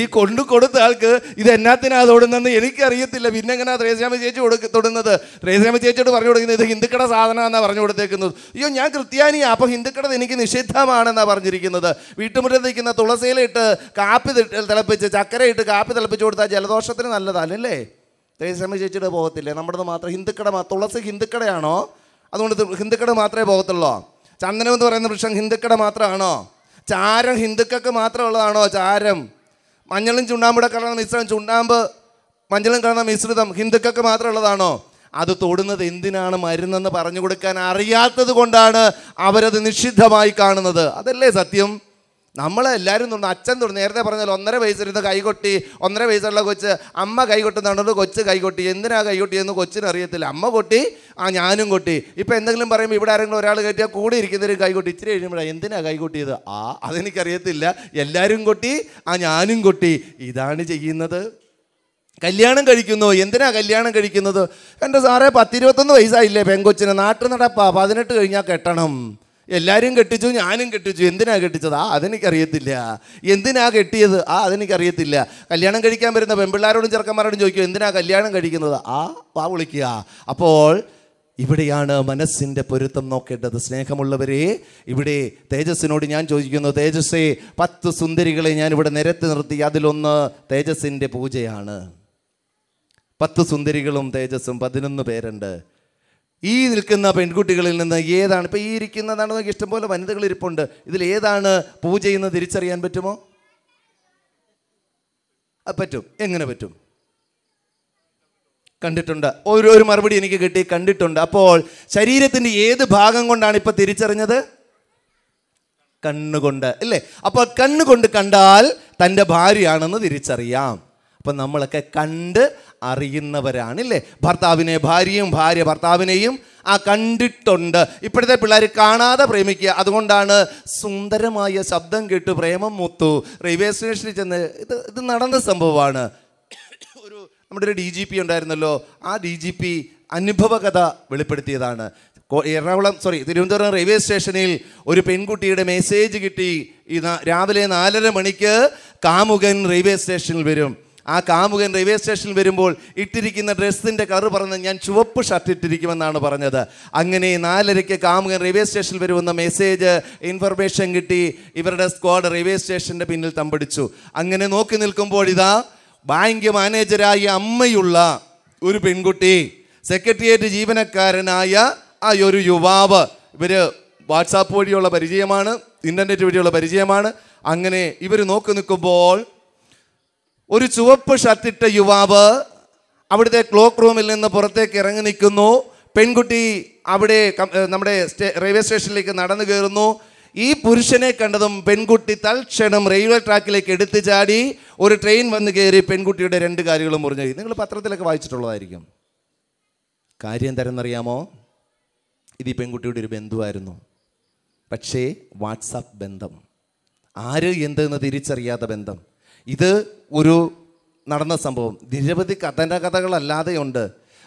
ഈ കൊണ്ടു കൊടുത്ത ആൾക്ക് ഇത് എന്നാത്തിനാ തൊടുന്നതെന്ന് എനിക്കറിയത്തില്ല പിന്നെ എങ്ങനെ ത്രേസ്യാമ ചേച്ചി കൊടുക്ക തൊടുന്നത് ത്രേസ്യാമ ചേച്ചിയോട് പറഞ്ഞു കൊടുക്കുന്നത് ഇത് ഹിന്ദുക്കട സാധനമാണെന്നാണ് പറഞ്ഞു കൊടുത്തേക്കുന്നത് അയ്യോ ഞാൻ ക്രിസ്ത്യാനിയാണ് അപ്പോൾ ഹിന്ദുക്കടത് എനിക്ക് നിഷിദ്ധമാണെന്നാണ് പറഞ്ഞിരിക്കുന്നത് വീട്ടുമുറ്റത്ത് നിൽക്കുന്ന തുളസിയിലിട്ട് കാപ്പി തിളപ്പിച്ച് ചക്കരയിട്ട് കാപ്പി തിളപ്പിച്ച് കൊടുത്താൽ ജലദോഷത്തിന് നല്ലതല്ലേ ത്രേസ്യാമ ചേച്ചിയുടെ പോകത്തില്ലേ നമ്മുടെ മാത്രം ഹിന്ദുക്കട തുളസി ഹിന്ദുക്കടയാണോ അതുകൊണ്ട് ഹിന്ദുക്കട മാത്രമേ പോകത്തുള്ളൂ ചന്ദനം എന്ന് പറയുന്ന വൃക്ഷം ഹിന്ദുക്കട മാത്രമാണോ ചാരം ഹിന്ദുക്കൾക്ക് മാത്രമുള്ളതാണോ ചാരം മഞ്ഞളും ചുണ്ണാമ്പൂടെ കലർന്ന മിശ്രണം ചുണ്ണാമ്പ് മഞ്ഞളും കലർന്ന മിശ്രിതം ഹിന്ദുക്കൾക്ക് മാത്രമുള്ളതാണോ അത് തൊടുന്നത് എന്തിനാണ് മരുന്നെന്ന് പറഞ്ഞു കൊടുക്കാൻ അറിയാത്തത് കൊണ്ടാണ് അവരത് നിഷിദ്ധമായി കാണുന്നത് അതല്ലേ സത്യം നമ്മളെല്ലാവരും തുടങ്ങും അച്ഛൻ തുടങ്ങും നേരത്തെ പറഞ്ഞാൽ ഒന്നര വയസ്സിരുന്ന് കൈകൊട്ടി ഒന്നര വയസ്സുള്ള കൊച്ച് അമ്മ കൈകൊട്ടുന്നുണ്ടോ കൊച്ച് കൈകൊട്ടി എന്തിനാ കൈകൊട്ടിയെന്ന് കൊച്ചിനറിയത്തില്ല അമ്മ കൊട്ടി ആ ഞാനും കൊട്ടി ഇപ്പം എന്തെങ്കിലും പറയുമ്പോൾ ഇവിടെ ആരെങ്കിലും ഒരാൾ കയറ്റിയാൽ കൂടെ ഇരിക്കുന്നവരും കൈകൊട്ടി ഇച്ചിരി കഴിയുമ്പോഴാണ് എന്തിനാ കൈകൊട്ടിയത് ആ അതെനിക്കറിയത്തില്ല എല്ലാവരും കൊട്ടി ആ ഞാനും കൊട്ടി ഇതാണ് ചെയ്യുന്നത് കല്യാണം കഴിക്കുന്നു എന്തിനാ കല്യാണം കഴിക്കുന്നത് എൻ്റെ സാറേ പത്തിരുപത്തൊന്ന് വയസ്സായില്ലേ പെങ്കൊച്ചിന് നാട്ടിൽ നടപ്പാ പതിനെട്ട് കഴിഞ്ഞാൽ കെട്ടണം എല്ലാവരും കെട്ടിച്ചു ഞാനും കെട്ടിച്ചു എന്തിനാ കെട്ടിച്ചത് ആ അതെനിക്കറിയത്തില്ല എന്തിനാ കെട്ടിയത് ആ അതെനിക്കറിയത്തില്ല കല്യാണം കഴിക്കാൻ വരുന്ന പെൺപിള്ളാരോടും ചെറുക്കന്മാരോടും ചോദിക്കും എന്തിനാ കല്യാണം കഴിക്കുന്നത് ആ വാ വിളിക്കുക അപ്പോൾ ഇവിടെയാണ് മനസ്സിൻ്റെ പൊരുത്തം നോക്കേണ്ടത് സ്നേഹമുള്ളവരെ ഇവിടെ തേജസ്സിനോട് ഞാൻ ചോദിക്കുന്നു തേജസ്സേ പത്ത് സുന്ദരികളെ ഞാൻ ഇവിടെ നിരത്തി നിർത്തി അതിലൊന്ന് തേജസ്സിൻ്റെ പൂജയാണ് പത്ത് സുന്ദരികളും തേജസ്സും പതിനൊന്ന് പേരുണ്ട് ഈ നിൽക്കുന്ന പെൺകുട്ടികളിൽ നിന്ന് ഏതാണ് ഇപ്പം ഈ ഇരിക്കുന്നതാണ് നമുക്ക് ഇഷ്ടംപോലെ വനിതകൾ ഇരിപ്പുണ്ട് ഇതിൽ ഏതാണ് പൂജയെന്ന് തിരിച്ചറിയാൻ പറ്റുമോ പറ്റും എങ്ങനെ പറ്റും കണ്ടിട്ടുണ്ട് ഒരു ഒരു മറുപടി എനിക്ക് കിട്ടി കണ്ടിട്ടുണ്ട് അപ്പോൾ ശരീരത്തിൻ്റെ ഏത് ഭാഗം കൊണ്ടാണ് ഇപ്പം തിരിച്ചറിഞ്ഞത് കണ്ണുകൊണ്ട് അല്ലേ അപ്പോൾ കണ്ണുകൊണ്ട് കണ്ടാൽ തൻ്റെ ഭാര്യയാണെന്ന് തിരിച്ചറിയാം അപ്പം നമ്മളൊക്കെ കണ്ട് അറിയുന്നവരാണല്ലേ ഭർത്താവിനെ ഭാര്യയും ഭാര്യ ഭർത്താവിനെയും ആ കണ്ടിട്ടുണ്ട് ഇപ്പോഴത്തെ പിള്ളേർ കാണാതെ പ്രേമിക്കുക അതുകൊണ്ടാണ് സുന്ദരമായ ശബ്ദം കേട്ട് പ്രേമം മുത്തു റെയിൽവേ സ്റ്റേഷനിൽ ചെന്ന് ഇത് ഇത് നടന്ന സംഭവമാണ് ഒരു നമ്മുടെ ഒരു ഡി ജി പി ഉണ്ടായിരുന്നല്ലോ ആ ഡി ജി പി അനുഭവകഥ വെളിപ്പെടുത്തിയതാണ് എറണാകുളം സോറി തിരുവനന്തപുരം റെയിൽവേ സ്റ്റേഷനിൽ ഒരു പെൺകുട്ടിയുടെ മെസ്സേജ് കിട്ടി രാവിലെ നാലര മണിക്ക് കാമുകൻ റെയിൽവേ സ്റ്റേഷനിൽ വരും ആ കാമുകൻ റെയിൽവേ സ്റ്റേഷനിൽ വരുമ്പോൾ ഇട്ടിരിക്കുന്ന ഡ്രസ്സിൻ്റെ കളർ പറഞ്ഞ് ഞാൻ ചുവപ്പ് ഷർട്ട് ഇട്ടിരിക്കുമെന്നാണ് പറഞ്ഞത് അങ്ങനെ നാലരയ്ക്ക് കാമുകൻ റെയിൽവേ സ്റ്റേഷനിൽ വരുമെന്ന മെസ്സേജ് ഇൻഫർമേഷൻ കിട്ടി ഇവരുടെ സ്ക്വാഡ് റെയിൽവേ സ്റ്റേഷൻ്റെ പിന്നിൽ തമ്പടിച്ചു അങ്ങനെ നോക്കി നിൽക്കുമ്പോൾ ഇതാ ബാങ്ക് മാനേജരായ അമ്മയുള്ള ഒരു പെൺകുട്ടി സെക്രട്ടേറിയറ്റ് ജീവനക്കാരനായ ആ ഒരു യുവാവ് ഇവർ വാട്സാപ്പ് വഴിയുള്ള പരിചയമാണ് ഇൻ്റർനെറ്റ് വഴിയുള്ള പരിചയമാണ് അങ്ങനെ ഇവർ നോക്കി നിൽക്കുമ്പോൾ ഒരു ചുവപ്പ് ഷർട്ടിട്ട യുവാവ് അവിടുത്തെ ക്ലോക്ക് റൂമിൽ നിന്ന് പുറത്തേക്ക് ഇറങ്ങി നിൽക്കുന്നു പെൺകുട്ടി അവിടെ നമ്മുടെ റെയിൽവേ സ്റ്റേഷനിലേക്ക് നടന്നു കയറുന്നു ഈ പുരുഷനെ കണ്ടതും പെൺകുട്ടി തൽക്ഷണം റെയിൽവേ ട്രാക്കിലേക്ക് എടുത്തു ചാടി ഒരു ട്രെയിൻ വന്ന് കയറി പെൺകുട്ടിയുടെ രണ്ട് കാര്യങ്ങളും മുറിഞ്ഞു നിങ്ങൾ പത്രത്തിലൊക്കെ വായിച്ചിട്ടുള്ളതായിരിക്കും കാര്യം തരുന്നറിയാമോ ഇത് ഈ പെൺകുട്ടിയുടെ ഒരു ബന്ധുവായിരുന്നു പക്ഷേ വാട്സാപ്പ് ബന്ധം ആര് എന്തെന്ന് തിരിച്ചറിയാത്ത ബന്ധം ഇത് ഒരു നടന്ന സംഭവം നിരവധി കഥന കഥകളല്ലാതെ ഉണ്ട്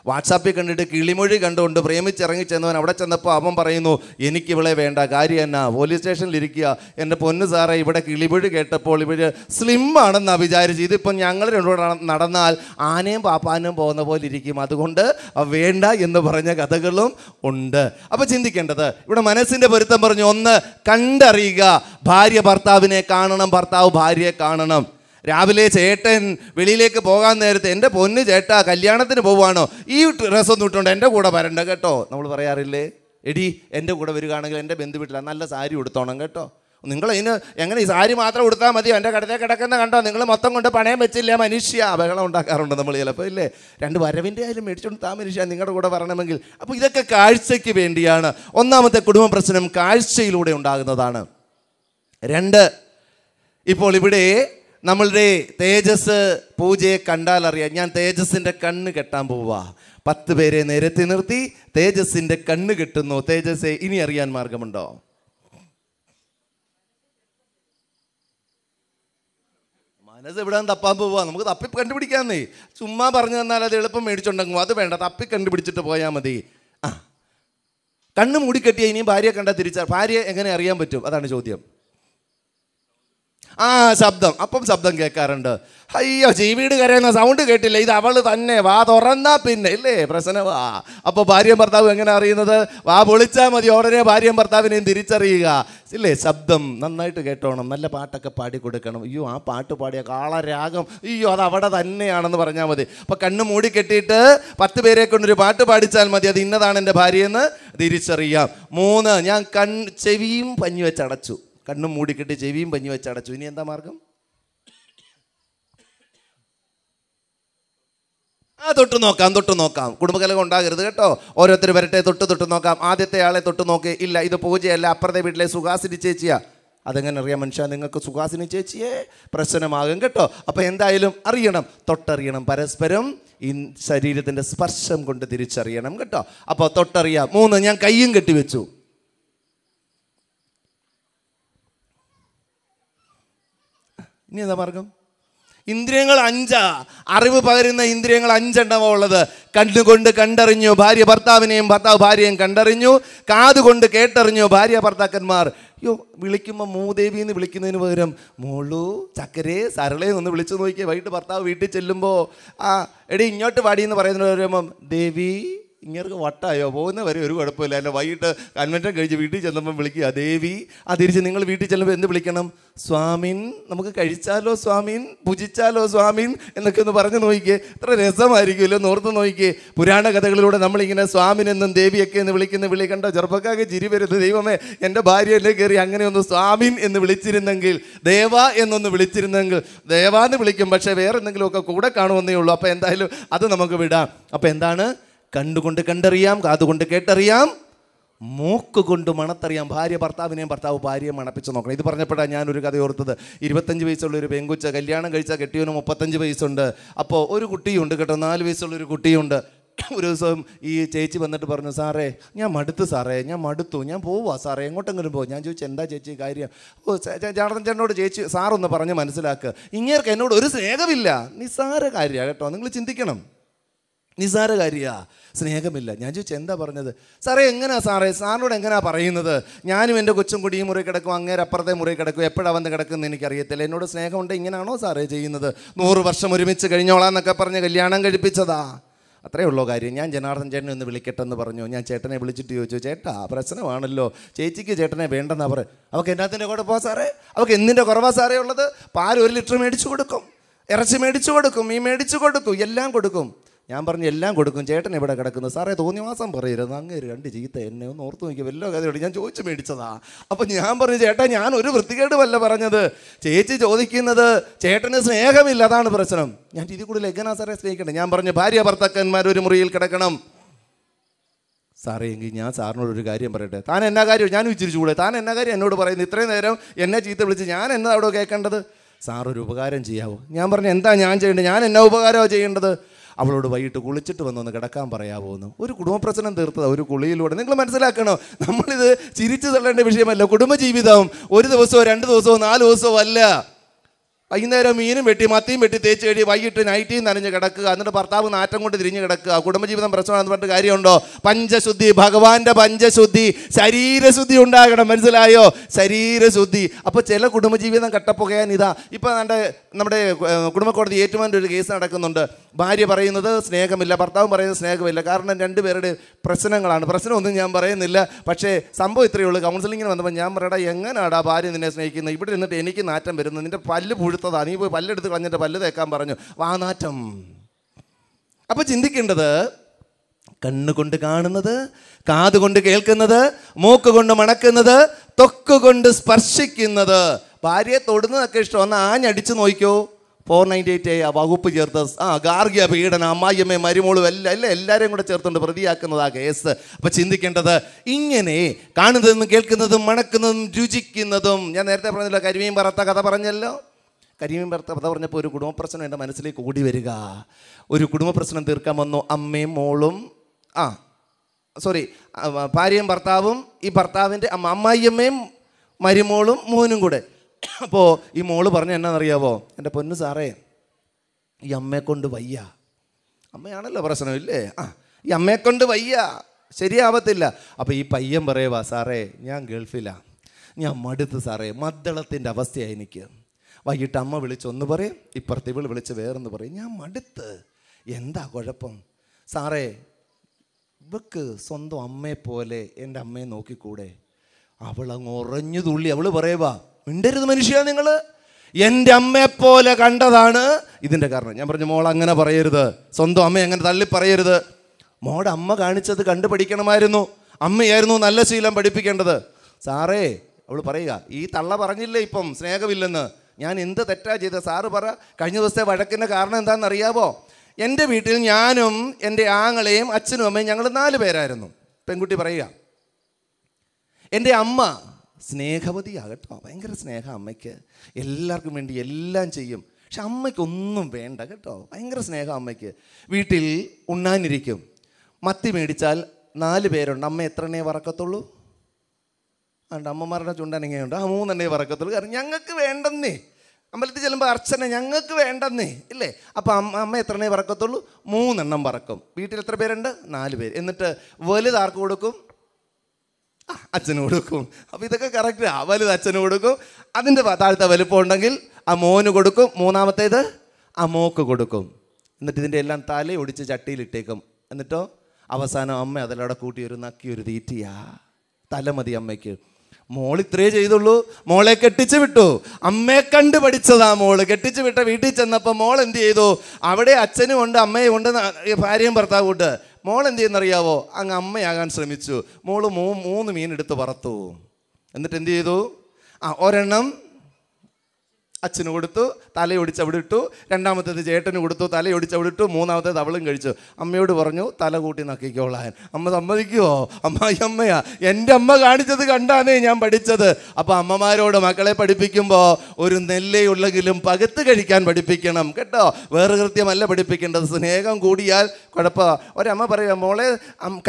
വാട്സാപ്പിൽ കണ്ടിട്ട് കിളിമൊഴി കണ്ടുകൊണ്ട് പ്രേമിച്ചിറങ്ങി ചെന്നവൻ അവിടെ ചെന്നപ്പോൾ അവൻ പറയുന്നു എനിക്ക് ഇവളെ വേണ്ട കാര്യം എന്നാ പോലീസ് സ്റ്റേഷനിലിരിക്കുക എൻ്റെ പൊന്ന് സാറേ ഇവിടെ കിളിമൊഴി കേട്ടപ്പോൾ ഇവർ സ്ലിം ആണെന്നാണ് വിചാരിച്ച് ഇതിപ്പം ഞങ്ങൾ രണ്ടുകൂടെ നടന്നാൽ ആനയും പാപ്പാനും പോകുന്ന പോലെ ഇരിക്കും അതുകൊണ്ട് വേണ്ട എന്ന് പറഞ്ഞ കഥകളും ഉണ്ട് അപ്പോൾ ചിന്തിക്കേണ്ടത് ഇവിടെ മനസ്സിൻ്റെ പൊരുത്തം പറഞ്ഞു ഒന്ന് കണ്ടറിയുക ഭാര്യ ഭർത്താവിനെ കാണണം ഭർത്താവ് ഭാര്യയെ കാണണം രാവിലെ ചേട്ടൻ വെളിയിലേക്ക് പോകാൻ നേരത്തെ എൻ്റെ പൊന്ന് ചേട്ടാ കല്യാണത്തിന് പോവാണോ ഈ ഡ്രസ്സ് ഒന്നും ഇട്ടുകൊണ്ട് എൻ്റെ കൂടെ വരണ്ട കേട്ടോ നമ്മൾ പറയാറില്ലേ എടി എൻ്റെ കൂടെ വരികയാണെങ്കിൽ എൻ്റെ ബന്ധു വീട്ടിലാണ് നല്ല സാരി കൊടുത്തോണം കേട്ടോ നിങ്ങൾ ഇതിന് എങ്ങനെ ഈ സാരി മാത്രം കൊടുത്താൽ മതിയോ എൻ്റെ കടത്തെ കിടക്കുന്ന കണ്ടോ നിങ്ങൾ മൊത്തം കൊണ്ട് പണയം വെച്ചില്ല മനുഷ്യ ബഹളം ഉണ്ടാക്കാറുണ്ട് നമ്മൾ ചിലപ്പോൾ ഇല്ലേ രണ്ട് വരവിൻ്റെ ആയാലും മേടിച്ചുകൊണ്ട് താ മനുഷ്യ നിങ്ങളുടെ കൂടെ വരണമെങ്കിൽ അപ്പോൾ ഇതൊക്കെ കാഴ്ചയ്ക്ക് വേണ്ടിയാണ് ഒന്നാമത്തെ കുടുംബ പ്രശ്നം കാഴ്ചയിലൂടെ ഉണ്ടാകുന്നതാണ് രണ്ട് ഇപ്പോൾ ഇവിടെ നമ്മളുടെ തേജസ് പൂജയെ കണ്ടാൽ അറിയാം ഞാൻ തേജസ്സിൻ്റെ കണ്ണ് കെട്ടാൻ പോവുക പത്ത് പേരെ നേരത്തെ നിർത്തി തേജസ്സിൻ്റെ കണ്ണ് കെട്ടുന്നു തേജസ്സെ ഇനി അറിയാൻ മാർഗമുണ്ടോ മനസ്സ് എവിടെ തപ്പാൻ പോവുക നമുക്ക് തപ്പി കണ്ടുപിടിക്കാന്നേ ചുമ്മാ പറഞ്ഞു തന്നാൽ അത് എളുപ്പം മേടിച്ചുണ്ടെങ്കിൽ അത് വേണ്ട തപ്പി കണ്ടുപിടിച്ചിട്ട് പോയാൽ മതി ആ കണ്ണ് മൂടിക്കെട്ടിയ ഇനിയും ഭാര്യയെ കണ്ടാൽ തിരിച്ചാൽ ഭാര്യ എങ്ങനെ അറിയാൻ പറ്റും അതാണ് ചോദ്യം ആ ശബ്ദം അപ്പം ശബ്ദം കേൾക്കാറുണ്ട് അയ്യോ വീട് കരയുന്ന സൗണ്ട് കേട്ടില്ല ഇത് അവൾ തന്നെ വാ തുറന്നാ പിന്നെ ഇല്ലേ വാ അപ്പോൾ ഭാര്യയും ഭർത്താവും എങ്ങനെ അറിയുന്നത് വാ പൊളിച്ചാൽ മതി ഉടനെ ഭാര്യയും ഭർത്താവിനെയും തിരിച്ചറിയുക ഇല്ലേ ശബ്ദം നന്നായിട്ട് കേട്ടോണം നല്ല പാട്ടൊക്കെ പാടി കൊടുക്കണം അയ്യോ ആ പാട്ട് പാടിയ കാളരാഗം അയ്യോ അത് അവിടെ തന്നെയാണെന്ന് പറഞ്ഞാൽ മതി അപ്പോൾ കണ്ണ് മൂടി കെട്ടിയിട്ട് പത്ത് പേരെ കൊണ്ടൊരു പാട്ട് പാടിച്ചാൽ മതി അത് ഇന്നതാണ് എൻ്റെ ഭാര്യയെന്ന് തിരിച്ചറിയാം മൂന്ന് ഞാൻ കൺ ചെവിയും പഞ്ഞു വെച്ചടച്ചു കണ്ണും മൂടിക്കിട്ട് ചെവിയും പഞ്ഞി വെച്ച് അടച്ചു ഇനി എന്താ മാർഗം ആ തൊട്ട് നോക്കാം തൊട്ട് നോക്കാം കുടുംബകലകം ഉണ്ടാകരുത് കേട്ടോ ഓരോരുത്തർ വരട്ടെ തൊട്ട് തൊട്ട് നോക്കാം ആദ്യത്തെ ആളെ തൊട്ട് നോക്ക് ഇല്ല ഇത് പൂജയല്ല അപ്പുറത്തെ വീട്ടിലെ സുഹാസിനി ചേച്ചിയാ അതെങ്ങനെ അറിയാം മനുഷ്യ നിങ്ങൾക്ക് സുഹാസിനി ചേച്ചിയെ പ്രശ്നമാകും കേട്ടോ അപ്പോൾ എന്തായാലും അറിയണം തൊട്ടറിയണം പരസ്പരം ഈ ശരീരത്തിൻ്റെ സ്പർശം കൊണ്ട് തിരിച്ചറിയണം കേട്ടോ അപ്പോൾ തൊട്ടറിയാം മൂന്ന് ഞാൻ കയ്യും കെട്ടിവെച്ചു ഇനി എന്താ മാർഗം ഇന്ദ്രിയങ്ങൾ അഞ്ചാ അറിവ് പകരുന്ന ഇന്ദ്രിയങ്ങൾ അഞ്ചെണ്ണമോ ഉള്ളത് കണ്ണുകൊണ്ട് കണ്ടറിഞ്ഞു ഭാര്യ ഭർത്താവിനെയും ഭർത്താവ് ഭാര്യയും കണ്ടറിഞ്ഞു കാതുകൊണ്ട് കേട്ടറിഞ്ഞു ഭാര്യ ഭർത്താക്കന്മാർ അയ്യോ വിളിക്കുമ്പോൾ മൂദേവി എന്ന് വിളിക്കുന്നതിന് പകരം മോളു ചക്കരെ സരളേ ഒന്ന് വിളിച്ചു നോക്കിയാൽ വൈകിട്ട് ഭർത്താവ് വീട്ടിൽ ചെല്ലുമ്പോൾ ആ എടി ഇങ്ങോട്ട് വാടി എന്ന് പറയുന്നതിന് ദേവി ഇങ്ങനെ വട്ടായോ വരെ ഒരു കുഴപ്പമില്ല എൻ്റെ വൈകിട്ട് കൺവെൻഷൻ കഴിച്ച് വീട്ടിൽ ചെന്നപ്പം വിളിക്കുക ദേവി ആ തിരിച്ച് നിങ്ങൾ വീട്ടിൽ ചെല്ലുമ്പോൾ എന്ത് വിളിക്കണം സ്വാമിൻ നമുക്ക് കഴിച്ചാലോ സ്വാമിൻ പൂജിച്ചാലോ സ്വാമിൻ എന്നൊക്കെ ഒന്ന് പറഞ്ഞു നോക്കിക്കേ ഇത്ര രസമായിരിക്കുമല്ലോ എന്ന് ഓർത്ത് നോക്കിക്കേ പുരാണ കഥകളിലൂടെ നമ്മളിങ്ങനെ സ്വാമിനെന്നും ദേവിയൊക്കെ എന്ന് വിളിക്കുന്ന വിളി കണ്ടോ ചെറുപ്പക്കാർക്ക് ചിരി വരുന്നത് ദൈവമേ എൻ്റെ ഭാര്യ എന്നെ കയറി അങ്ങനെ ഒന്ന് സ്വാമിൻ എന്ന് വിളിച്ചിരുന്നെങ്കിൽ ദേവ എന്നൊന്ന് വിളിച്ചിരുന്നെങ്കിൽ ദേവ എന്ന് വിളിക്കും പക്ഷേ വേറെ എന്തെങ്കിലുമൊക്കെ കൂടെ കാണുമെന്നേ ഉള്ളൂ അപ്പോൾ എന്തായാലും അത് നമുക്ക് വിടാം അപ്പോൾ എന്താണ് കണ്ടുകൊണ്ട് കണ്ടറിയാം കാതുകൊണ്ട് കേട്ടറിയാം മൂക്ക് കൊണ്ട് മണത്തറിയാം ഭാര്യ ഭർത്താവിനെയും ഭർത്താവ് ഭാര്യയെ മണപ്പിച്ച് നോക്കണം ഇത് പറഞ്ഞപ്പോഴാണ് ഞാനൊരു കഥ ഓർത്തത് ഇരുപത്തഞ്ച് വയസ്സുള്ള ഒരു പെങ്കുച്ച കല്യാണം കഴിച്ച കെട്ടിയവന് മുപ്പത്തഞ്ച് വയസ്സുണ്ട് അപ്പോൾ ഒരു കുട്ടിയുണ്ട് കേട്ടോ നാല് വയസ്സുള്ള ഒരു കുട്ടിയുണ്ട് ഒരു ദിവസം ഈ ചേച്ചി വന്നിട്ട് പറഞ്ഞു സാറേ ഞാൻ മടുത്തു സാറേ ഞാൻ മടുത്തു ഞാൻ പോവാ സാറേ എങ്ങോട്ടെങ്കിലും പോകും ഞാൻ ചോദിച്ചു എന്താ ചേച്ചി കാര്യം ഓ ജാടൻ ചേട്ടനോട് ചേച്ചി സാറൊന്ന് പറഞ്ഞ് മനസ്സിലാക്കുക ഇങ്ങേർക്ക് എന്നോട് ഒരു സ്നേഹമില്ല നിസ്സാര കാര്യമാണ് കേട്ടോ നിങ്ങൾ ചിന്തിക്കണം നിസ്സാര കാര്യമാ സ്നേഹമില്ല ഞാൻ ചോദിച്ചു എന്താ പറഞ്ഞത് സാറേ എങ്ങനെയാ സാറേ സാറിനോട് എങ്ങനെയാ പറയുന്നത് ഞാനും എൻ്റെ കൊച്ചും കുടിയും മുറി കിടക്കും അങ്ങേരെ അപ്പുറത്തെ മുറി കിടക്കും എപ്പോഴാണ് വന്ന് കിടക്കുന്നത് എനിക്കറിയത്തില്ല എന്നോട് സ്നേഹമുണ്ട് ഇങ്ങനെയാണോ സാറേ ചെയ്യുന്നത് നൂറ് വർഷം ഒരുമിച്ച് കഴിഞ്ഞോളാന്നൊക്കെ പറഞ്ഞ് കല്യാണം കഴിപ്പിച്ചതാ അത്രേ ഉള്ളൂ കാര്യം ഞാൻ ജനാർദ്ദൻ ചേട്ടനെ ഒന്ന് വിളിക്കട്ടെ എന്ന് പറഞ്ഞു ഞാൻ ചേട്ടനെ വിളിച്ചിട്ട് ചോദിച്ചു ചേട്ടാ പ്രശ്നമാണല്ലോ ചേച്ചിക്ക് ചേട്ടനെ വേണ്ടെന്നാ പറ അവൾക്ക് എന്നാത്തിൻ്റെ കുഴപ്പമാ സാറേ അവൾക്ക് എന്തിൻ്റെ കുറവാ സാറേ ഉള്ളത് പാൽ ഒരു ലിറ്റർ മേടിച്ചു കൊടുക്കും ഇറച്ചി മേടിച്ചു കൊടുക്കും മീൻ മേടിച്ചു കൊടുക്കും എല്ലാം കൊടുക്കും ഞാൻ പറഞ്ഞു എല്ലാം കൊടുക്കും ചേട്ടൻ ഇവിടെ കിടക്കുന്നു സാറേ മാസം പറയരുത് അങ്ങ് രണ്ട് ചീത്ത എന്നെ ഒന്ന് ഓർത്ത് നോക്കി വല്ല കാര്യമുണ്ട് ഞാൻ ചോദിച്ച് മേടിച്ചതാ അപ്പം ഞാൻ പറഞ്ഞു ചേട്ടാ ഞാൻ ഒരു വൃത്തികേടുമല്ല പറഞ്ഞത് ചേച്ചി ചോദിക്കുന്നത് ചേട്ടന് സ്നേഹമില്ല അതാണ് പ്രശ്നം ഞാൻ ഇതിൽ കൂടുതൽ എങ്ങനാ സാറേ സ്നേഹിക്കണ്ടേ ഞാൻ പറഞ്ഞു ഭാര്യ ഭർത്താക്കന്മാർ ഒരു മുറിയിൽ കിടക്കണം സാറേ എങ്കിൽ ഞാൻ സാറിനോട് ഒരു കാര്യം പറയട്ടെ താൻ എന്നാ കാര്യം ഞാൻ വിചരിച്ചുകൂടെ താൻ എന്നാ കാര്യം എന്നോട് പറയുന്നു ഇത്രയും നേരം എന്നെ ചീത്ത വിളിച്ച് ഞാൻ എന്നാ അവിടെ കേൾക്കേണ്ടത് സാറൊരു ഉപകാരം ചെയ്യാവോ ഞാൻ പറഞ്ഞു എന്താ ഞാൻ ചെയ്യേണ്ടത് ഞാൻ എന്നാ ഉപകാരമാണ് ചെയ്യേണ്ടത് അവളോട് വൈകിട്ട് കുളിച്ചിട്ട് വന്നൊന്ന് കിടക്കാൻ പറയാമോ എന്ന് ഒരു കുടുംബ പ്രശ്നം തീർത്തത് ഒരു കുളിയിലൂടെ നിങ്ങൾ മനസ്സിലാക്കണോ നമ്മളിത് ചിരിച്ചു തള്ളേണ്ട വിഷയമല്ല കുടുംബജീവിതം ഒരു ദിവസമോ രണ്ട് ദിവസമോ നാല് ദിവസമോ അല്ല വൈകുന്നേരം മീനും വെട്ടി മത്തിയും വെട്ടി തേച്ച് കഴിയും വൈകിട്ട് നൈറ്റിയും നനഞ്ഞ് കിടക്കുക എന്നിട്ട് ഭർത്താവ് നാറ്റം കൊണ്ട് തിരിഞ്ഞ് കിടക്കുക കുടുംബജീവിതം പ്രശ്നമാണെന്ന് പറഞ്ഞിട്ട് കാര്യമുണ്ടോ പഞ്ചശുദ്ധി ഭഗവാന്റെ പഞ്ചശുദ്ധി ശരീരശുദ്ധി ഉണ്ടാകണം മനസ്സിലായോ ശരീരശുദ്ധി അപ്പോൾ ചില കുടുംബജീവിതം കട്ടപ്പുകയാൻ ഇതാ ഇപ്പം നമ്മുടെ നമ്മുടെ കുടുംബക്കോടതി ഏറ്റുമാൻ്റെ ഒരു കേസ് നടക്കുന്നുണ്ട് ഭാര്യ പറയുന്നത് സ്നേഹമില്ല ഭർത്താവ് പറയുന്നത് സ്നേഹമില്ല കാരണം രണ്ടുപേരുടെ പ്രശ്നങ്ങളാണ് പ്രശ്നമൊന്നും ഞാൻ പറയുന്നില്ല പക്ഷേ സംഭവം ഇത്രയേ ഉള്ളൂ കൗൺസിലിങ്ങിന് വന്നപ്പോൾ ഞാൻ പറയടാ എങ്ങനെയാടാ ഭാര്യ നിന്നെ സ്നേഹിക്കുന്നത് ഇവിടെ നിന്നിട്ട് എനിക്ക് നാറ്റം വരുന്നത് നിൻ്റെ പല്ല് കൊഴുത്തതാണ് നീ പോയി പല്ലെടുത്ത് കളഞ്ഞിട്ട് പല്ല് തേക്കാൻ പറഞ്ഞു വാനാറ്റം അപ്പോൾ ചിന്തിക്കേണ്ടത് കണ്ണുകൊണ്ട് കാണുന്നത് കാതുകൊണ്ട് കേൾക്കുന്നത് മൂക്ക് കൊണ്ട് മണക്കുന്നത് തൊക്ക് കൊണ്ട് സ്പർശിക്കുന്നത് ഭാര്യയെ തൊടുന്നതൊക്കെ ഒന്ന് ആഞ്ഞടിച്ച് നോക്കിയോ ഫോർ നയൻറ്റി എയ്റ്റ് ആ വകുപ്പ് ചേർത്ത് ആ ഗാർഗിയ പീഡനം അമ്മായിയമ്മ മരുമോളും എല്ലാം എല്ലാം എല്ലാവരെയും കൂടെ ചേർത്തുകൊണ്ട് പ്രതിയാക്കുന്നത് ആ കേസ് അപ്പോൾ ചിന്തിക്കേണ്ടത് ഇങ്ങനെ കാണുന്നതും കേൾക്കുന്നതും മണക്കുന്നതും രുചിക്കുന്നതും ഞാൻ നേരത്തെ പറഞ്ഞല്ലോ കരിമീൻ പറത്ത കഥ പറഞ്ഞല്ലോ കരീമീൻ കഥ പറഞ്ഞപ്പോൾ ഒരു കുടുംബ പ്രശ്നം എൻ്റെ മനസ്സിലേക്ക് ഓടി വരിക ഒരു കുടുംബ പ്രശ്നം തീർക്കാൻ വന്നു അമ്മയും മോളും ആ സോറി ഭാര്യയും ഭർത്താവും ഈ ഭർത്താവിൻ്റെ അമ്മ അമ്മായിയമ്മയും മരുമോളും മോനും കൂടെ അപ്പോൾ ഈ മോള് പറഞ്ഞ എന്നാണെന്നറിയാവോ എൻ്റെ പൊന്നു സാറേ ഈ അമ്മയെ കൊണ്ട് വയ്യ അമ്മയാണല്ലോ പ്രശ്നമില്ലേ ആ ഈ അമ്മയെ കൊണ്ട് വയ്യ ശരിയാവത്തില്ല അപ്പോൾ ഈ പയ്യൻ പറയുവാ സാറേ ഞാൻ ഗൾഫിലാണ് ഞാൻ മടുത്ത് സാറേ മദ്ദളത്തിൻ്റെ അവസ്ഥയാണ് എനിക്ക് വൈകിട്ട് അമ്മ വിളിച്ച് ഒന്ന് പറയും ഇപ്പുറത്തെ ഇവൾ വിളിച്ച് വേറെന്ന് പറയും ഞാൻ മടുത്ത് എന്താ കുഴപ്പം സാറേ ഇവക്ക് സ്വന്തം അമ്മയെ പോലെ എൻ്റെ അമ്മയെ നോക്കിക്കൂടെ അവൾ അങ്ങ് ഉറഞ്ഞു തുള്ളി അവൾ പറയുവാ മിണ്ടരുത് മനുഷ്യ നിങ്ങൾ എൻ്റെ അമ്മയെപ്പോലെ കണ്ടതാണ് ഇതിൻ്റെ കാരണം ഞാൻ പറഞ്ഞു മോൾ അങ്ങനെ പറയരുത് സ്വന്തം അമ്മ അങ്ങനെ തള്ളി പറയരുത് മോടെ അമ്മ കാണിച്ചത് കണ്ടുപഠിക്കണമായിരുന്നു അമ്മയായിരുന്നു നല്ല ശീലം പഠിപ്പിക്കേണ്ടത് സാറേ അവൾ പറയുക ഈ തള്ള പറഞ്ഞില്ലേ ഇപ്പം സ്നേഹമില്ലെന്ന് ഞാൻ എന്ത് തെറ്റാ ചെയ്തത് സാറ് പറ കഴിഞ്ഞ ദിവസത്തെ വഴക്കിൻ്റെ കാരണം എന്താണെന്ന് അറിയാമോ എൻ്റെ വീട്ടിൽ ഞാനും എൻ്റെ ആങ്ങളെയും അച്ഛനും അമ്മയും ഞങ്ങൾ നാല് പേരായിരുന്നു പെൺകുട്ടി പറയുക എൻ്റെ അമ്മ സ്നേഹവതിയാകട്ടോ ഭയങ്കര സ്നേഹം അമ്മയ്ക്ക് എല്ലാവർക്കും വേണ്ടി എല്ലാം ചെയ്യും പക്ഷെ അമ്മയ്ക്കൊന്നും വേണ്ട കേട്ടോ ഭയങ്കര സ്നേഹം അമ്മയ്ക്ക് വീട്ടിൽ ഉണ്ണാനിരിക്കും മത്തി മേടിച്ചാൽ നാല് പേരുണ്ട് അമ്മ എത്രണ്ണേ വറക്കത്തുള്ളൂ അതുകൊണ്ട് അമ്മമാരുടെ ചുണ്ടനങ്ങയുണ്ട് ആ മൂന്നെണ്ണേ വറക്കത്തുള്ളൂ കാരണം ഞങ്ങൾക്ക് വേണ്ടെന്നേ അമ്പലത്തിൽ ചെല്ലുമ്പോൾ അർച്ചന ഞങ്ങൾക്ക് വേണ്ടെന്നേ ഇല്ലേ അപ്പോൾ അമ്മ അമ്മ എത്രണേ പറക്കത്തുള്ളൂ മൂന്നെണ്ണം പറക്കും വീട്ടിൽ എത്ര പേരുണ്ട് നാല് പേര് എന്നിട്ട് വലുതാർക്ക് കൊടുക്കും ആ അച്ഛന് കൊടുക്കും അപ്പോൾ ഇതൊക്കെ കറക്റ്റാണ് വലുത് അച്ഛന് കൊടുക്കും അതിൻ്റെ താഴത്തെ വലുപ്പം ഉണ്ടെങ്കിൽ ആ മോന് കൊടുക്കും മൂന്നാമത്തേത് ആ മോക്ക് കൊടുക്കും എന്നിട്ട് ഇതിൻ്റെ എല്ലാം തല ഒടിച്ച് ചട്ടിയിലിട്ടേക്കും എന്നിട്ടോ അവസാനം അമ്മ അതിലൂടെ കൂട്ടി ഒരു നക്കി തീറ്റിയാ തല മതി അമ്മയ്ക്ക് മോൾ ഇത്രേ ചെയ്തുള്ളൂ മോളെ കെട്ടിച്ചു വിട്ടു അമ്മയെ കണ്ട് പഠിച്ചതാ മോള് കെട്ടിച്ചു വിട്ട വീട്ടിൽ ചെന്നപ്പോൾ മോൾ എന്ത് ചെയ്തു അവിടെ അച്ഛനും ഉണ്ട് അമ്മയും ഉണ്ട് ഭാര്യയും ഭർത്താവും ഉണ്ട് മോൾ എന്ത് ചെയ്യുന്നറിയാവോ അങ്ങ് അമ്മയാകാൻ ശ്രമിച്ചു മോള് മൂ മൂന്ന് മീൻ എടുത്ത് പറത്തു എന്നിട്ട് എന്ത് ചെയ്തു ആ ഒരെണ്ണം അച്ഛന് കൊടുത്തു തലയൊടിച്ച് അവിടെ ഇട്ടു രണ്ടാമത്തേത് ചേട്ടന് കൊടുത്തു തലയൊടിച്ച് അവിടെ ഇട്ടു മൂന്നാമത്തേത് അവളും കഴിച്ചു അമ്മയോട് പറഞ്ഞു തല കൂട്ടി നക്കിക്കോളാൻ അമ്മ സമ്മതിക്കുമോ അമ്മായി അമ്മയാ എൻ്റെ അമ്മ കാണിച്ചത് കണ്ടാന്നേ ഞാൻ പഠിച്ചത് അപ്പോൾ അമ്മമാരോട് മക്കളെ പഠിപ്പിക്കുമ്പോൾ ഒരു നെല്ലയുള്ളെങ്കിലും പകത്ത് കഴിക്കാൻ പഠിപ്പിക്കണം കേട്ടോ വേറെ കൃത്യമല്ല പഠിപ്പിക്കേണ്ടത് സ്നേഹം കൂടിയാൽ കുഴപ്പമാണ് ഒരമ്മ പറയുക മോളെ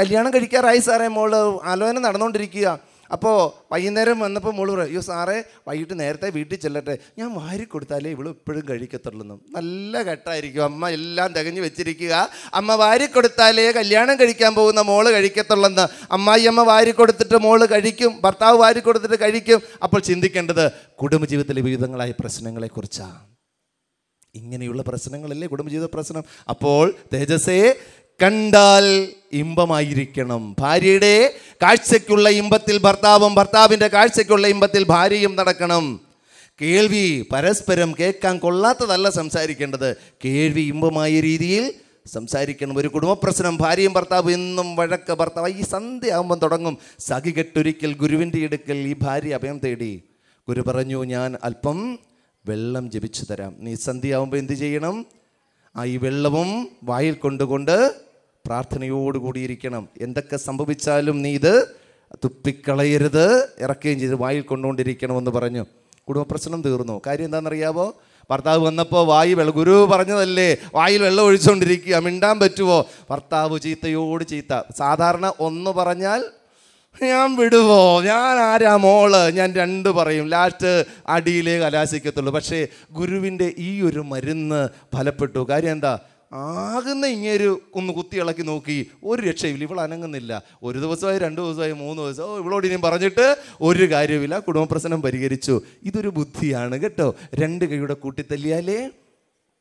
കല്യാണം കഴിക്കാറായി സാറേ മോള് ആലോചന നടന്നുകൊണ്ടിരിക്കുക അപ്പോൾ വൈകുന്നേരം വന്നപ്പോൾ മോള് പറയും അയ്യോ സാറേ വൈകിട്ട് നേരത്തെ വീട്ടിൽ ചെല്ലട്ടെ ഞാൻ വാരി കൊടുത്താലേ ഇവള് എപ്പോഴും കഴിക്കത്തുള്ളൂ നല്ല ഘട്ടമായിരിക്കും അമ്മ എല്ലാം തികഞ്ഞു വെച്ചിരിക്കുക അമ്മ വാരി കൊടുത്താലേ കല്യാണം കഴിക്കാൻ പോകുന്ന മോള് കഴിക്കത്തുള്ളെന്ന് അമ്മായി അമ്മ വാരി കൊടുത്തിട്ട് മോള് കഴിക്കും ഭർത്താവ് വാരി കൊടുത്തിട്ട് കഴിക്കും അപ്പോൾ ചിന്തിക്കേണ്ടത് കുടുംബജീവിതത്തിലെ വിവിധങ്ങളായ പ്രശ്നങ്ങളെക്കുറിച്ചാണ് ഇങ്ങനെയുള്ള പ്രശ്നങ്ങളല്ലേ കുടുംബജീവിത പ്രശ്നം അപ്പോൾ തേജസ്സേ കണ്ടാൽ ഇമ്പമായിരിക്കണം ഭാര്യയുടെ കാഴ്ചയ്ക്കുള്ള ഇമ്പത്തിൽ ഭർത്താവും ഭർത്താവിൻ്റെ കാഴ്ചയ്ക്കുള്ള ഇമ്പത്തിൽ ഭാര്യയും നടക്കണം കേൾവി പരസ്പരം കേൾക്കാൻ കൊള്ളാത്തതല്ല സംസാരിക്കേണ്ടത് കേൾവി ഇമ്പമായ രീതിയിൽ സംസാരിക്കണം ഒരു കുടുംബ പ്രശ്നം ഭാര്യയും ഭർത്താവും എന്നും വഴക്ക് ഭർത്താവ് ഈ സന്ധ്യ ആകുമ്പം തുടങ്ങും സഖി കെട്ടൊരിക്കൽ ഗുരുവിൻ്റെ എടുക്കൽ ഈ ഭാര്യ അഭയം തേടി ഗുരു പറഞ്ഞു ഞാൻ അല്പം വെള്ളം ജപിച്ചു തരാം നീ സന്ധ്യയാവുമ്പോൾ എന്ത് ചെയ്യണം ആ ഈ വെള്ളവും വായിൽ കൊണ്ടുകൊണ്ട് പ്രാർത്ഥനയോട് കൂടിയിരിക്കണം എന്തൊക്കെ സംഭവിച്ചാലും നീ ഇത് തുപ്പിക്കളയരുത് ഇറക്കുകയും ചെയ്ത് വായിൽ കൊണ്ടുകൊണ്ടിരിക്കണമെന്ന് പറഞ്ഞു കുടുംബ പ്രശ്നം തീർന്നു കാര്യം എന്താണെന്നറിയാവോ ഭർത്താവ് വന്നപ്പോൾ വായി വെള്ളം ഗുരു പറഞ്ഞതല്ലേ വായിൽ വെള്ളം ഒഴിച്ചുകൊണ്ടിരിക്കുക മിണ്ടാൻ പറ്റുമോ ഭർത്താവ് ചീത്തയോട് ചീത്ത സാധാരണ ഒന്ന് പറഞ്ഞാൽ ഞാൻ വിടുവോ ഞാൻ ആരാ മോള് ഞാൻ രണ്ട് പറയും ലാസ്റ്റ് അടിയിലേ കലാശിക്കത്തുള്ളൂ പക്ഷേ ഗുരുവിൻ്റെ ഈ ഒരു മരുന്ന് ഫലപ്പെട്ടു കാര്യം എന്താ ആകുന്ന ഇങ്ങേര് ഒന്ന് കുത്തി ഇളക്കി നോക്കി ഒരു രക്ഷയില്ല ഇവൾ അനങ്ങുന്നില്ല ഒരു ദിവസമായി രണ്ട് ദിവസമായി മൂന്ന് ദിവസം ഇവളോട് ഇനിയും പറഞ്ഞിട്ട് ഒരു കാര്യമില്ല കുടുംബപ്രശ്നം പരിഹരിച്ചു ഇതൊരു ബുദ്ധിയാണ് കേട്ടോ രണ്ട് കൈയുടെ കൂട്ടിത്തല്ലിയാലേ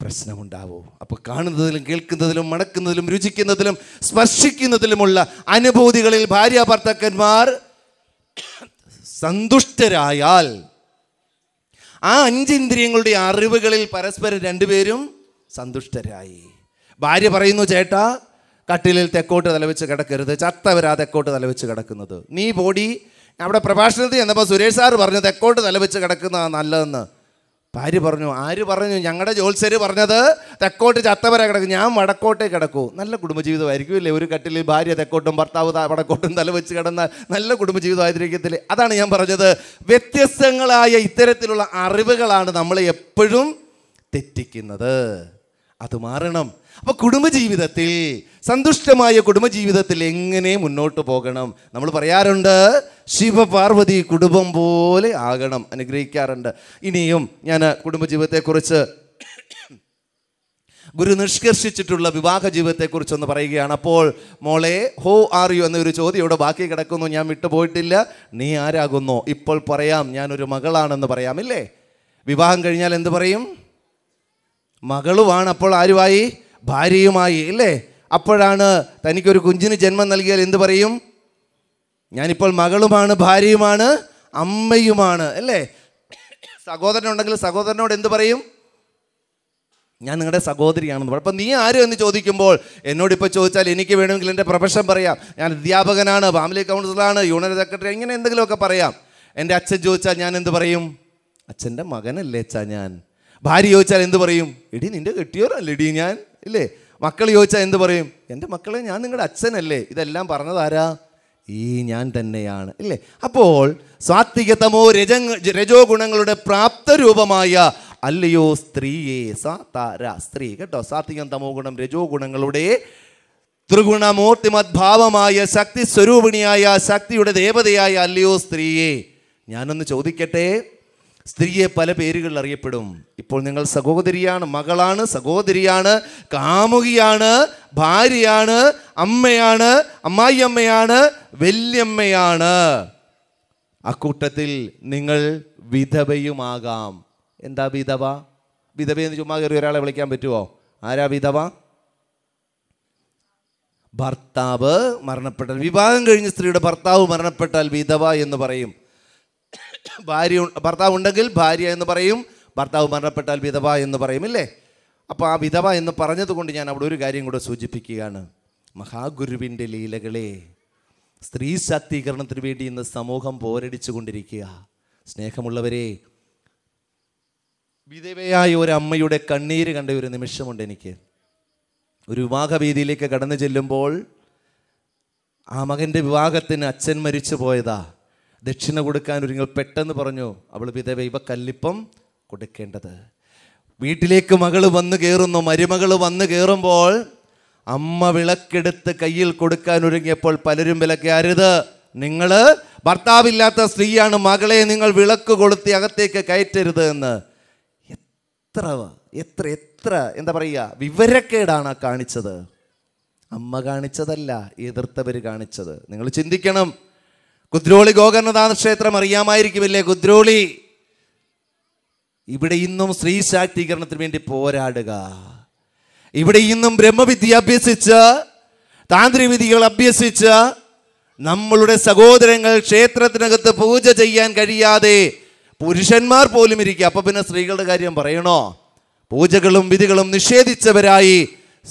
പ്രശ്നമുണ്ടാവൂ അപ്പോൾ കാണുന്നതിലും കേൾക്കുന്നതിലും മണക്കുന്നതിലും രുചിക്കുന്നതിലും സ്പർശിക്കുന്നതിലുമുള്ള അനുഭൂതികളിൽ ഭാര്യ ഭർത്താക്കന്മാർ സന്തുഷ്ടരായാൽ ആ അഞ്ചിന്ദ്രിയങ്ങളുടെ അറിവുകളിൽ പരസ്പരം രണ്ടുപേരും സന്തുഷ്ടരായി ഭാര്യ പറയുന്നു ചേട്ടാ കട്ടിലിൽ തെക്കോട്ട് തലവെച്ച് കിടക്കരുത് ചത്തവരാ തെക്കോട്ട് തലവെച്ച് കിടക്കുന്നത് നീ ബോഡി അവിടെ പ്രഭാഷണത്തിൽ ചെന്നപ്പോൾ സുരേഷ് സാറ് പറഞ്ഞു തെക്കോട്ട് തലവെച്ച് കിടക്കുന്ന നല്ലതെന്ന് ഭാര്യ പറഞ്ഞു ആര് പറഞ്ഞു ഞങ്ങളുടെ ജോത്സര് പറഞ്ഞത് തെക്കോട്ട് ചത്തവരാ കിടക്കും ഞാൻ വടക്കോട്ടേ കിടക്കൂ നല്ല കുടുംബജീവിതമായിരിക്കും ഇല്ലേ ഒരു കട്ടിലിൽ ഭാര്യ തെക്കോട്ടും ഭർത്താവ് വടക്കോട്ടും തല വെച്ച് കിടന്നാൽ നല്ല കുടുംബജീവിതമായിരിക്കത്തില്ല അതാണ് ഞാൻ പറഞ്ഞത് വ്യത്യസ്തങ്ങളായ ഇത്തരത്തിലുള്ള അറിവുകളാണ് നമ്മളെ എപ്പോഴും തെറ്റിക്കുന്നത് അത് മാറണം അപ്പോൾ കുടുംബജീവിതത്തിൽ സന്തുഷ്ടമായ കുടുംബജീവിതത്തിൽ എങ്ങനെ മുന്നോട്ട് പോകണം നമ്മൾ പറയാറുണ്ട് ശിവപാർവതി കുടുംബം പോലെ ആകണം അനുഗ്രഹിക്കാറുണ്ട് ഇനിയും ഞാൻ കുടുംബജീവിതത്തെക്കുറിച്ച് ഗുരു നിഷ്കർഷിച്ചിട്ടുള്ള വിവാഹ ജീവിതത്തെക്കുറിച്ചൊന്ന് പറയുകയാണ് അപ്പോൾ മോളെ ഹോ ആർ യു എന്നൊരു ചോദ്യം ഇവിടെ ബാക്കി കിടക്കുന്നു ഞാൻ വിട്ടുപോയിട്ടില്ല നീ ആരാകുന്നു ഇപ്പോൾ പറയാം ഞാനൊരു മകളാണെന്ന് പറയാമില്ലേ വിവാഹം കഴിഞ്ഞാൽ എന്ത് പറയും മകളുമാണ് അപ്പോൾ ആരുമായി ഭാര്യയുമായി അല്ലേ അപ്പോഴാണ് തനിക്കൊരു കുഞ്ചിന് ജന്മം നൽകിയാൽ എന്ത് പറയും ഞാനിപ്പോൾ മകളുമാണ് ഭാര്യയുമാണ് അമ്മയുമാണ് അല്ലേ സഹോദരനുണ്ടെങ്കിൽ സഹോദരനോട് എന്ത് പറയും ഞാൻ നിങ്ങളുടെ സഹോദരിയാണെന്ന് പറയും അപ്പം നീ ആരും എന്ന് ചോദിക്കുമ്പോൾ എന്നോടിപ്പോൾ ചോദിച്ചാൽ എനിക്ക് വേണമെങ്കിൽ എൻ്റെ പ്രൊഫഷൻ പറയാം ഞാൻ അധ്യാപകനാണ് ഫാമിലി കൗൺസിലറാണ് യൂണിയൻ സെക്രട്ടറി ഇങ്ങനെ എന്തെങ്കിലുമൊക്കെ പറയാം എൻ്റെ അച്ഛൻ ചോദിച്ചാൽ ഞാൻ എന്ത് പറയും അച്ഛൻ്റെ മകനല്ലേ അച്ഛാ ഞാൻ ഭാര്യ ചോദിച്ചാൽ എന്ത് പറയും എടി നിൻ്റെ കെട്ടിയോരല്ലേടി ഞാൻ ഇല്ലേ മക്കൾ ചോദിച്ചാൽ എന്ത് പറയും എൻ്റെ മക്കളെ ഞാൻ നിങ്ങളുടെ അച്ഛനല്ലേ ഇതെല്ലാം പറഞ്ഞതാരാ ഈ ഞാൻ തന്നെയാണ് ഇല്ലേ അപ്പോൾ സാത്വികതമോ രജ രജോ ഗുണങ്ങളുടെ പ്രാപ്ത രൂപമായ അല്ലയോ സ്ത്രീയെ സാ താര സ്ത്രീ കേട്ടോ സാത്വികം തമോ ഗുണം രജോ ഗുണങ്ങളുടെ ത്രിഗുണമൂർത്തിമദ്ഭാവമായ ശക്തി സ്വരൂപിണിയായ ശക്തിയുടെ ദേവതയായ അല്ലയോ സ്ത്രീയെ ഞാനൊന്ന് ചോദിക്കട്ടെ സ്ത്രീയെ പല പേരുകളിൽ അറിയപ്പെടും ഇപ്പോൾ നിങ്ങൾ സഹോദരിയാണ് മകളാണ് സഹോദരിയാണ് കാമുകിയാണ് ഭാര്യയാണ് അമ്മയാണ് അമ്മായിയമ്മയാണ് വല്യമ്മയാണ് അക്കൂട്ടത്തിൽ നിങ്ങൾ വിധവയുമാകാം എന്താ വിധവ എന്ന് ചുമ്മാ കയറി ഒരാളെ വിളിക്കാൻ പറ്റുമോ ആരാ വിധവ ഭർത്താവ് മരണപ്പെട്ടാൽ വിവാഹം കഴിഞ്ഞ സ്ത്രീയുടെ ഭർത്താവ് മരണപ്പെട്ടാൽ വിധവ എന്ന് പറയും ഭാര്യ ഭർത്താവ് ഉണ്ടെങ്കിൽ ഭാര്യ എന്ന് പറയും ഭർത്താവ് മരണപ്പെട്ടാൽ വിധവ എന്ന് പറയും ഇല്ലേ അപ്പോൾ ആ വിധവ എന്ന് പറഞ്ഞതുകൊണ്ട് ഞാൻ അവിടെ ഒരു കാര്യം കൂടെ സൂചിപ്പിക്കുകയാണ് മഹാഗുരുവിൻ്റെ ലീലകളെ സ്ത്രീ ശാക്തീകരണത്തിന് വേണ്ടി ഇന്ന് സമൂഹം പോരടിച്ചു കൊണ്ടിരിക്കുക സ്നേഹമുള്ളവരെ വിധവയായ ഒരു അമ്മയുടെ കണ്ണീര് കണ്ട ഒരു നിമിഷമുണ്ട് എനിക്ക് ഒരു വിവാഹവേദിയിലേക്ക് കടന്നു ചെല്ലുമ്പോൾ ആ മകൻ്റെ വിവാഹത്തിന് അച്ഛൻ മരിച്ചു പോയതാ ദക്ഷിണ കൊടുക്കാൻ ഒരുങ്ങൾ പെട്ടെന്ന് പറഞ്ഞു അവൾ വിധവ ഇവ കല്ലിപ്പം കൊടുക്കേണ്ടത് വീട്ടിലേക്ക് മകൾ വന്നു കയറുന്നു മരുമകൾ വന്നു കയറുമ്പോൾ അമ്മ വിളക്കെടുത്ത് കയ്യിൽ കൊടുക്കാൻ ഒരുങ്ങിയപ്പോൾ പലരും വിലക്കരുത് നിങ്ങൾ ഭർത്താവില്ലാത്ത സ്ത്രീയാണ് മകളെ നിങ്ങൾ വിളക്ക് കൊളുത്തി അകത്തേക്ക് കയറ്റരുത് എന്ന് എത്ര എത്ര എത്ര എന്താ പറയുക വിവരക്കേടാണ് കാണിച്ചത് അമ്മ കാണിച്ചതല്ല എതിർത്തവർ കാണിച്ചത് നിങ്ങൾ ചിന്തിക്കണം കുദ്രോളി ഗോകർണനാഥ ക്ഷേത്രം അറിയാമായിരിക്കുമല്ലേ കുദ്രോളി ഇവിടെ ഇന്നും സ്ത്രീ ശാക്തീകരണത്തിന് വേണ്ടി പോരാടുക ഇവിടെ ഇന്നും ബ്രഹ്മവിദ്യ അഭ്യസിച്ച് താന്ത്രിക വിധികൾ അഭ്യസിച്ച് നമ്മളുടെ സഹോദരങ്ങൾ ക്ഷേത്രത്തിനകത്ത് പൂജ ചെയ്യാൻ കഴിയാതെ പുരുഷന്മാർ പോലും ഇരിക്കുക അപ്പൊ പിന്നെ സ്ത്രീകളുടെ കാര്യം പറയണോ പൂജകളും വിധികളും നിഷേധിച്ചവരായി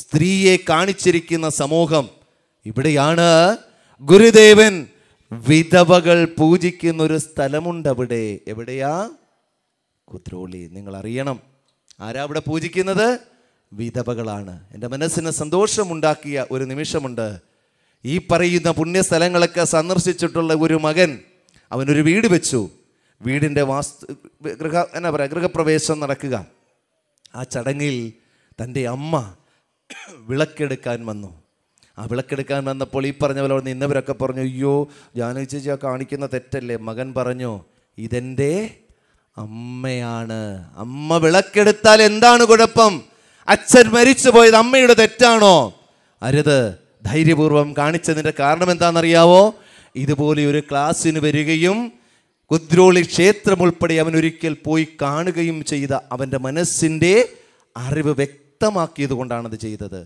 സ്ത്രീയെ കാണിച്ചിരിക്കുന്ന സമൂഹം ഇവിടെയാണ് ഗുരുദേവൻ വിധവകൾ പൂജിക്കുന്ന ഒരു സ്ഥലമുണ്ട് അവിടെ എവിടെയാ കുത്രോളി നിങ്ങൾ അറിയണം ആരാ അവിടെ പൂജിക്കുന്നത് വിധവകളാണ് എൻ്റെ മനസ്സിന് സന്തോഷമുണ്ടാക്കിയ ഒരു നിമിഷമുണ്ട് ഈ പറയുന്ന പുണ്യസ്ഥലങ്ങളൊക്കെ സന്ദർശിച്ചിട്ടുള്ള ഒരു മകൻ അവനൊരു വീട് വെച്ചു വീടിൻ്റെ വാസ്തു ഗൃഹ എന്നാ പറയുക ഗൃഹപ്രവേശം നടക്കുക ആ ചടങ്ങിൽ തൻ്റെ അമ്മ വിളക്കെടുക്കാൻ വന്നു ആ വിളക്കെടുക്കാൻ വന്നപ്പോൾ ഈ പറഞ്ഞ പോലെ നിന്നവരൊക്കെ പറഞ്ഞു അയ്യോ ജാനകി ചേച്ചി ആ കാണിക്കുന്ന തെറ്റല്ലേ മകൻ പറഞ്ഞു ഇതെൻ്റെ അമ്മയാണ് അമ്മ വിളക്കെടുത്താൽ എന്താണ് കുഴപ്പം അച്ഛൻ മരിച്ചു പോയത് അമ്മയുടെ തെറ്റാണോ അരുത് ധൈര്യപൂർവ്വം കാണിച്ചതിൻ്റെ കാരണം എന്താണെന്നറിയാവോ ഇതുപോലെ ഒരു ക്ലാസ്സിന് വരികയും കുദ്രോളി ക്ഷേത്രം ഉൾപ്പെടെ അവൻ ഒരിക്കൽ പോയി കാണുകയും ചെയ്ത അവൻ്റെ മനസ്സിൻ്റെ അറിവ് വ്യക്തമാക്കിയത് കൊണ്ടാണത് ചെയ്തത്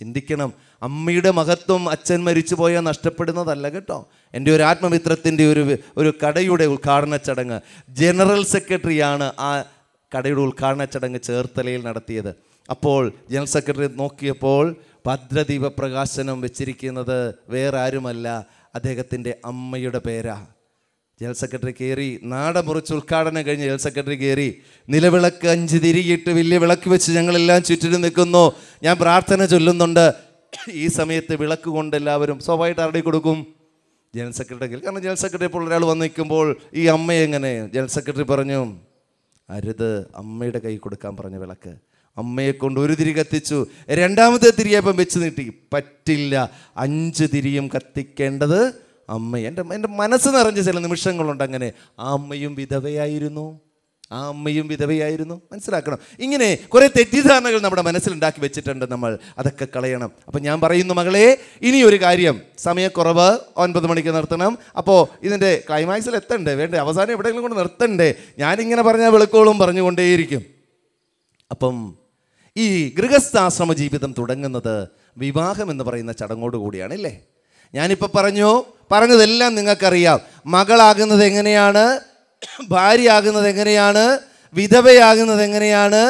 ചിന്തിക്കണം അമ്മയുടെ മഹത്വം അച്ഛൻ മരിച്ചു പോയാൽ നഷ്ടപ്പെടുന്നതല്ല കേട്ടോ എൻ്റെ ഒരു ആത്മമിത്രത്തിൻ്റെ ഒരു ഒരു കടയുടെ ഉദ്ഘാടന ചടങ്ങ് ജനറൽ സെക്രട്ടറിയാണ് ആ കടയുടെ ഉദ്ഘാടന ചടങ്ങ് ചേർത്തലയിൽ നടത്തിയത് അപ്പോൾ ജനറൽ സെക്രട്ടറി നോക്കിയപ്പോൾ ഭദ്രദീപ പ്രകാശനം വെച്ചിരിക്കുന്നത് വേറെ ആരുമല്ല അദ്ദേഹത്തിൻ്റെ അമ്മയുടെ പേരാണ് ജനറൽ സെക്രട്ടറി കയറി നാട മുറിച്ച് ഉദ്ഘാടനം കഴിഞ്ഞ് ജനറൽ സെക്രട്ടറി കയറി നിലവിളക്ക് അഞ്ച് തിരികിട്ട് വലിയ വിളക്ക് വെച്ച് ഞങ്ങളെല്ലാം ചുറ്റിനും നിൽക്കുന്നു ഞാൻ പ്രാർത്ഥന ചൊല്ലുന്നുണ്ട് ഈ സമയത്ത് വിളക്ക് കൊണ്ട് എല്ലാവരും സ്വാഭാവികമായിട്ട് അറടി കൊടുക്കും ജനറൽ സെക്രട്ടറി കാരണം ജനറൽ സെക്രട്ടറി ഇപ്പോൾ ഒരാൾ വന്ന് നിൽക്കുമ്പോൾ ഈ അമ്മ എങ്ങനെ ജനറൽ സെക്രട്ടറി പറഞ്ഞു അരുത് അമ്മയുടെ കൈ കൊടുക്കാൻ പറഞ്ഞു വിളക്ക് അമ്മയെ കൊണ്ട് ഒരു തിരി കത്തിച്ചു രണ്ടാമത്തെ തിരിയപ്പം വെച്ച് നീട്ടി പറ്റില്ല അഞ്ച് തിരിയും കത്തിക്കേണ്ടത് അമ്മ എൻ്റെ എൻ്റെ മനസ്സ് നിറഞ്ഞ ചില നിമിഷങ്ങളുണ്ട് അങ്ങനെ ആ അമ്മയും വിധവയായിരുന്നു ആ അമ്മയും വിധവയായിരുന്നു മനസ്സിലാക്കണം ഇങ്ങനെ കുറേ തെറ്റിദ്ധാരണകൾ നമ്മുടെ മനസ്സിലുണ്ടാക്കി വെച്ചിട്ടുണ്ട് നമ്മൾ അതൊക്കെ കളയണം അപ്പം ഞാൻ പറയുന്നു മകളെ ഇനി ഒരു കാര്യം സമയക്കുറവ് ഒൻപത് മണിക്ക് നിർത്തണം അപ്പോൾ ഇതിൻ്റെ ക്ലൈമാക്സിൽ എത്തണ്ടേ വേണ്ടേ അവസാനം എവിടെയെങ്കിലും കൊണ്ട് നിർത്തണ്ടേ ഞാനിങ്ങനെ പറഞ്ഞാൽ വെളുക്കോളും പറഞ്ഞുകൊണ്ടേയിരിക്കും അപ്പം ഈ ഗൃഹസ്ഥാശ്രമ ജീവിതം തുടങ്ങുന്നത് വിവാഹം എന്ന് പറയുന്ന ചടങ്ങോട് കൂടിയാണ് ഞാനിപ്പോൾ പറഞ്ഞു പറഞ്ഞതെല്ലാം നിങ്ങൾക്കറിയാം മകളാകുന്നത് എങ്ങനെയാണ് ഭാര്യയാകുന്നത് എങ്ങനെയാണ് വിധവയാകുന്നത് എങ്ങനെയാണ്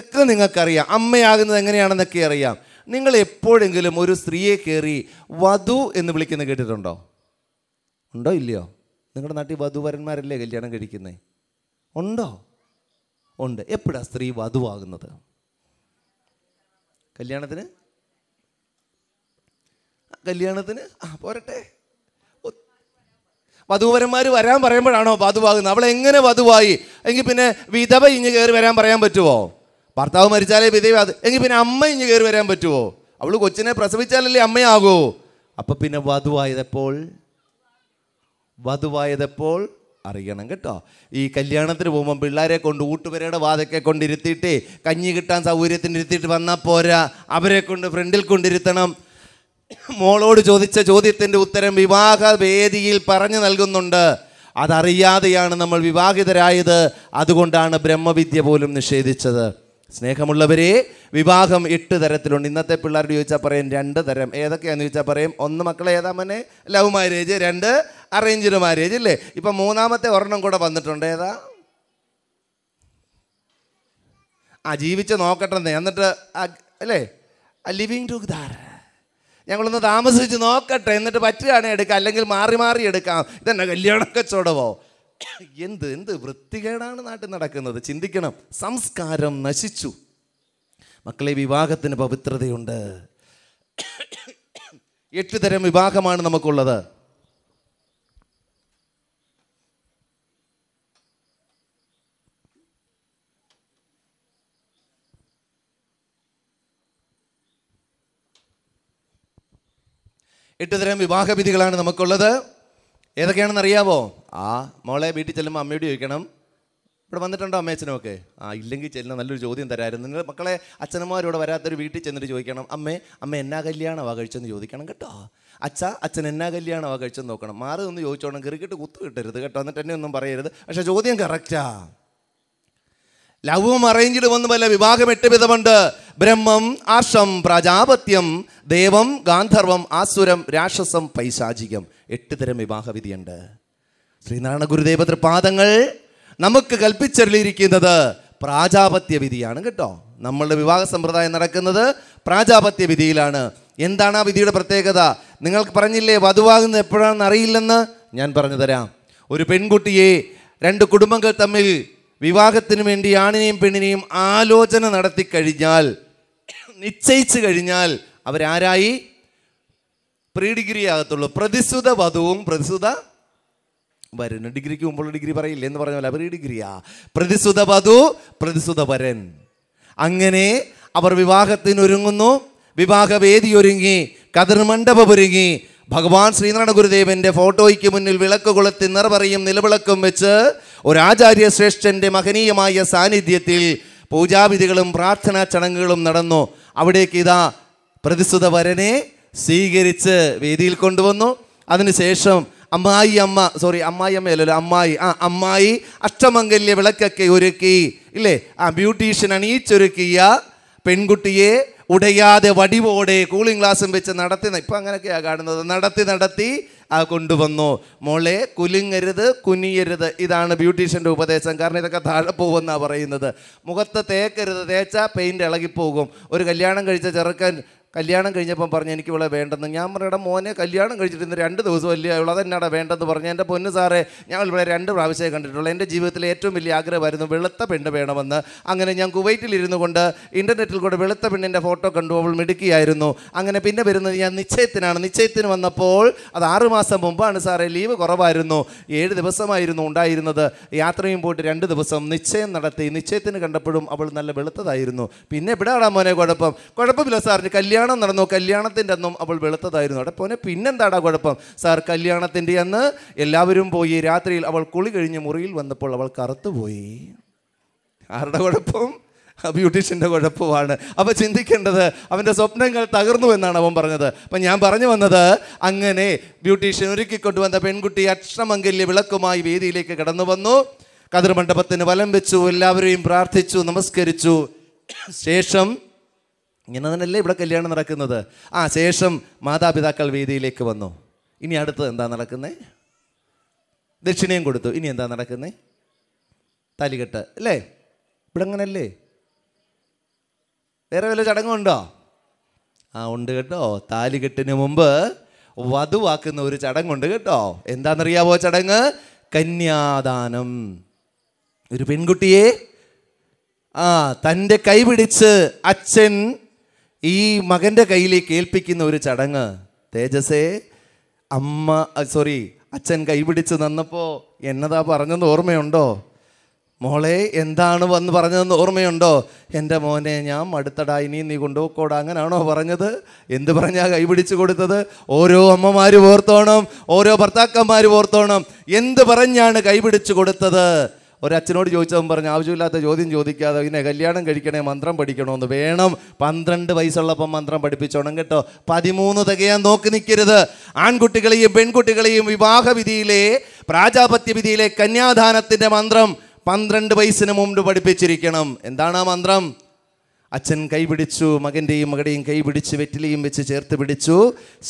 ഒക്കെ നിങ്ങൾക്കറിയാം അമ്മയാകുന്നത് എങ്ങനെയാണെന്നൊക്കെ അറിയാം നിങ്ങൾ എപ്പോഴെങ്കിലും ഒരു സ്ത്രീയെ കയറി വധു എന്ന് വിളിക്കുന്ന കേട്ടിട്ടുണ്ടോ ഉണ്ടോ ഇല്ലയോ നിങ്ങളുടെ നാട്ടിൽ വധുവരന്മാരല്ലേ കല്യാണം കഴിക്കുന്നത് ഉണ്ടോ ഉണ്ട് എപ്പോഴാണ് സ്ത്രീ വധുവാകുന്നത് കല്യാണത്തിന് കല്യാണത്തിന് ആ പോരട്ടെ വധുവരന്മാർ വരാൻ പറയുമ്പോഴാണോ വധുവാകുന്നത് അവൾ എങ്ങനെ വധുവായി എങ്കിൽ പിന്നെ വിധവ ഇഞ്ഞ് കയറി വരാൻ പറയാൻ പറ്റുമോ ഭർത്താവ് മരിച്ചാലേ വിധവ എങ്കിൽ പിന്നെ അമ്മ ഇഞ്ഞ് കയറി വരാൻ പറ്റുമോ അവൾ കൊച്ചിനെ പ്രസവിച്ചാലല്ലേ അമ്മയാകൂ അപ്പം പിന്നെ വധുവായതെപ്പോൾ വധുവായതെപ്പോൾ അറിയണം കേട്ടോ ഈ കല്യാണത്തിന് പോകുമ്പോൾ പിള്ളേരെ കൊണ്ട് ഊട്ടുപേരയുടെ വാതൊക്കെ കൊണ്ടിരുത്തിയിട്ട് കഞ്ഞി കിട്ടാൻ സൗകര്യത്തിന് ഇരുത്തിയിട്ട് വന്നാൽ പോരാ അവരെ കൊണ്ട് ഫ്രണ്ടിൽ കൊണ്ടിരുത്തണം മോളോട് ചോദിച്ച ചോദ്യത്തിൻ്റെ ഉത്തരം വിവാഹ വേദിയിൽ പറഞ്ഞു നൽകുന്നുണ്ട് അതറിയാതെയാണ് നമ്മൾ വിവാഹിതരായത് അതുകൊണ്ടാണ് ബ്രഹ്മവിദ്യ പോലും നിഷേധിച്ചത് സ്നേഹമുള്ളവരെ വിവാഹം എട്ട് തരത്തിലുണ്ട് ഇന്നത്തെ പിള്ളേരോട് ചോദിച്ചാൽ പറയും രണ്ട് തരം ഏതൊക്കെയാണെന്ന് ചോദിച്ചാൽ പറയും ഒന്ന് മക്കളെ ഏതാ മനെ ലവ് മാരേജ് രണ്ട് അറേഞ്ച്ഡ് മാരേജ് അല്ലേ ഇപ്പം മൂന്നാമത്തെ ഒരെണ്ണം കൂടെ വന്നിട്ടുണ്ട് ഏതാ ആ ജീവിച്ച് നോക്കട്ടെ എന്നിട്ട് അല്ലേ ലിവിങ് ധാരണ ഞങ്ങളൊന്ന് താമസിച്ച് നോക്കട്ടെ എന്നിട്ട് പറ്റുകയാണെ എടുക്കാം അല്ലെങ്കിൽ മാറി മാറി എടുക്കാം ഇതെന്നെ കല്യാണ കച്ചവടമോ എന്ത് എന്ത് വൃത്തികേടാണ് നാട്ടിൽ നടക്കുന്നത് ചിന്തിക്കണം സംസ്കാരം നശിച്ചു മക്കളെ വിവാഹത്തിന് പവിത്രതയുണ്ട് എട്ടുതരം വിവാഹമാണ് നമുക്കുള്ളത് എട്ടുതരം തരം വിവാഹവിധികളാണ് നമുക്കുള്ളത് ഏതൊക്കെയാണെന്ന് അറിയാവോ ആ മോളെ വീട്ടിൽ ചെല്ലുമ്പോൾ അമ്മയോട് ചോദിക്കണം ഇവിടെ വന്നിട്ടുണ്ടോ അമ്മയച്ചനൊക്കെ ആ ഇല്ലെങ്കിൽ ചെല്ലണം നല്ലൊരു ചോദ്യം തരായിരുന്നു നിങ്ങൾ മക്കളെ അച്ഛനമാരോട് വരാത്തൊരു വീട്ടിൽ ചെന്നിട്ട് ചോദിക്കണം അമ്മേ അമ്മ എന്നാ കല്യാണമാണ് കഴിച്ചെന്ന് ചോദിക്കണം കേട്ടോ അച്ഛ അച്ഛൻ എന്നാ കല്യാണമാണ് കഴിച്ചെന്ന് നോക്കണം മാറി ഒന്ന് ചോദിച്ചോണം കെറിക്കിട്ട് കുത്തു കിട്ടരുത് കേട്ടോ എന്നിട്ട് എന്നെ ഒന്നും പറയരുത് പക്ഷേ ചോദ്യം കറക്റ്റാണ് ലവും അറേഞ്ച്ഡ് ഒന്നുമല്ല വിവാഹം എട്ട് വിധമുണ്ട് ബ്രഹ്മം ആർഷം പ്രജാപത്യം ദേവം ഗാന്ധർവം ആസുരം രാക്ഷസം പൈശാചികം എട്ട് തരം വിവാഹവിധിയുണ്ട് ശ്രീനാരായണ ഗുരുദേവ തൃപാദങ്ങൾ നമുക്ക് കൽപ്പിച്ചെറിയിരിക്കുന്നത് പ്രാജാപത്യ വിധിയാണ് കേട്ടോ നമ്മളുടെ വിവാഹ സമ്പ്രദായം നടക്കുന്നത് പ്രാജാപത്യ വിധിയിലാണ് എന്താണ് ആ വിധിയുടെ പ്രത്യേകത നിങ്ങൾക്ക് പറഞ്ഞില്ലേ വധുവാകുന്നത് എപ്പോഴാണെന്ന് അറിയില്ലെന്ന് ഞാൻ പറഞ്ഞു തരാം ഒരു പെൺകുട്ടിയെ രണ്ട് കുടുംബങ്ങൾ തമ്മിൽ വിവാഹത്തിന് വേണ്ടി ആണിനെയും പെണ്ണിനെയും ആലോചന നടത്തി കഴിഞ്ഞാൽ നിശ്ചയിച്ചു കഴിഞ്ഞാൽ അവരാരായി പ്രീ ഡിഗ്രി ആകത്തുള്ളൂ പ്രതിസുത വധുവും പ്രതിസുത വരൻ ഡിഗ്രിക്ക് മുമ്പുള്ള ഡിഗ്രി പറയില്ല എന്ന് പറഞ്ഞാൽ പ്രീ ഡിഗ്രിയാ പ്രതിസുത വധു പ്രതിസുത വരൻ അങ്ങനെ അവർ വിവാഹത്തിനൊരുങ്ങുന്നു വിവാഹവേദി ഒരുങ്ങി കതിർമണ്ഡപം ഒരുങ്ങി ഭഗവാൻ ശ്രീനാരായണ ഗുരുദേവന്റെ ഫോട്ടോയ്ക്ക് മുന്നിൽ വിളക്ക് കൊളുത്തി നിറപറയും നിലവിളക്കും വെച്ച് ഒരാചാര്യ ശ്രേഷ്ഠൻ്റെ മഹനീയമായ സാന്നിധ്യത്തിൽ പൂജാവിധികളും പ്രാർത്ഥനാ ചടങ്ങുകളും നടന്നു അവിടേക്ക് ഇതാ പ്രതിസുത വരനെ സ്വീകരിച്ച് വേദിയിൽ കൊണ്ടുവന്നു അതിനുശേഷം അമ്മായി അമ്മ സോറി അമ്മായി അമ്മയല്ലല്ലോ അമ്മായി ആ അമ്മായി അഷ്ടമംഗല്യ വിളക്കൊക്കെ ഒരുക്കി ഇല്ലേ ആ ബ്യൂട്ടീഷ്യൻ അണിയിച്ചൊരുക്കിയ പെൺകുട്ടിയെ ഉടയാതെ വടിവോടെ കൂളിംഗ് ഗ്ലാസും വെച്ച് നടത്തി ഇപ്പം അങ്ങനെയൊക്കെയാണ് കാണുന്നത് നടത്തി നടത്തി ആ കൊണ്ടുവന്നു മോളെ കുലുങ്ങരുത് കുനിയരുത് ഇതാണ് ബ്യൂട്ടീഷ്യൻ്റെ ഉപദേശം കാരണം ഇതൊക്കെ താഴെ പോകുമെന്നാണ് പറയുന്നത് മുഖത്ത് തേക്കരുത് തേച്ചാൽ പെയിൻ്റ് ഇളകിപ്പോകും ഒരു കല്യാണം കഴിച്ച ചെറുക്കൻ കല്യാണം കഴിഞ്ഞപ്പം പറഞ്ഞു എനിക്ക് ഇവളെ വേണ്ടെന്ന് ഞാൻ പറയുടെ മോനെ കല്യാണം കഴിച്ചിട്ട് രണ്ട് രണ്ട് ദിവസമല്ലേ അവൾ അതെന്നാടാ വേണ്ടെന്ന് പറഞ്ഞു എൻ്റെ പൊന്ന് സാറേ ഞാൻ ഇവിടെ രണ്ട് പ്രാവശ്യമേ കണ്ടിട്ടുള്ളൂ എൻ്റെ ജീവിതത്തിലെ ഏറ്റവും വലിയ ആഗ്രഹമായിരുന്നു വെളുത്ത പെണ്ണ് വേണമെന്ന് അങ്ങനെ ഞാൻ കുവൈറ്റിലിരുന്നു കൊണ്ട് ഇൻ്റർനെറ്റിൽ കൂടെ വെളുത്ത പെണ്ണിൻ്റെ ഫോട്ടോ കണ്ടു അവൾ മിടുക്കിയായിരുന്നു അങ്ങനെ പിന്നെ വരുന്നത് ഞാൻ നിശ്ചയത്തിനാണ് നിശ്ചയത്തിന് വന്നപ്പോൾ അത് ആറുമാസം മുമ്പാണ് സാറേ ലീവ് കുറവായിരുന്നു ഏഴ് ദിവസമായിരുന്നു ഉണ്ടായിരുന്നത് യാത്രയും പോയിട്ട് രണ്ട് ദിവസം നിശ്ചയം നടത്തി നിശ്ചയത്തിന് കണ്ടപ്പോഴും അവൾ നല്ല വെളുത്തതായിരുന്നു പിന്നെ എവിടെയാണ് മോനെ കുഴപ്പം കുഴപ്പമില്ല സാറിന് കല്യാണം കല്യാണം നടന്നു കല്യാണത്തിൻ്റെ അന്നും അവൾ വെളുത്തതായിരുന്നു അവിടെ പോനെ പിന്നെന്താടാ കുഴപ്പം സാർ കല്യാണത്തിൻ്റെ അന്ന് എല്ലാവരും പോയി രാത്രിയിൽ അവൾ കുളി കഴിഞ്ഞ് മുറിയിൽ വന്നപ്പോൾ അവൾ കറുത്തുപോയി ആരുടെ കുഴപ്പം ബ്യൂട്ടീഷ്യൻ്റെ കുഴപ്പമാണ് അപ്പോൾ ചിന്തിക്കേണ്ടത് അവൻ്റെ സ്വപ്നങ്ങൾ തകർന്നു എന്നാണ് അവൻ പറഞ്ഞത് അപ്പം ഞാൻ പറഞ്ഞു വന്നത് അങ്ങനെ ബ്യൂട്ടീഷ്യൻ ഒരുക്കിക്കൊണ്ടുവന്ന പെൺകുട്ടി അക്ഷമംഗല്യ വിളക്കുമായി വേദിയിലേക്ക് കടന്നു വന്നു കതിർമണ്ഡപത്തിന് വലം വെച്ചു എല്ലാവരെയും പ്രാർത്ഥിച്ചു നമസ്കരിച്ചു ശേഷം ഇങ്ങനെ തന്നെയല്ലേ ഇവിടെ കല്യാണം നടക്കുന്നത് ആ ശേഷം മാതാപിതാക്കൾ വേദിയിലേക്ക് വന്നു ഇനി അടുത്തത് എന്താ നടക്കുന്നത് ദക്ഷിണയും കൊടുത്തു ഇനി എന്താ നടക്കുന്നത് താലികെട്ട് അല്ലേ ഇവിടെ അങ്ങനല്ലേ വേറെ വല്ല ചടങ്ങുണ്ടോ ആ ഉണ്ട് കേട്ടോ താലികെട്ടിന് മുമ്പ് വധുവാക്കുന്ന ഒരു ചടങ്ങുണ്ട് കേട്ടോ എന്താണെന്നറിയാവോ ചടങ്ങ് കന്യാദാനം ഒരു പെൺകുട്ടിയെ ആ തൻ്റെ കൈപിടിച്ച് അച്ഛൻ ഈ മകൻ്റെ കയ്യിലേക്ക് ഏൽപ്പിക്കുന്ന ഒരു ചടങ്ങ് തേജസേ അമ്മ സോറി അച്ഛൻ കൈപിടിച്ച് നിന്നപ്പോൾ എന്നതാ പറഞ്ഞെന്ന് ഓർമ്മയുണ്ടോ മോളെ എന്താണ് വന്ന് പറഞ്ഞതെന്ന് ഓർമ്മയുണ്ടോ എൻ്റെ മോനെ ഞാൻ മടുത്തടാ ഇനി നീ കൊണ്ടുപോക്കോടാ അങ്ങനാണോ പറഞ്ഞത് എന്ത് പറഞ്ഞാ കൈപിടിച്ചു കൊടുത്തത് ഓരോ അമ്മമാർ ഓർത്തോണം ഓരോ ഭർത്താക്കന്മാർ ഓർത്തോണം എന്ത് പറഞ്ഞാണ് കൈപിടിച്ചു കൊടുത്തത് ഒരച്ഛനോട് ചോദിച്ചതും പറഞ്ഞു ആവശ്യമില്ലാത്ത ചോദ്യം ചോദിക്കാതെ പിന്നെ കല്യാണം കഴിക്കണേ മന്ത്രം പഠിക്കണമെന്ന് വേണം പന്ത്രണ്ട് വയസ്സുള്ളപ്പം മന്ത്രം പഠിപ്പിച്ചോണം കേട്ടോ പതിമൂന്ന് തികയാൻ നോക്കി നിൽക്കരുത് ആൺകുട്ടികളെയും പെൺകുട്ടികളെയും വിവാഹ വിധിയിലെ പ്രാജാപത്യ വിധിയിലെ കന്യാദാനത്തിൻ്റെ മന്ത്രം പന്ത്രണ്ട് വയസ്സിന് മുമ്പ് പഠിപ്പിച്ചിരിക്കണം എന്താണ് ആ മന്ത്രം അച്ഛൻ കൈപിടിച്ചു മകൻ്റെയും മകളുടെയും കൈപിടിച്ച് വെറ്റിലയും വെച്ച് ചേർത്ത് പിടിച്ചു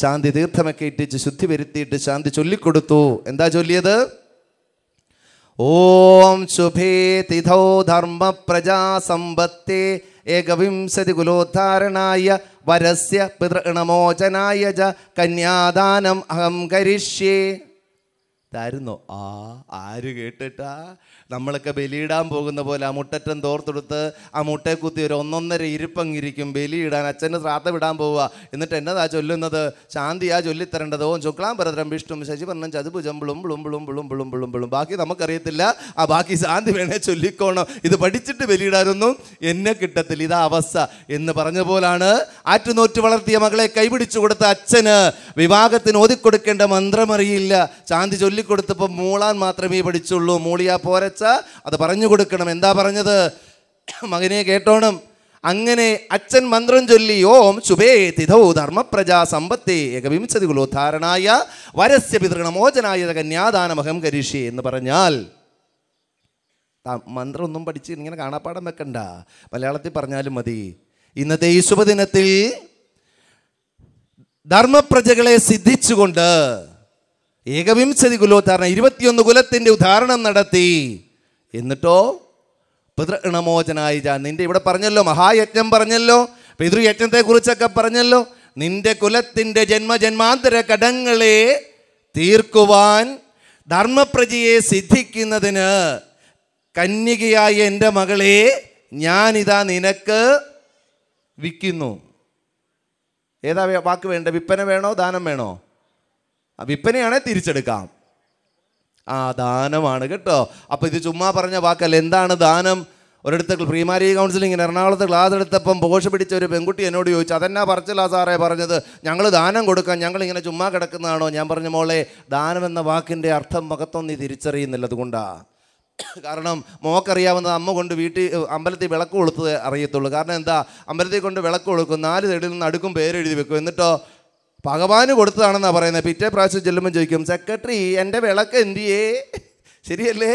ശാന്തി തീർത്ഥമൊക്കെ ഇട്ടിച്ച് ശുദ്ധി വരുത്തിയിട്ട് ശാന്തി ചൊല്ലിക്കൊടുത്തു എന്താ ചൊല്ലിയത് ഓം ശുഭേ ശുഭേതിഥോ ധർമ്മപ്രജാ സമ്പത്തേ ഏകവിംശതികുലോദ്ധാരണായ വരസ്യ പിതൃണമോചനായ ജ കന്യാദാനം അഹം കരിഷ്യേ തരുന്നു ആ ആര് കേട്ടിട്ടാ നമ്മളൊക്കെ ബലിയിടാൻ പോകുന്ന പോലെ ആ മുട്ടറ്റം തോർത്തെടുത്ത് ആ മുട്ടയെ കുത്തി ഒരു ഒന്നൊന്നര ഇരുപ്പങ്ങിരിക്കും ബലിയിടാൻ അച്ഛന് ശ്രാദ്ധ വിടാൻ പോവുക എന്നിട്ട് എന്നതാ ചൊല്ലുന്നത് ശാന്തിയാ ചൊല്ലിത്തരേണ്ടത് ഓം ചുക്ലാം പരതരം വിഷ്ണു ശശിപർണം ചതുഭുജം ബിളും ബിളും ബിളും ബിളും ബിളും ബിളും ബിളും ബാക്കി നമുക്കറിയത്തില്ല ആ ബാക്കി ശാന്തി വേണേ ചൊല്ലിക്കോണം ഇത് പഠിച്ചിട്ട് ബലിയിടാനൊന്നും എന്നെ കിട്ടത്തില്ല ഇതാ അവസ്ഥ എന്ന് പറഞ്ഞ പോലാണ് ആറ്റുനോറ്റ് വളർത്തിയ മകളെ കൈപിടിച്ചു കൊടുത്ത അച്ഛന് വിവാഹത്തിന് ഓതിക്കൊടുക്കേണ്ട മന്ത്രമറിയില്ല ശാന്തി ചൊല്ലിക്കൊടുത്തപ്പോൾ മൂളാൻ മാത്രമേ പഠിച്ചുള്ളൂ മൂളിയാ പോരച്ച അത് പറഞ്ഞു കൊടുക്കണം എന്താ പറഞ്ഞത് മകനെ കേട്ടോണം അങ്ങനെ അച്ഛൻ മന്ത്രം ചൊല്ലി ഓം ശുഭേ തിഥോ ധർമ്മപ്രജാ സമ്പത്തേ ഏകവിംശതി കുലോദ്ധാരണായ വരസ്യ പിതൃണമോചനായ കന്യാദാനമഹം കരിഷി എന്ന് പറഞ്ഞാൽ മന്ത്രമൊന്നും പഠിച്ച് ഇങ്ങനെ കാണാപ്പാടം വെക്കണ്ട മലയാളത്തിൽ പറഞ്ഞാലും മതി ഇന്നത്തെ ഈ ശുഭദിനത്തിൽ ധർമ്മപ്രജകളെ സിദ്ധിച്ചുകൊണ്ട് ഏകവിംശതി കുലോദ്ധാരണ ഇരുപത്തിയൊന്ന് കുലത്തിൻ്റെ ഉദാഹരണം നടത്തി എന്നിട്ടോ പിതൃണമോചനായി നിന്റെ ഇവിടെ പറഞ്ഞല്ലോ മഹായജ്ഞം പറഞ്ഞല്ലോ പിതൃയജ്ഞത്തെക്കുറിച്ചൊക്കെ പറഞ്ഞല്ലോ നിന്റെ കുലത്തിൻ്റെ ജന്മജന്മാന്തര കടങ്ങളെ തീർക്കുവാൻ ധർമ്മപ്രജയെ സിദ്ധിക്കുന്നതിന് കന്യകയായ എൻ്റെ മകളെ ഞാനിതാ നിനക്ക് വിൽക്കുന്നു ഏതാ വാക്ക് വേണ്ട വിൽപ്പന വേണോ ദാനം വേണോ ആ വിൽപ്പനയാണെ തിരിച്ചെടുക്കാം ആ ദാനമാണ് കേട്ടോ അപ്പോൾ ഇത് ചുമ്മാ പറഞ്ഞ വാക്കല്ല എന്താണ് ദാനം ഒരിടത്ത് പ്രീമാരി കൗൺസിലിങ്ങിന് എറണാകുളത്ത് ക്ലാസ് എടുത്തപ്പം പോഷ പിടിച്ച ഒരു പെൺകുട്ടി എന്നോട് ചോദിച്ചു അതെന്നാ പറച്ചില്ല സാറേ പറഞ്ഞത് ഞങ്ങൾ ദാനം കൊടുക്കാൻ ഞങ്ങൾ ഇങ്ങനെ ചുമ്മാ കിടക്കുന്നതാണോ ഞാൻ പറഞ്ഞ മോളെ ദാനം എന്ന വാക്കിൻ്റെ അർത്ഥം മുഖത്തൊന്നും നീ തിരിച്ചറിയുന്നില്ല അതുകൊണ്ടാണ് കാരണം മോക്കറിയാവുന്നത് അമ്മ കൊണ്ട് വീട്ടിൽ അമ്പലത്തിൽ വിളക്ക് കൊളുത്തത് അറിയത്തുള്ളൂ കാരണം എന്താ അമ്പലത്തിൽ കൊണ്ട് വിളക്ക് കൊടുക്കും നാല് തേടിൽ നിന്ന് അടുക്കും പേരെഴുതി വെക്കും എന്നിട്ടോ ഭഗവാന് കൊടുത്തതാണെന്നാണ് പറയുന്നത് പിറ്റേ പ്രാവശ്യം ചെല്ലുമ്പോൾ ചോദിക്കും സെക്രട്ടറി എൻ്റെ വിളക്ക് എന്തിയേ ശരിയല്ലേ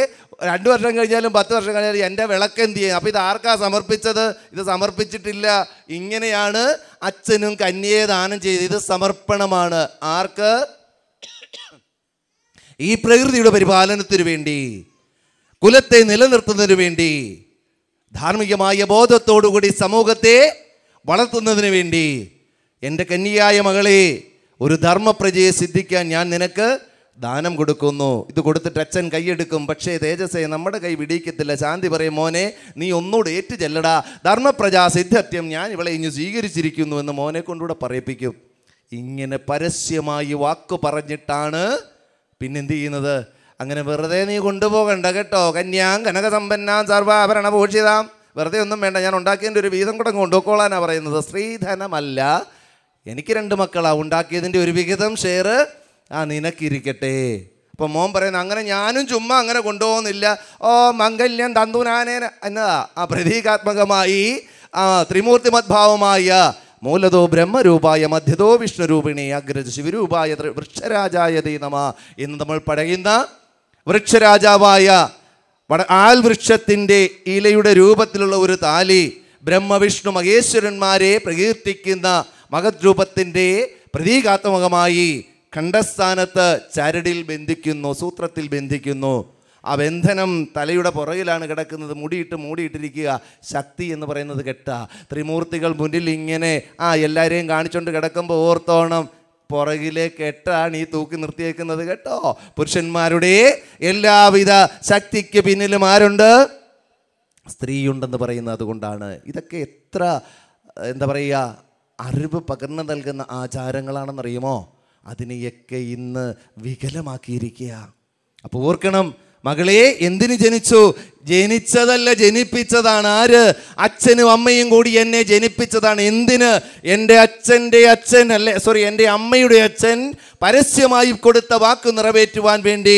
രണ്ട് വർഷം കഴിഞ്ഞാലും പത്ത് വർഷം കഴിഞ്ഞാലും എൻ്റെ വിളക്ക് എന്ത് അപ്പോൾ ഇത് ആർക്കാ സമർപ്പിച്ചത് ഇത് സമർപ്പിച്ചിട്ടില്ല ഇങ്ങനെയാണ് അച്ഛനും കന്യയെ ദാനം ചെയ്ത് ഇത് സമർപ്പണമാണ് ആർക്ക് ഈ പ്രകൃതിയുടെ പരിപാലനത്തിനു വേണ്ടി കുലത്തെ നിലനിർത്തുന്നതിനു വേണ്ടി ധാർമ്മികമായ ബോധത്തോടുകൂടി സമൂഹത്തെ വളർത്തുന്നതിന് വേണ്ടി എൻ്റെ കന്യായ മകളെ ഒരു ധർമ്മപ്രജയെ സിദ്ധിക്കാൻ ഞാൻ നിനക്ക് ദാനം കൊടുക്കുന്നു ഇത് കൊടുത്തിട്ട് അച്ഛൻ കൈയെടുക്കും പക്ഷേ തേജസ്സേ നമ്മുടെ കൈ വിടിക്കത്തില്ല ശാന്തി പറയും മോനെ നീ ഒന്നുകൂടെ ഏറ്റു ചെല്ലടാ ധർമ്മപ്രജാ സിദ്ധത്യം ഞാൻ ഇവളെ ഇനി സ്വീകരിച്ചിരിക്കുന്നു എന്ന് മോനെ കൊണ്ടുകൂടെ പറയിപ്പിക്കും ഇങ്ങനെ പരസ്യമായി വാക്ക് പറഞ്ഞിട്ടാണ് പിന്നെന്ത് ചെയ്യുന്നത് അങ്ങനെ വെറുതെ നീ കൊണ്ടുപോകണ്ട കേട്ടോ കന്യാം കനകസമ്പന്നാം സർവാഭരണ പൂഷിതാം വെറുതെ ഒന്നും വേണ്ട ഞാൻ ഉണ്ടാക്കിയതിൻ്റെ ഒരു വീതം കൂടെ കൊണ്ടുപോയിക്കോളാനാണ് പറയുന്നത് സ്ത്രീധനമല്ല എനിക്ക് രണ്ട് മക്കളാ ഉണ്ടാക്കിയതിൻ്റെ ഒരു വിഹിതം ഷെയർ ആ നിനക്കിരിക്കട്ടെ അപ്പോൾ മോൻ പറയുന്നത് അങ്ങനെ ഞാനും ചുമ്മാ അങ്ങനെ കൊണ്ടുപോകുന്നില്ല ഓ മംഗല്യം തന്തുനാനേന എന്നതാ ആ പ്രതീകാത്മകമായി ആ ത്രിമൂർത്തി മദ്ഭാവമായ മൂലതോ ബ്രഹ്മരൂപായ മധ്യതോ വിഷ്ണുരൂപിണി അഗ്രജ ശിവരൂപായ വൃക്ഷരാജായ ദീനമ എന്ന് നമ്മൾ പടയുന്ന വൃക്ഷരാജാവായ ആൽ വൃക്ഷത്തിൻ്റെ ഇലയുടെ രൂപത്തിലുള്ള ഒരു താലി ബ്രഹ്മവിഷ്ണു മഹേശ്വരന്മാരെ പ്രകീർത്തിക്കുന്ന മഹത് രൂപത്തിൻ്റെ പ്രതീകാത്മകമായി ഖണ്ഡസ്ഥാനത്ത് ചരടിൽ ബന്ധിക്കുന്നു സൂത്രത്തിൽ ബന്ധിക്കുന്നു ആ ബന്ധനം തലയുടെ പുറകിലാണ് കിടക്കുന്നത് മുടിയിട്ട് മൂടിയിട്ടിരിക്കുക ശക്തി എന്ന് പറയുന്നത് കെട്ട ത്രിമൂർത്തികൾ മുന്നിൽ ഇങ്ങനെ ആ എല്ലാവരെയും കാണിച്ചുകൊണ്ട് കിടക്കുമ്പോൾ ഓർത്തോണം പുറകിലെ കെട്ടാണ് ഈ തൂക്കി നിർത്തിയേക്കുന്നത് കേട്ടോ പുരുഷന്മാരുടെ എല്ലാവിധ ശക്തിക്ക് പിന്നിലും ആരുണ്ട് സ്ത്രീയുണ്ടെന്ന് പറയുന്നത് അതുകൊണ്ടാണ് ഇതൊക്കെ എത്ര എന്താ പറയുക അറിവ് പകർന്നു നൽകുന്ന ആചാരങ്ങളാണെന്നറിയുമോ അതിനെയൊക്കെ ഇന്ന് വികലമാക്കിയിരിക്കുക അപ്പോൾ ഓർക്കണം മകളെ എന്തിനു ജനിച്ചു ജനിച്ചതല്ല ജനിപ്പിച്ചതാണ് ആര് അച്ഛനും അമ്മയും കൂടി എന്നെ ജനിപ്പിച്ചതാണ് എന്തിന് എൻ്റെ അച്ഛൻ്റെ അച്ഛൻ അല്ലെ സോറി എൻ്റെ അമ്മയുടെ അച്ഛൻ പരസ്യമായി കൊടുത്ത വാക്ക് നിറവേറ്റുവാൻ വേണ്ടി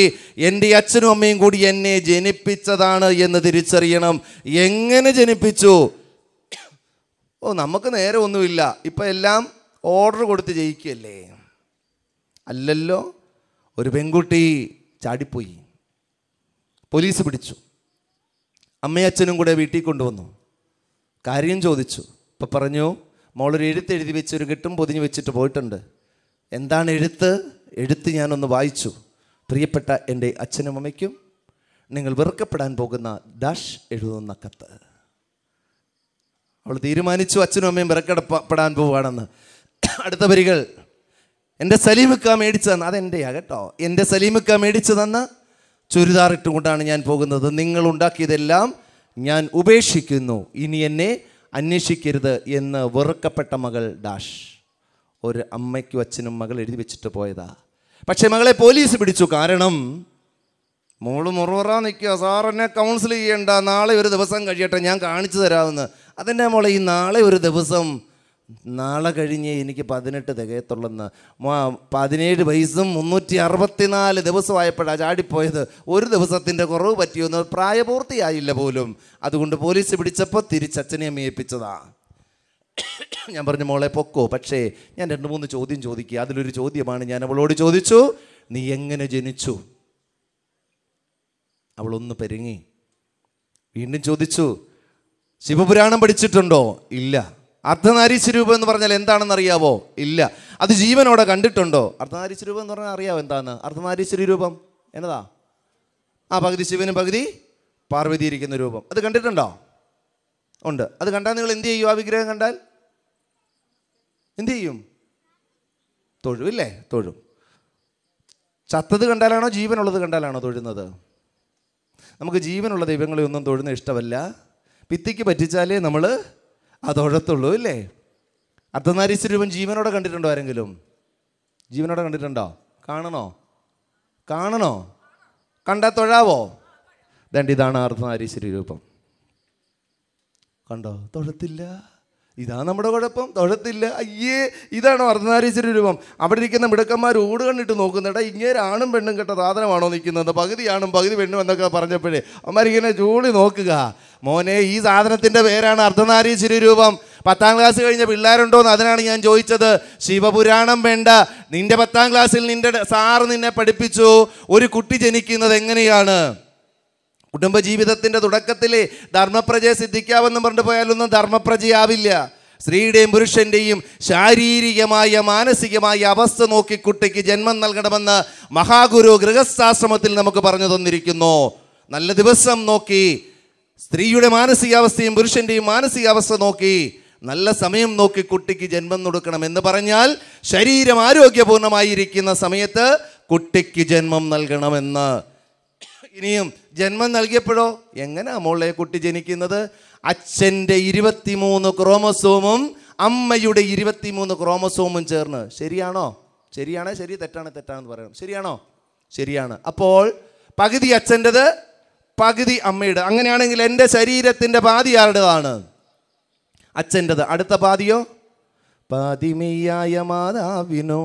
എൻ്റെ അച്ഛനും അമ്മയും കൂടി എന്നെ ജനിപ്പിച്ചതാണ് എന്ന് തിരിച്ചറിയണം എങ്ങനെ ജനിപ്പിച്ചു ഓ നമുക്ക് നേരെ ഒന്നുമില്ല ഇപ്പം എല്ലാം ഓർഡർ കൊടുത്ത് ജയിക്കുകയല്ലേ അല്ലല്ലോ ഒരു പെൺകുട്ടി ചാടിപ്പോയി പോലീസ് പിടിച്ചു അമ്മയച്ഛനും കൂടെ വീട്ടിൽ കൊണ്ടുവന്നു കാര്യം ചോദിച്ചു ഇപ്പം പറഞ്ഞു മോളൊരു എഴുതി വെച്ച് ഒരു കെട്ടും പൊതിഞ്ഞ് വെച്ചിട്ട് പോയിട്ടുണ്ട് എന്താണ് എഴുത്ത് എഴുത്ത് ഞാനൊന്ന് വായിച്ചു പ്രിയപ്പെട്ട എൻ്റെ അച്ഛനും അമ്മയ്ക്കും നിങ്ങൾ വെറുക്കപ്പെടാൻ പോകുന്ന ഡാഷ് എഴുതുന്ന കത്ത് അവൾ തീരുമാനിച്ചു അച്ഛനും അമ്മയും വിറക്കടപ്പെടാൻ പോവുകയാണെന്ന് അടുത്ത വരികൾ എൻ്റെ സലീമുക്ക മേടിച്ചു തന്ന അതെൻ്റെയാണ് കേട്ടോ എൻ്റെ സലീമുക്ക മേടിച്ചു തന്ന ചുരിദാർ ഇട്ടുകൊണ്ടാണ് ഞാൻ പോകുന്നത് നിങ്ങൾ ഉണ്ടാക്കിയതെല്ലാം ഞാൻ ഉപേക്ഷിക്കുന്നു ഇനി എന്നെ അന്വേഷിക്കരുത് എന്ന് വെറുക്കപ്പെട്ട മകൾ ഡാഷ് ഒരു അമ്മയ്ക്കും അച്ഛനും മകൾ എഴുതി വെച്ചിട്ട് പോയതാ പക്ഷേ മകളെ പോലീസ് പിടിച്ചു കാരണം മോള് മുറുവറ നിൽക്കുക സാർ എന്നെ കൗൺസിൽ ചെയ്യണ്ട നാളെ ഒരു ദിവസം കഴിയട്ടെ ഞാൻ കാണിച്ചു തരാമെന്ന് അതെന്നെ മോളെ ഈ നാളെ ഒരു ദിവസം നാളെ കഴിഞ്ഞേ എനിക്ക് പതിനെട്ട് തികയത്തുള്ളെന്ന് പതിനേഴ് വയസ്സും മുന്നൂറ്റി അറുപത്തിനാല് ദിവസമായപ്പോഴാണ് ചാടിപ്പോയത് ഒരു ദിവസത്തിൻ്റെ കുറവ് പറ്റിയൊന്ന് പ്രായപൂർത്തിയായില്ല പോലും അതുകൊണ്ട് പോലീസ് പിടിച്ചപ്പോൾ തിരിച്ചച്ഛനെ അമ്മയേൽപ്പിച്ചതാ ഞാൻ പറഞ്ഞു മോളെ പൊക്കോ പക്ഷേ ഞാൻ രണ്ട് മൂന്ന് ചോദ്യം ചോദിക്കുക അതിലൊരു ചോദ്യമാണ് ഞാൻ അവളോട് ചോദിച്ചു നീ എങ്ങനെ ജനിച്ചു അവളൊന്ന് പെരുങ്ങി വീണ്ടും ചോദിച്ചു ശിവപുരാണം പഠിച്ചിട്ടുണ്ടോ ഇല്ല രൂപം എന്ന് പറഞ്ഞാൽ എന്താണെന്ന് അറിയാവോ ഇല്ല അത് ജീവനോടെ കണ്ടിട്ടുണ്ടോ രൂപം എന്ന് പറഞ്ഞാൽ അറിയാവോ എന്താണ് അർദ്ധനാരീശ്വര രൂപം എന്നതാ ആ പകുതി ശിവനും പകുതി പാർവതി ഇരിക്കുന്ന രൂപം അത് കണ്ടിട്ടുണ്ടോ ഉണ്ട് അത് കണ്ടാൽ നിങ്ങൾ എന്ത് ചെയ്യും ആ വിഗ്രഹം കണ്ടാൽ എന്ത് ചെയ്യും തൊഴും ഇല്ലേ തൊഴും ചത്തത് കണ്ടാലാണോ ജീവനുള്ളത് കണ്ടാലാണോ തൊഴുന്നത് നമുക്ക് ജീവനുള്ള ദൈവങ്ങളെ ഒന്നും തൊഴുന്ന ഇഷ്ടമല്ല ഭിത്തിക്ക് പറ്റിച്ചാലേ നമ്മൾ അതൊഴത്തുള്ളൂ അല്ലേ രൂപം ജീവനോടെ കണ്ടിട്ടുണ്ടോ ആരെങ്കിലും ജീവനോടെ കണ്ടിട്ടുണ്ടോ കാണണോ കാണണോ കണ്ടാൽ തൊഴാവോ ദണ്ട് ഇതാണ് രൂപം കണ്ടോ തൊഴത്തില്ല ഇതാണ് നമ്മുടെ കുഴപ്പം തൊഴത്തില്ല അയ്യേ ഇതാണ് അർദ്ധനാരീശ്വര രൂപം അവിടെ ഇരിക്കുന്ന മിടുക്കന്മാർ ഓട് കണ്ടിട്ട് നോക്കുന്നുണ്ടാ ആണും പെണ്ണും കെട്ട സാധനമാണോ നിൽക്കുന്നത് ആണും പകുതി പെണ്ണും എന്നൊക്കെ പറഞ്ഞപ്പോഴേ അമ്മരിങ്ങനെ ചൂടി നോക്കുക മോനെ ഈ സാധനത്തിൻ്റെ പേരാണ് അർദ്ധനാരീശ്വര രൂപം പത്താം ക്ലാസ് കഴിഞ്ഞ പിള്ളേരുണ്ടോ എന്ന് അതിനാണ് ഞാൻ ചോദിച്ചത് ശിവപുരാണം വേണ്ട നിന്റെ പത്താം ക്ലാസ്സിൽ നിന്റെ സാറ് നിന്നെ പഠിപ്പിച്ചു ഒരു കുട്ടി ജനിക്കുന്നത് എങ്ങനെയാണ് കുടുംബജീവിതത്തിൻ്റെ തുടക്കത്തിൽ ധർമ്മപ്രജയെ സിദ്ധിക്കാമെന്ന് പറഞ്ഞു പോയാലൊന്നും ധർമ്മപ്രജയാവില്ല സ്ത്രീയുടെയും പുരുഷൻ്റെയും ശാരീരികമായ മാനസികമായ അവസ്ഥ നോക്കി കുട്ടിക്ക് ജന്മം നൽകണമെന്ന് മഹാഗുരു ഗൃഹസ്ഥാശ്രമത്തിൽ നമുക്ക് പറഞ്ഞു തന്നിരിക്കുന്നു നല്ല ദിവസം നോക്കി സ്ത്രീയുടെ മാനസികാവസ്ഥയും പുരുഷൻ്റെയും മാനസികാവസ്ഥ നോക്കി നല്ല സമയം നോക്കി കുട്ടിക്ക് ജന്മം കൊടുക്കണം എന്ന് പറഞ്ഞാൽ ശരീരം ആരോഗ്യപൂർണ്ണമായിരിക്കുന്ന സമയത്ത് കുട്ടിക്ക് ജന്മം നൽകണമെന്ന് ഇനിയും ജന്മം നൽകിയപ്പോഴോ എങ്ങനെ മോളെ കുട്ടി ജനിക്കുന്നത് അച്ഛൻ്റെ ഇരുപത്തിമൂന്ന് ക്രോമസോമും അമ്മയുടെ ഇരുപത്തിമൂന്ന് ക്രോമസോമും ചേർന്ന് ശരിയാണോ ശരിയാണോ ശരി തെറ്റാണ് തെറ്റാണെന്ന് പറയണം ശരിയാണോ ശരിയാണ് അപ്പോൾ പകുതി അച്ഛൻ്റെത് പകുതി അമ്മയുടെ അങ്ങനെയാണെങ്കിൽ എൻ്റെ ശരീരത്തിൻ്റെ പാതി ആരുടേതാണ് അച്ഛൻ്റെത് അടുത്ത പാതിയോ പാതിമയ്യായ മാതാവിനോ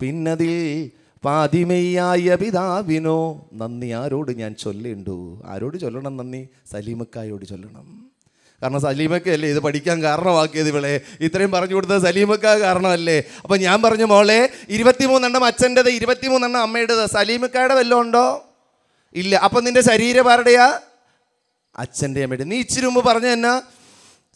പിന്നതിൽ പാതിമയായ പിതാവിനോ നന്ദി ആരോട് ഞാൻ ചൊല്ലുണ്ടു ആരോട് ചൊല്ലണം നന്ദി സലീമക്കായോട് ചൊല്ലണം കാരണം സലീമക്കയല്ലേ ഇത് പഠിക്കാൻ കാരണമാക്കിയത് ഇവളെ ഇത്രയും പറഞ്ഞു കൊടുത്തത് സലീമക്ക കാരണമല്ലേ അപ്പം ഞാൻ പറഞ്ഞു മോളെ ഇരുപത്തിമൂന്നെണ്ണം അച്ഛൻ്റെത് ഇരുപത്തിമൂന്നെണ്ണം അമ്മയുടേത് സലീമക്കായുടെ വല്ലതും ഉണ്ടോ ഇല്ല അപ്പം നിൻ്റെ ശരീരം ആരുടെയാ അച്ഛൻ്റെ അമ്മയുടെ നീ ഇച്ചിരി മുമ്പ് പറഞ്ഞു എന്നാ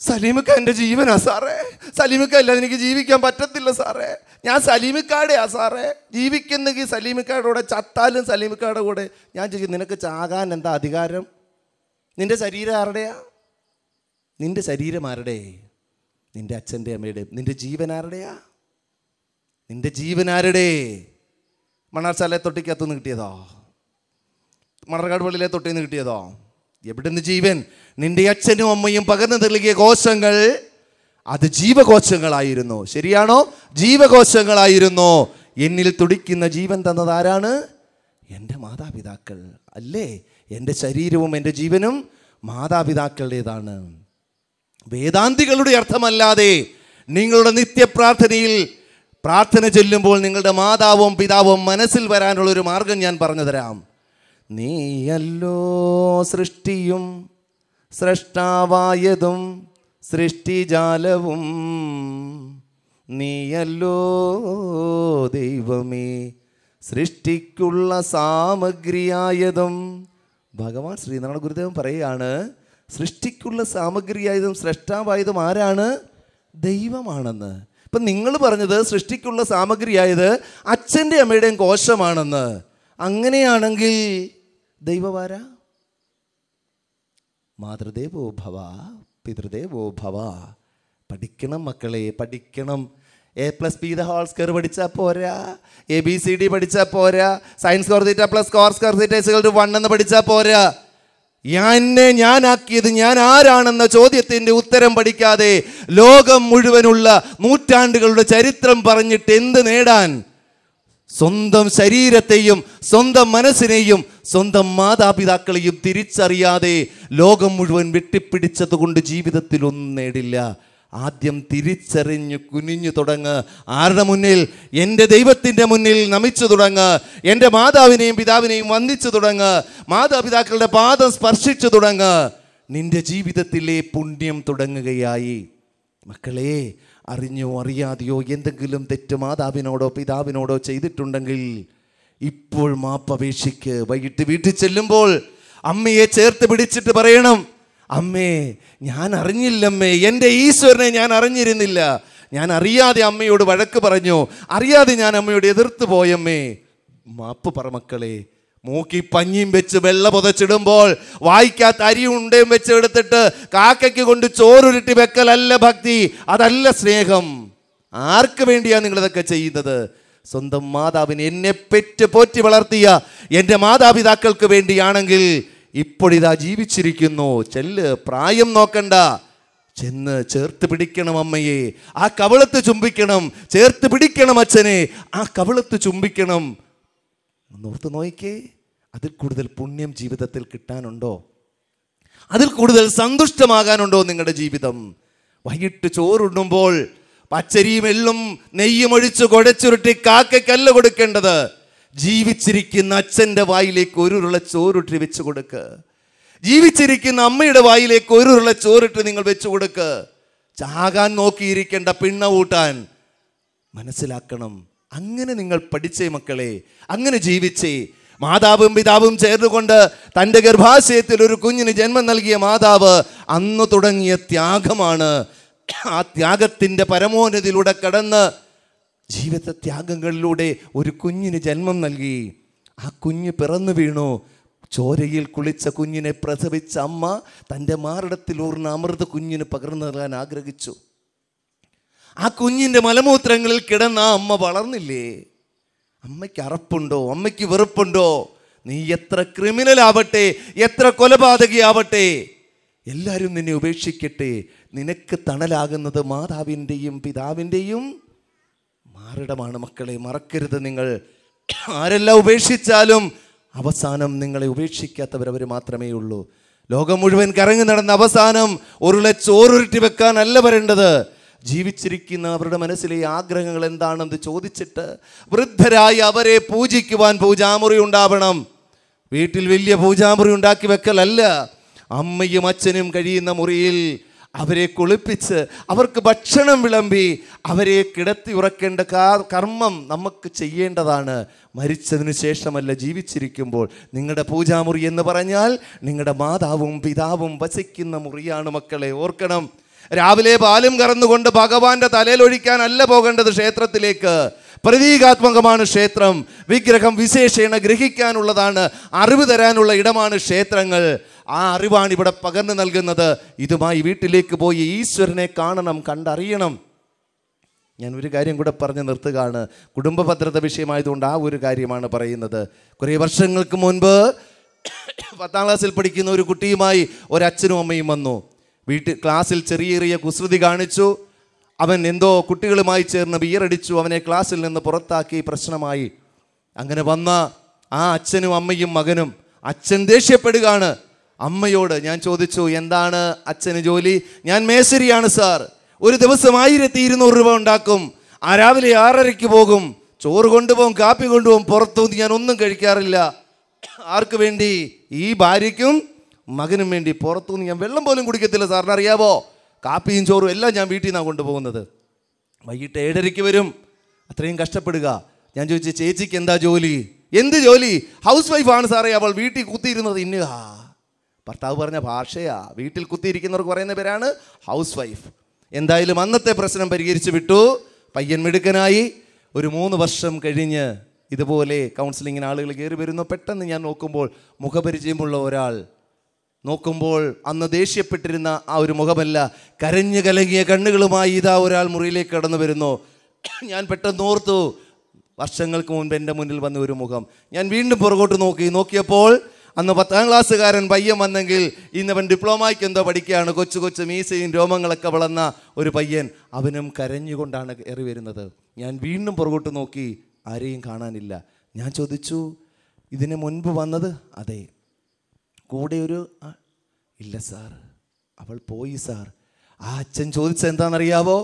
സലീമക്ക എൻ്റെ ജീവനാ സാറേ സലീമക്ക എനിക്ക് ജീവിക്കാൻ പറ്റത്തില്ല സാറേ ഞാൻ സലീമിക്കാടെയാ സാറേ ജീവിക്കുന്നെങ്കിൽ സലീമിക്കാരുടെ കൂടെ ചത്താലും സലീമിക്കാരുടെ കൂടെ ഞാൻ ചോദിക്കും നിനക്ക് ചാകാൻ എന്താ അധികാരം നിൻ്റെ ശരീരം ആരുടെയാ നിൻ്റെ ശരീരം ആരുടെ നിൻ്റെ അച്ഛൻ്റെ അമ്മയുടെ നിൻ്റെ ജീവൻ ആരുടെയാ നിൻ്റെ ജീവൻ ആരുടെ തൊട്ടിക്കകത്തു നിന്ന് കിട്ടിയതോ മണർകാട് പള്ളിയിലെ തൊട്ടിന്ന് കിട്ടിയതോ എവിടുന്ന് ജീവൻ നിൻ്റെ അച്ഛനും അമ്മയും പകർന്നു നൽകിയ കോശങ്ങൾ അത് ജീവകോശങ്ങളായിരുന്നു ശരിയാണോ ജീവകോശങ്ങളായിരുന്നു എന്നിൽ തുടിക്കുന്ന ജീവൻ തന്നത് ആരാണ് എൻ്റെ മാതാപിതാക്കൾ അല്ലേ എൻ്റെ ശരീരവും എൻ്റെ ജീവനും മാതാപിതാക്കളുടേതാണ് വേദാന്തികളുടെ അർത്ഥമല്ലാതെ നിങ്ങളുടെ നിത്യപ്രാർത്ഥനയിൽ പ്രാർത്ഥന ചൊല്ലുമ്പോൾ നിങ്ങളുടെ മാതാവും പിതാവും മനസ്സിൽ വരാനുള്ള ഒരു മാർഗം ഞാൻ പറഞ്ഞു തരാം നീയല്ലോ സൃഷ്ടിയും സൃഷ്ടാവായതും സൃഷ്ടിജാലവും നീയല്ലോ ദൈവമേ സൃഷ്ടിക്കുള്ള സാമഗ്രിയായതും ഭഗവാൻ ശ്രീനാരായണ ഗുരുദേവൻ പറയുകയാണ് സൃഷ്ടിക്കുള്ള സാമഗ്രിയായതും സൃഷ്ടാവായതും ആരാണ് ദൈവമാണെന്ന് ഇപ്പം നിങ്ങൾ പറഞ്ഞത് സൃഷ്ടിക്കുള്ള സാമഗ്രിയായത് അച്ഛൻ്റെ അമ്മയുടെയും കോശമാണെന്ന് അങ്ങനെയാണെങ്കിൽ ദൈവവാര മാതൃദേവോ ഭവ പിതൃദേവോ ഭവ പഠിക്കണം മക്കളെ പഠിക്കണം A plus B the whole square പഠിച്ചാൽ പോരാ എ ബി സി ഡി പഠിച്ചാൽ പോരാ science cos theta plus cos square theta one എന്ന് പഠിച്ചാൽ പോരാ എന്നെ ഞാനാക്കിയത് ഞാൻ ആരാണെന്ന ചോദ്യത്തിൻ്റെ ഉത്തരം പഠിക്കാതെ ലോകം മുഴുവനുള്ള നൂറ്റാണ്ടുകളുടെ ചരിത്രം പറഞ്ഞിട്ട് എന്ത് നേടാൻ സ്വന്തം ശരീരത്തെയും സ്വന്തം മനസ്സിനെയും സ്വന്തം മാതാപിതാക്കളെയും തിരിച്ചറിയാതെ ലോകം മുഴുവൻ വെട്ടിപ്പിടിച്ചതുകൊണ്ട് ജീവിതത്തിൽ ഒന്നും നേടില്ല ആദ്യം തിരിച്ചറിഞ്ഞ് കുനിഞ്ഞു തുടങ്ങ് ആരുടെ മുന്നിൽ എൻ്റെ ദൈവത്തിൻ്റെ മുന്നിൽ നമിച്ചു തുടങ്ങ് എൻ്റെ മാതാവിനെയും പിതാവിനെയും വന്ദിച്ചു തുടങ്ങ് മാതാപിതാക്കളുടെ പാദം സ്പർശിച്ചു തുടങ്ങ് നിൻ്റെ ജീവിതത്തിലെ പുണ്യം തുടങ്ങുകയായി മക്കളെ അറിഞ്ഞോ അറിയാതെയോ എന്തെങ്കിലും തെറ്റ് മാതാവിനോടോ പിതാവിനോടോ ചെയ്തിട്ടുണ്ടെങ്കിൽ ഇപ്പോൾ മാപ്പപേക്ഷിക്ക് വൈകിട്ട് വീട്ടിൽ ചെല്ലുമ്പോൾ അമ്മയെ ചേർത്ത് പിടിച്ചിട്ട് പറയണം അമ്മേ ഞാൻ അറിഞ്ഞില്ലമ്മേ എൻ്റെ ഈശ്വരനെ ഞാൻ അറിഞ്ഞിരുന്നില്ല ഞാൻ അറിയാതെ അമ്മയോട് വഴക്ക് പറഞ്ഞു അറിയാതെ ഞാൻ അമ്മയോട് എതിർത്ത് പോയമ്മേ മാപ്പ് പറ മക്കളെ മൂക്കി പഞ്ഞിയും വെച്ച് വെള്ള പുതച്ചിടുമ്പോൾ വായിക്കാത്ത അരിയും ഉണ്ടയും വെച്ച് എടുത്തിട്ട് കാക്കയ്ക്ക് കൊണ്ട് ചോറുരുട്ടി വെക്കലല്ല ഭക്തി അതല്ല സ്നേഹം ആർക്ക് വേണ്ടിയാണ് നിങ്ങളിതൊക്കെ ചെയ്യുന്നത് സ്വന്തം മാതാവിന് എന്നെ പെറ്റ് പോറ്റി വളർത്തിയ എൻ്റെ മാതാപിതാക്കൾക്ക് വേണ്ടിയാണെങ്കിൽ ഇപ്പോഴിതാ ജീവിച്ചിരിക്കുന്നു ചെല്ല് പ്രായം നോക്കണ്ട ചെന്ന് ചേർത്ത് പിടിക്കണം അമ്മയെ ആ കവളത്ത് ചുംബിക്കണം ചേർത്ത് പിടിക്കണം അച്ഛനെ ആ കവളത്ത് ചുംബിക്കണം ഒന്നോർത്ത് നോക്കിക്കേ അതിൽ കൂടുതൽ പുണ്യം ജീവിതത്തിൽ കിട്ടാനുണ്ടോ അതിൽ കൂടുതൽ സന്തുഷ്ടമാകാനുണ്ടോ നിങ്ങളുടെ ജീവിതം വൈകിട്ട് ചോറുണ്ണുമ്പോൾ പച്ചരിയും എല്ലും നെയ്യും ഒഴിച്ച് കുഴച്ചുരുട്ടി കാക്കയ്ക്കല്ല കൊടുക്കേണ്ടത് ജീവിച്ചിരിക്കുന്ന അച്ഛൻ്റെ വായിലേക്ക് ഒരു ഉരുള ചോറുട്ടി വെച്ചു കൊടുക്ക് ജീവിച്ചിരിക്കുന്ന അമ്മയുടെ വായിലേക്ക് ഒരു ഉരുള ചോറിട്ട് നിങ്ങൾ വെച്ചു കൊടുക്ക് ചാകാൻ നോക്കിയിരിക്കേണ്ട പിണ്ണ കൂട്ടാൻ മനസ്സിലാക്കണം അങ്ങനെ നിങ്ങൾ പഠിച്ചേ മക്കളെ അങ്ങനെ ജീവിച്ചേ മാതാവും പിതാവും ചേർന്നുകൊണ്ട് തൻ്റെ ഗർഭാശയത്തിൽ ഒരു കുഞ്ഞിന് ജന്മം നൽകിയ മാതാവ് അന്ന് തുടങ്ങിയ ത്യാഗമാണ് ആ ത്യാഗത്തിൻ്റെ പരമോന്നതിയിലൂടെ കടന്ന് ജീവിത ത്യാഗങ്ങളിലൂടെ ഒരു കുഞ്ഞിന് ജന്മം നൽകി ആ കുഞ്ഞ് പിറന്നു വീണു ചോരയിൽ കുളിച്ച കുഞ്ഞിനെ പ്രസവിച്ച അമ്മ തൻ്റെ മാറിടത്തിൽ അമൃത കുഞ്ഞിന് പകർന്നു നൽകാൻ ആഗ്രഹിച്ചു ആ കുഞ്ഞിൻ്റെ മലമൂത്രങ്ങളിൽ കിടന്ന ആ അമ്മ വളർന്നില്ലേ അമ്മയ്ക്ക് അറപ്പുണ്ടോ അമ്മയ്ക്ക് വെറുപ്പുണ്ടോ നീ എത്ര ക്രിമിനൽ ആവട്ടെ എത്ര കൊലപാതകയാവട്ടെ എല്ലാവരും നിന്നെ ഉപേക്ഷിക്കട്ടെ നിനക്ക് തണലാകുന്നത് മാതാവിൻ്റെയും പിതാവിൻ്റെയും മാറിടമാണ് മക്കളെ മറക്കരുത് നിങ്ങൾ ആരെല്ലാം ഉപേക്ഷിച്ചാലും അവസാനം നിങ്ങളെ ഉപേക്ഷിക്കാത്തവരവർ മാത്രമേ ഉള്ളൂ ലോകം മുഴുവൻ കറങ്ങി നടന്ന അവസാനം ഉരുളെ ചോറുരുട്ടി വെക്കാനല്ല വരേണ്ടത് ജീവിച്ചിരിക്കുന്നവരുടെ മനസ്സിലെ ആഗ്രഹങ്ങൾ എന്താണെന്ന് ചോദിച്ചിട്ട് വൃദ്ധരായി അവരെ പൂജിക്കുവാൻ പൂജാമുറി ഉണ്ടാവണം വീട്ടിൽ വലിയ പൂജാമുറി ഉണ്ടാക്കി വെക്കലല്ല അമ്മയും അച്ഛനും കഴിയുന്ന മുറിയിൽ അവരെ കുളിപ്പിച്ച് അവർക്ക് ഭക്ഷണം വിളമ്പി അവരെ കിടത്തി ഉറക്കേണ്ട കർമ്മം നമുക്ക് ചെയ്യേണ്ടതാണ് മരിച്ചതിന് ശേഷമല്ല ജീവിച്ചിരിക്കുമ്പോൾ നിങ്ങളുടെ പൂജാമുറി എന്ന് പറഞ്ഞാൽ നിങ്ങളുടെ മാതാവും പിതാവും വസിക്കുന്ന മുറിയാണ് മക്കളെ ഓർക്കണം രാവിലെ പാലും കറന്നുകൊണ്ട് ഭഗവാന്റെ തലയിലൊഴിക്കാനല്ല പോകേണ്ടത് ക്ഷേത്രത്തിലേക്ക് പ്രതീകാത്മകമാണ് ക്ഷേത്രം വിഗ്രഹം വിശേഷേണ ഗ്രഹിക്കാനുള്ളതാണ് അറിവ് തരാനുള്ള ഇടമാണ് ക്ഷേത്രങ്ങൾ ആ അറിവാണ് ഇവിടെ പകർന്നു നൽകുന്നത് ഇതുമായി വീട്ടിലേക്ക് പോയി ഈശ്വരനെ കാണണം കണ്ടറിയണം ഞാൻ ഒരു കാര്യം കൂടെ പറഞ്ഞ് നിർത്തുകയാണ് കുടുംബ ഭദ്രത വിഷയമായതുകൊണ്ട് ആ ഒരു കാര്യമാണ് പറയുന്നത് കുറേ വർഷങ്ങൾക്ക് മുൻപ് പത്താം ക്ലാസ്സിൽ പഠിക്കുന്ന ഒരു കുട്ടിയുമായി ഒരച്ഛനും അമ്മയും വന്നു വീട്ടിൽ ക്ലാസ്സിൽ ചെറിയ ചെറിയ കുസൃതി കാണിച്ചു അവൻ എന്തോ കുട്ടികളുമായി ചേർന്ന് ബിയറടിച്ചു അവനെ ക്ലാസ്സിൽ നിന്ന് പുറത്താക്കി പ്രശ്നമായി അങ്ങനെ വന്ന ആ അച്ഛനും അമ്മയും മകനും അച്ഛൻ ദേഷ്യപ്പെടുകയാണ് അമ്മയോട് ഞാൻ ചോദിച്ചു എന്താണ് അച്ഛന് ജോലി ഞാൻ മേശരിയാണ് സാർ ഒരു ദിവസം ആയിരത്തി ഇരുന്നൂറ് രൂപ ഉണ്ടാക്കും ആ രാവിലെ ആറരയ്ക്ക് പോകും ചോറ് കൊണ്ടുപോകും കാപ്പി കൊണ്ടുപോകും പുറത്തു ഞാൻ ഒന്നും കഴിക്കാറില്ല ആർക്കു വേണ്ടി ഈ ഭാര്യയ്ക്കും മകനും വേണ്ടി പുറത്തുനിന്ന് ഞാൻ വെള്ളം പോലും കുടിക്കത്തില്ല സാറിന് അറിയാവോ കാപ്പിയും ചോറും എല്ലാം ഞാൻ വീട്ടിൽ നിന്നാണ് കൊണ്ടുപോകുന്നത് വൈകിട്ട് ഏഴരയ്ക്ക് വരും അത്രയും കഷ്ടപ്പെടുക ഞാൻ ചോദിച്ചു ചേച്ചിക്ക് എന്താ ജോലി എന്ത് ജോലി ഹൗസ് വൈഫാണ് സാറേ അവൾ വീട്ടിൽ കുത്തിയിരുന്നത് ഇന്നുക ഭർത്താവ് പറഞ്ഞ ഭാഷയാ വീട്ടിൽ കുത്തിയിരിക്കുന്നവർക്ക് പറയുന്ന പേരാണ് ഹൗസ് വൈഫ് എന്തായാലും അന്നത്തെ പ്രശ്നം പരിഹരിച്ചു വിട്ടു പയ്യൻ മിടുക്കനായി ഒരു മൂന്ന് വർഷം കഴിഞ്ഞ് ഇതുപോലെ കൗൺസിലിങ്ങിന് ആളുകൾ കയറി വരുന്നു പെട്ടെന്ന് ഞാൻ നോക്കുമ്പോൾ മുഖപരിചയമുള്ള ഒരാൾ നോക്കുമ്പോൾ അന്ന് ദേഷ്യപ്പെട്ടിരുന്ന ആ ഒരു മുഖമല്ല കരഞ്ഞു കലങ്ങിയ കണ്ണുകളുമായി ഇതാ ഒരാൾ മുറിയിലേക്ക് കടന്നു വരുന്നു ഞാൻ പെട്ടെന്ന് ഓർത്തു വർഷങ്ങൾക്ക് മുൻപ് എൻ്റെ മുന്നിൽ വന്ന ഒരു മുഖം ഞാൻ വീണ്ടും പുറകോട്ട് നോക്കി നോക്കിയപ്പോൾ അന്ന് പത്താം ക്ലാസ്സുകാരൻ പയ്യൻ വന്നെങ്കിൽ ഇന്നവൻ ഡിപ്ലോമയ്ക്ക് എന്തോ പഠിക്കുകയാണ് കൊച്ചു കൊച്ചു മീസയും രോമങ്ങളൊക്കെ വളർന്ന ഒരു പയ്യൻ അവനും കരഞ്ഞുകൊണ്ടാണ് എറി വരുന്നത് ഞാൻ വീണ്ടും പുറകോട്ട് നോക്കി ആരെയും കാണാനില്ല ഞാൻ ചോദിച്ചു ഇതിന് മുൻപ് വന്നത് അതെ കൂടെ ഒരു ഇല്ല സാർ അവൾ പോയി സാർ ആ അച്ഛൻ ചോദിച്ച എന്താണെന്നറിയാവോ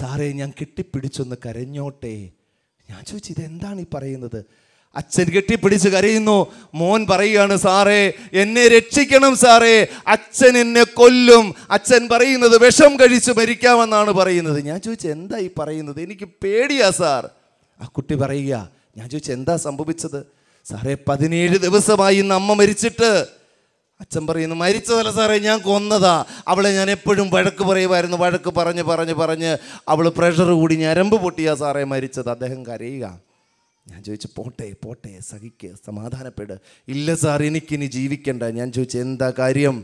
സാറേ ഞാൻ കെട്ടിപ്പിടിച്ചൊന്ന് കരഞ്ഞോട്ടെ ഞാൻ ചോദിച്ചു ഇതെന്താണ് ഈ പറയുന്നത് അച്ഛൻ കെട്ടിപ്പിടിച്ച് കരയുന്നു മോൻ പറയുകയാണ് സാറേ എന്നെ രക്ഷിക്കണം സാറേ അച്ഛൻ എന്നെ കൊല്ലും അച്ഛൻ പറയുന്നത് വിഷം കഴിച്ച് മരിക്കാമെന്നാണ് പറയുന്നത് ഞാൻ ചോദിച്ചു എന്താ ഈ പറയുന്നത് എനിക്ക് പേടിയാ സാർ ആ കുട്ടി പറയുക ഞാൻ ചോദിച്ചു എന്താ സംഭവിച്ചത് സാറേ പതിനേഴ് ദിവസമായി ഇന്ന് അമ്മ മരിച്ചിട്ട് അച്ഛൻ പറയുന്നു മരിച്ചതല്ല സാറേ ഞാൻ കൊന്നതാ അവളെ ഞാൻ എപ്പോഴും വഴക്ക് പറയുമായിരുന്നു വഴക്ക് പറഞ്ഞ് പറഞ്ഞ് പറഞ്ഞ് അവൾ പ്രഷർ കൂടി ഞരമ്പ് പൊട്ടിയാ സാറേ മരിച്ചത് അദ്ദേഹം കരയുക ഞാൻ ചോദിച്ചു പോട്ടെ പോട്ടെ സഹിക്ക് സമാധാനപ്പെട് ഇല്ല സാർ എനിക്കിനി ജീവിക്കണ്ട ഞാൻ ചോദിച്ചു എന്താ കാര്യം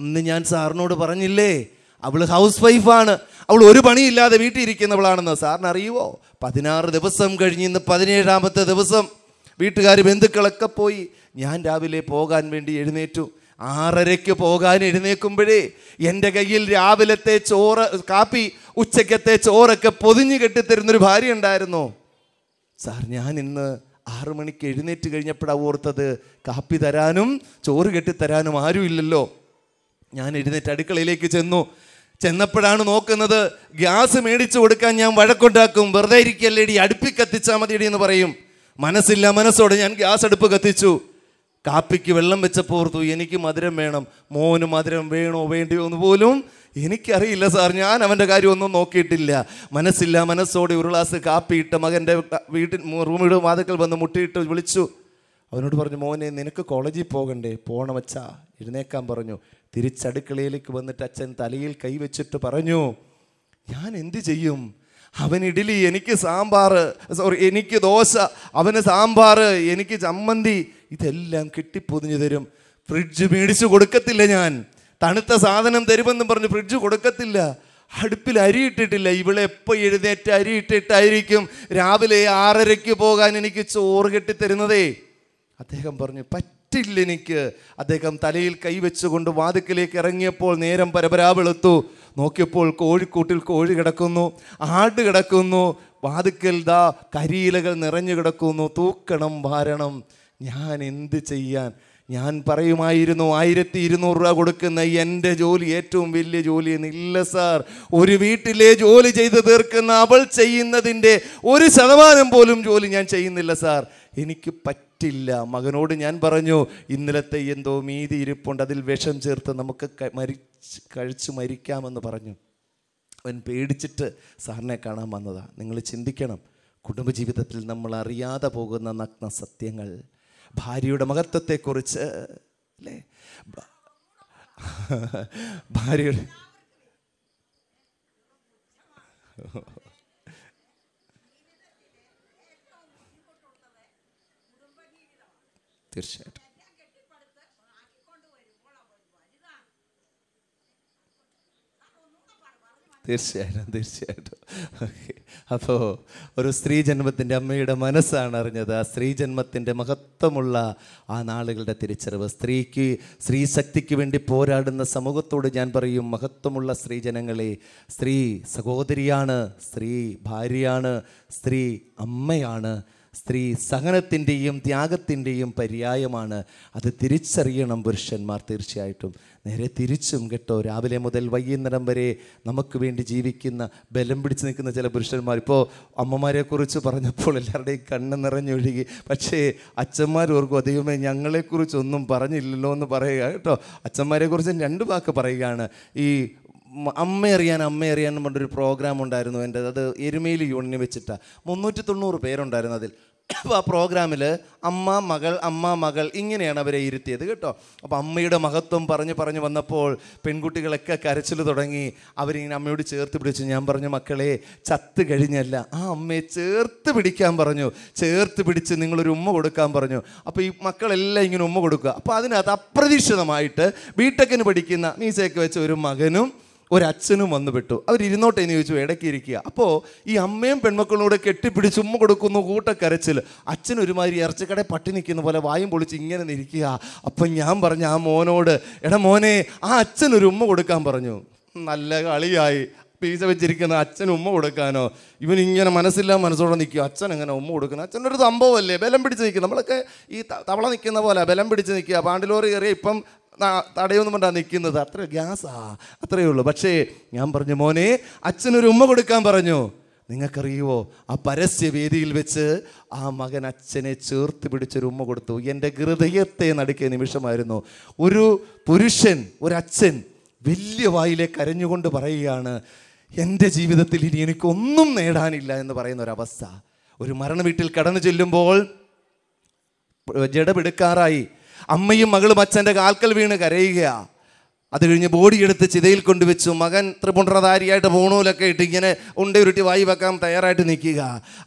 അന്ന് ഞാൻ സാറിനോട് പറഞ്ഞില്ലേ അവൾ ഹൗസ് വൈഫാണ് അവൾ ഒരു പണിയില്ലാതെ വീട്ടിൽ ഇരിക്കുന്നവളാണെന്ന് സാറിന് അറിയുമോ പതിനാറ് ദിവസം കഴിഞ്ഞ് ഇന്ന് പതിനേഴാമത്തെ ദിവസം വീട്ടുകാർ ബന്ധുക്കളൊക്കെ പോയി ഞാൻ രാവിലെ പോകാൻ വേണ്ടി എഴുന്നേറ്റു ആറരയ്ക്ക് പോകാൻ എഴുന്നേക്കുമ്പോഴേ എൻ്റെ കയ്യിൽ രാവിലത്തെ ചോറ് കാപ്പി ഉച്ചക്കത്തെ ചോറൊക്കെ പൊതിഞ്ഞു കെട്ടിത്തരുന്നൊരു ഭാര്യ ഉണ്ടായിരുന്നു സാർ ഞാൻ ഇന്ന് ആറു മണിക്ക് എഴുന്നേറ്റ് കഴിഞ്ഞപ്പോഴാണ് ഓർത്തത് കാപ്പി തരാനും ചോറ് കെട്ടിത്തരാനും ആരുമില്ലല്ലോ ഞാൻ എഴുന്നേറ്റ് അടുക്കളയിലേക്ക് ചെന്നു ചെന്നപ്പോഴാണ് നോക്കുന്നത് ഗ്യാസ് മേടിച്ചു കൊടുക്കാൻ ഞാൻ വഴക്കുണ്ടാക്കും വെറുതെ ഇരിക്കല്ലേടി അടുപ്പിക്കത്തിച്ചാൽ മതിയടി എന്ന് പറയും മനസ്സില്ല മനസ്സോടെ ഞാൻ ഗ്യാസ് അടുപ്പ് കത്തിച്ചു കാപ്പിക്ക് വെള്ളം വെച്ചപ്പോൾ എനിക്ക് മധുരം വേണം മോന് മധുരം വേണോ വേണ്ടിയോ എന്ന് പോലും എനിക്കറിയില്ല സാർ ഞാൻ അവൻ്റെ കാര്യമൊന്നും നോക്കിയിട്ടില്ല മനസ്സില്ല മനസ്സോടെ ഒരു ഗ്ലാസ് കാപ്പിയിട്ട് മകൻ്റെ വീട്ടിൽ റൂമിട് വാതക്കൽ വന്ന് മുട്ടിയിട്ട് വിളിച്ചു അവനോട് പറഞ്ഞു മോനെ നിനക്ക് കോളേജിൽ പോകണ്ടേ പോണമച്ചാ എഴുന്നേക്കാൻ പറഞ്ഞു തിരിച്ചടുക്കളയിലേക്ക് വന്നിട്ട് അച്ഛൻ തലയിൽ കൈവച്ചിട്ട് പറഞ്ഞു ഞാൻ എന്ത് ചെയ്യും അവൻ ഇഡ്ഡലി എനിക്ക് സാമ്പാർ സോറി എനിക്ക് ദോശ അവന് സാമ്പാർ എനിക്ക് ചമ്മന്തി ഇതെല്ലാം കിട്ടിപ്പൊതിഞ്ഞു തരും ഫ്രിഡ്ജ് മേടിച്ചു കൊടുക്കത്തില്ല ഞാൻ തണുത്ത സാധനം തരുമെന്നും പറഞ്ഞ് ഫ്രിഡ്ജ് കൊടുക്കത്തില്ല അടുപ്പിൽ അരി ഇട്ടിട്ടില്ല ഇവിടെ എപ്പോൾ എഴുന്നേറ്റ് അരി ഇട്ടിട്ടായിരിക്കും രാവിലെ ആറരയ്ക്ക് പോകാൻ എനിക്ക് ചോറ് കെട്ടിത്തരുന്നതേ അദ്ദേഹം പറഞ്ഞു പറ്റും പറ്റില്ല എനിക്ക് അദ്ദേഹം തലയിൽ കൈവച്ചുകൊണ്ട് വാതിക്കലേക്ക് ഇറങ്ങിയപ്പോൾ നേരം പരപരാ വെളുത്തു നോക്കിയപ്പോൾ കോഴിക്കൂട്ടിൽ കോഴി കിടക്കുന്നു ആട് കിടക്കുന്നു വാതിക്കൽ ദാ കരിയിലകൾ നിറഞ്ഞു കിടക്കുന്നു തൂക്കണം ഭാരണം ഞാൻ എന്ത് ചെയ്യാൻ ഞാൻ പറയുമായിരുന്നു ആയിരത്തി ഇരുന്നൂറ് രൂപ കൊടുക്കുന്ന എൻ്റെ ജോലി ഏറ്റവും വലിയ ജോലി എന്നില്ല സാർ ഒരു വീട്ടിലെ ജോലി ചെയ്ത് തീർക്കുന്ന അവൾ ചെയ്യുന്നതിൻ്റെ ഒരു ശതമാനം പോലും ജോലി ഞാൻ ചെയ്യുന്നില്ല സാർ എനിക്ക് പറ്റും പറ്റില്ല മകനോട് ഞാൻ പറഞ്ഞു ഇന്നലത്തെ എന്തോ മീതി ഇരിപ്പുണ്ട് അതിൽ വിഷം ചേർത്ത് നമുക്ക് മരിച്ച് കഴിച്ച് മരിക്കാമെന്ന് പറഞ്ഞു അവൻ പേടിച്ചിട്ട് സാറിനെ കാണാൻ വന്നതാണ് നിങ്ങൾ ചിന്തിക്കണം കുടുംബജീവിതത്തിൽ നമ്മൾ അറിയാതെ പോകുന്ന നഗ്ന സത്യങ്ങൾ ഭാര്യയുടെ മഹത്വത്തെക്കുറിച്ച് അല്ലേ ഭാര്യയുടെ തീർച്ചയായിട്ടും തീർച്ചയായിട്ടും തീർച്ചയായിട്ടും ഓക്കെ അപ്പോൾ ഒരു സ്ത്രീ ജന്മത്തിൻ്റെ അമ്മയുടെ മനസ്സാണ് അറിഞ്ഞത് ആ സ്ത്രീ ജന്മത്തിൻ്റെ മഹത്വമുള്ള ആ നാളുകളുടെ തിരിച്ചറിവ് സ്ത്രീക്ക് സ്ത്രീ ശക്തിക്ക് വേണ്ടി പോരാടുന്ന സമൂഹത്തോട് ഞാൻ പറയും മഹത്വമുള്ള സ്ത്രീ ജനങ്ങളെ സ്ത്രീ സഹോദരിയാണ് സ്ത്രീ ഭാര്യയാണ് സ്ത്രീ അമ്മയാണ് സ്ത്രീ സഹനത്തിൻ്റെയും ത്യാഗത്തിൻ്റെയും പര്യായമാണ് അത് തിരിച്ചറിയണം പുരുഷന്മാർ തീർച്ചയായിട്ടും നേരെ തിരിച്ചും കേട്ടോ രാവിലെ മുതൽ വൈകുന്നേരം വരെ നമുക്ക് വേണ്ടി ജീവിക്കുന്ന ബലം പിടിച്ച് നിൽക്കുന്ന ചില പുരുഷന്മാർ ഇപ്പോൾ അമ്മമാരെക്കുറിച്ച് പറഞ്ഞപ്പോൾ എല്ലാവരുടെയും കണ്ണ് നിറഞ്ഞൊഴുകി പക്ഷേ അച്ഛന്മാർ ഓർക്കും ദൈവമേ ഞങ്ങളെക്കുറിച്ചൊന്നും പറഞ്ഞില്ലല്ലോ എന്ന് പറയുക കേട്ടോ അച്ഛന്മാരെക്കുറിച്ച് രണ്ട് വാക്ക് പറയുകയാണ് ഈ അമ്മ അറിയാൻ അമ്മ അറിയാൻ പറഞ്ഞൊരു പ്രോഗ്രാം ഉണ്ടായിരുന്നു എൻ്റെ അത് എരുമേലി യൂണിയനിൽ വെച്ചിട്ടാണ് മുന്നൂറ്റി തൊണ്ണൂറ് പേരുണ്ടായിരുന്നു അതിൽ അപ്പോൾ ആ പ്രോഗ്രാമിൽ അമ്മ മകൾ അമ്മ മകൾ ഇങ്ങനെയാണ് അവരെ ഇരുത്തിയത് കേട്ടോ അപ്പോൾ അമ്മയുടെ മഹത്വം പറഞ്ഞ് പറഞ്ഞ് വന്നപ്പോൾ പെൺകുട്ടികളൊക്കെ കരച്ചിൽ തുടങ്ങി അവരിങ്ങനെ അമ്മയോട് ചേർത്ത് പിടിച്ചു ഞാൻ പറഞ്ഞു മക്കളെ ചത്ത് കഴിഞ്ഞല്ല ആ അമ്മയെ ചേർത്ത് പിടിക്കാൻ പറഞ്ഞു ചേർത്ത് പിടിച്ച് നിങ്ങളൊരു ഉമ്മ കൊടുക്കാൻ പറഞ്ഞു അപ്പോൾ ഈ മക്കളെല്ലാം ഇങ്ങനെ ഉമ്മ കൊടുക്കുക അപ്പോൾ അതിനകത്ത് അപ്രതീക്ഷിതമായിട്ട് ബിടെക്കിന് പഠിക്കുന്ന മീസയൊക്കെ വെച്ച ഒരു മകനും ഒരച്ഛനും വന്നുപെട്ടു അവരിരുന്നോട്ടെ എന്ന് ചോദിച്ചു ഇടയ്ക്ക് ഇരിക്കുക അപ്പോൾ ഈ അമ്മയും കൂടെ കെട്ടിപ്പിടിച്ച് ഉമ്മ കൊടുക്കുന്നു കൂട്ടക്കരച്ചിൽ അച്ഛൻ ഒരുമാതിരി ഇറച്ചിക്കട പട്ടി നിൽക്കുന്ന പോലെ വായും പൊളിച്ച് ഇങ്ങനെ നിൽക്കുക അപ്പം ഞാൻ പറഞ്ഞു ആ മോനോട് എടാ മോനെ ആ അച്ഛൻ ഒരു ഉമ്മ കൊടുക്കാൻ പറഞ്ഞു നല്ല കളിയായി പീസ വെച്ചിരിക്കുന്ന അച്ഛൻ ഉമ്മ കൊടുക്കാനോ ഇവൻ ഇങ്ങനെ മനസ്സില്ലാ മനസ്സോടെ നിൽക്കുക അച്ഛൻ എങ്ങനെ ഉമ്മ കൊടുക്കണം അച്ഛനൊരു സംഭവമല്ലേ ബലം പിടിച്ച് നിൽക്കുക നമ്മളൊക്കെ ഈ തവള നിൽക്കുന്ന പോലെ ബലം പിടിച്ച് നിൽക്കുക പാണ്ടിലോറി കയറിയ ഇപ്പം തടയൊന്നും കൊണ്ടാണ് നിൽക്കുന്നത് അത്ര ഗ്യാസാ അത്രയേ ഉള്ളൂ പക്ഷേ ഞാൻ പറഞ്ഞു മോനെ അച്ഛനൊരു ഉമ്മ കൊടുക്കാൻ പറഞ്ഞു നിങ്ങൾക്കറിയുവോ ആ പരസ്യവേദിയിൽ വെച്ച് ആ മകൻ അച്ഛനെ ചേർത്ത് പിടിച്ചൊരു ഉമ്മ കൊടുത്തു എൻ്റെ ഹൃദയത്തെ നടുക്കിയ നിമിഷമായിരുന്നു ഒരു പുരുഷൻ ഒരച്ഛൻ വലിയ വായിലെ കരഞ്ഞുകൊണ്ട് പറയുകയാണ് എൻ്റെ ജീവിതത്തിൽ ഇനി എനിക്കൊന്നും നേടാനില്ല എന്ന് പറയുന്ന ഒരവസ്ഥ ഒരു മരണ വീട്ടിൽ കടന്നു ചെല്ലുമ്പോൾ ജഡപിടുക്കാറായി അമ്മയും മകളും അച്ഛൻ്റെ കാൽക്കൽ വീണ് കരയുകയാണ് അത് കഴിഞ്ഞ് ബോഡിയെടുത്ത് ചിതയിൽ കൊണ്ടുവച്ചു മകൻ ത്രിപുണ്ഡ്രധാരിയായിട്ട് പോണൂലൊക്കെ ഇട്ട് ഇങ്ങനെ ഉണ്ട ഉരുട്ടി വായി വെക്കാൻ തയ്യാറായിട്ട് നിൽക്കുക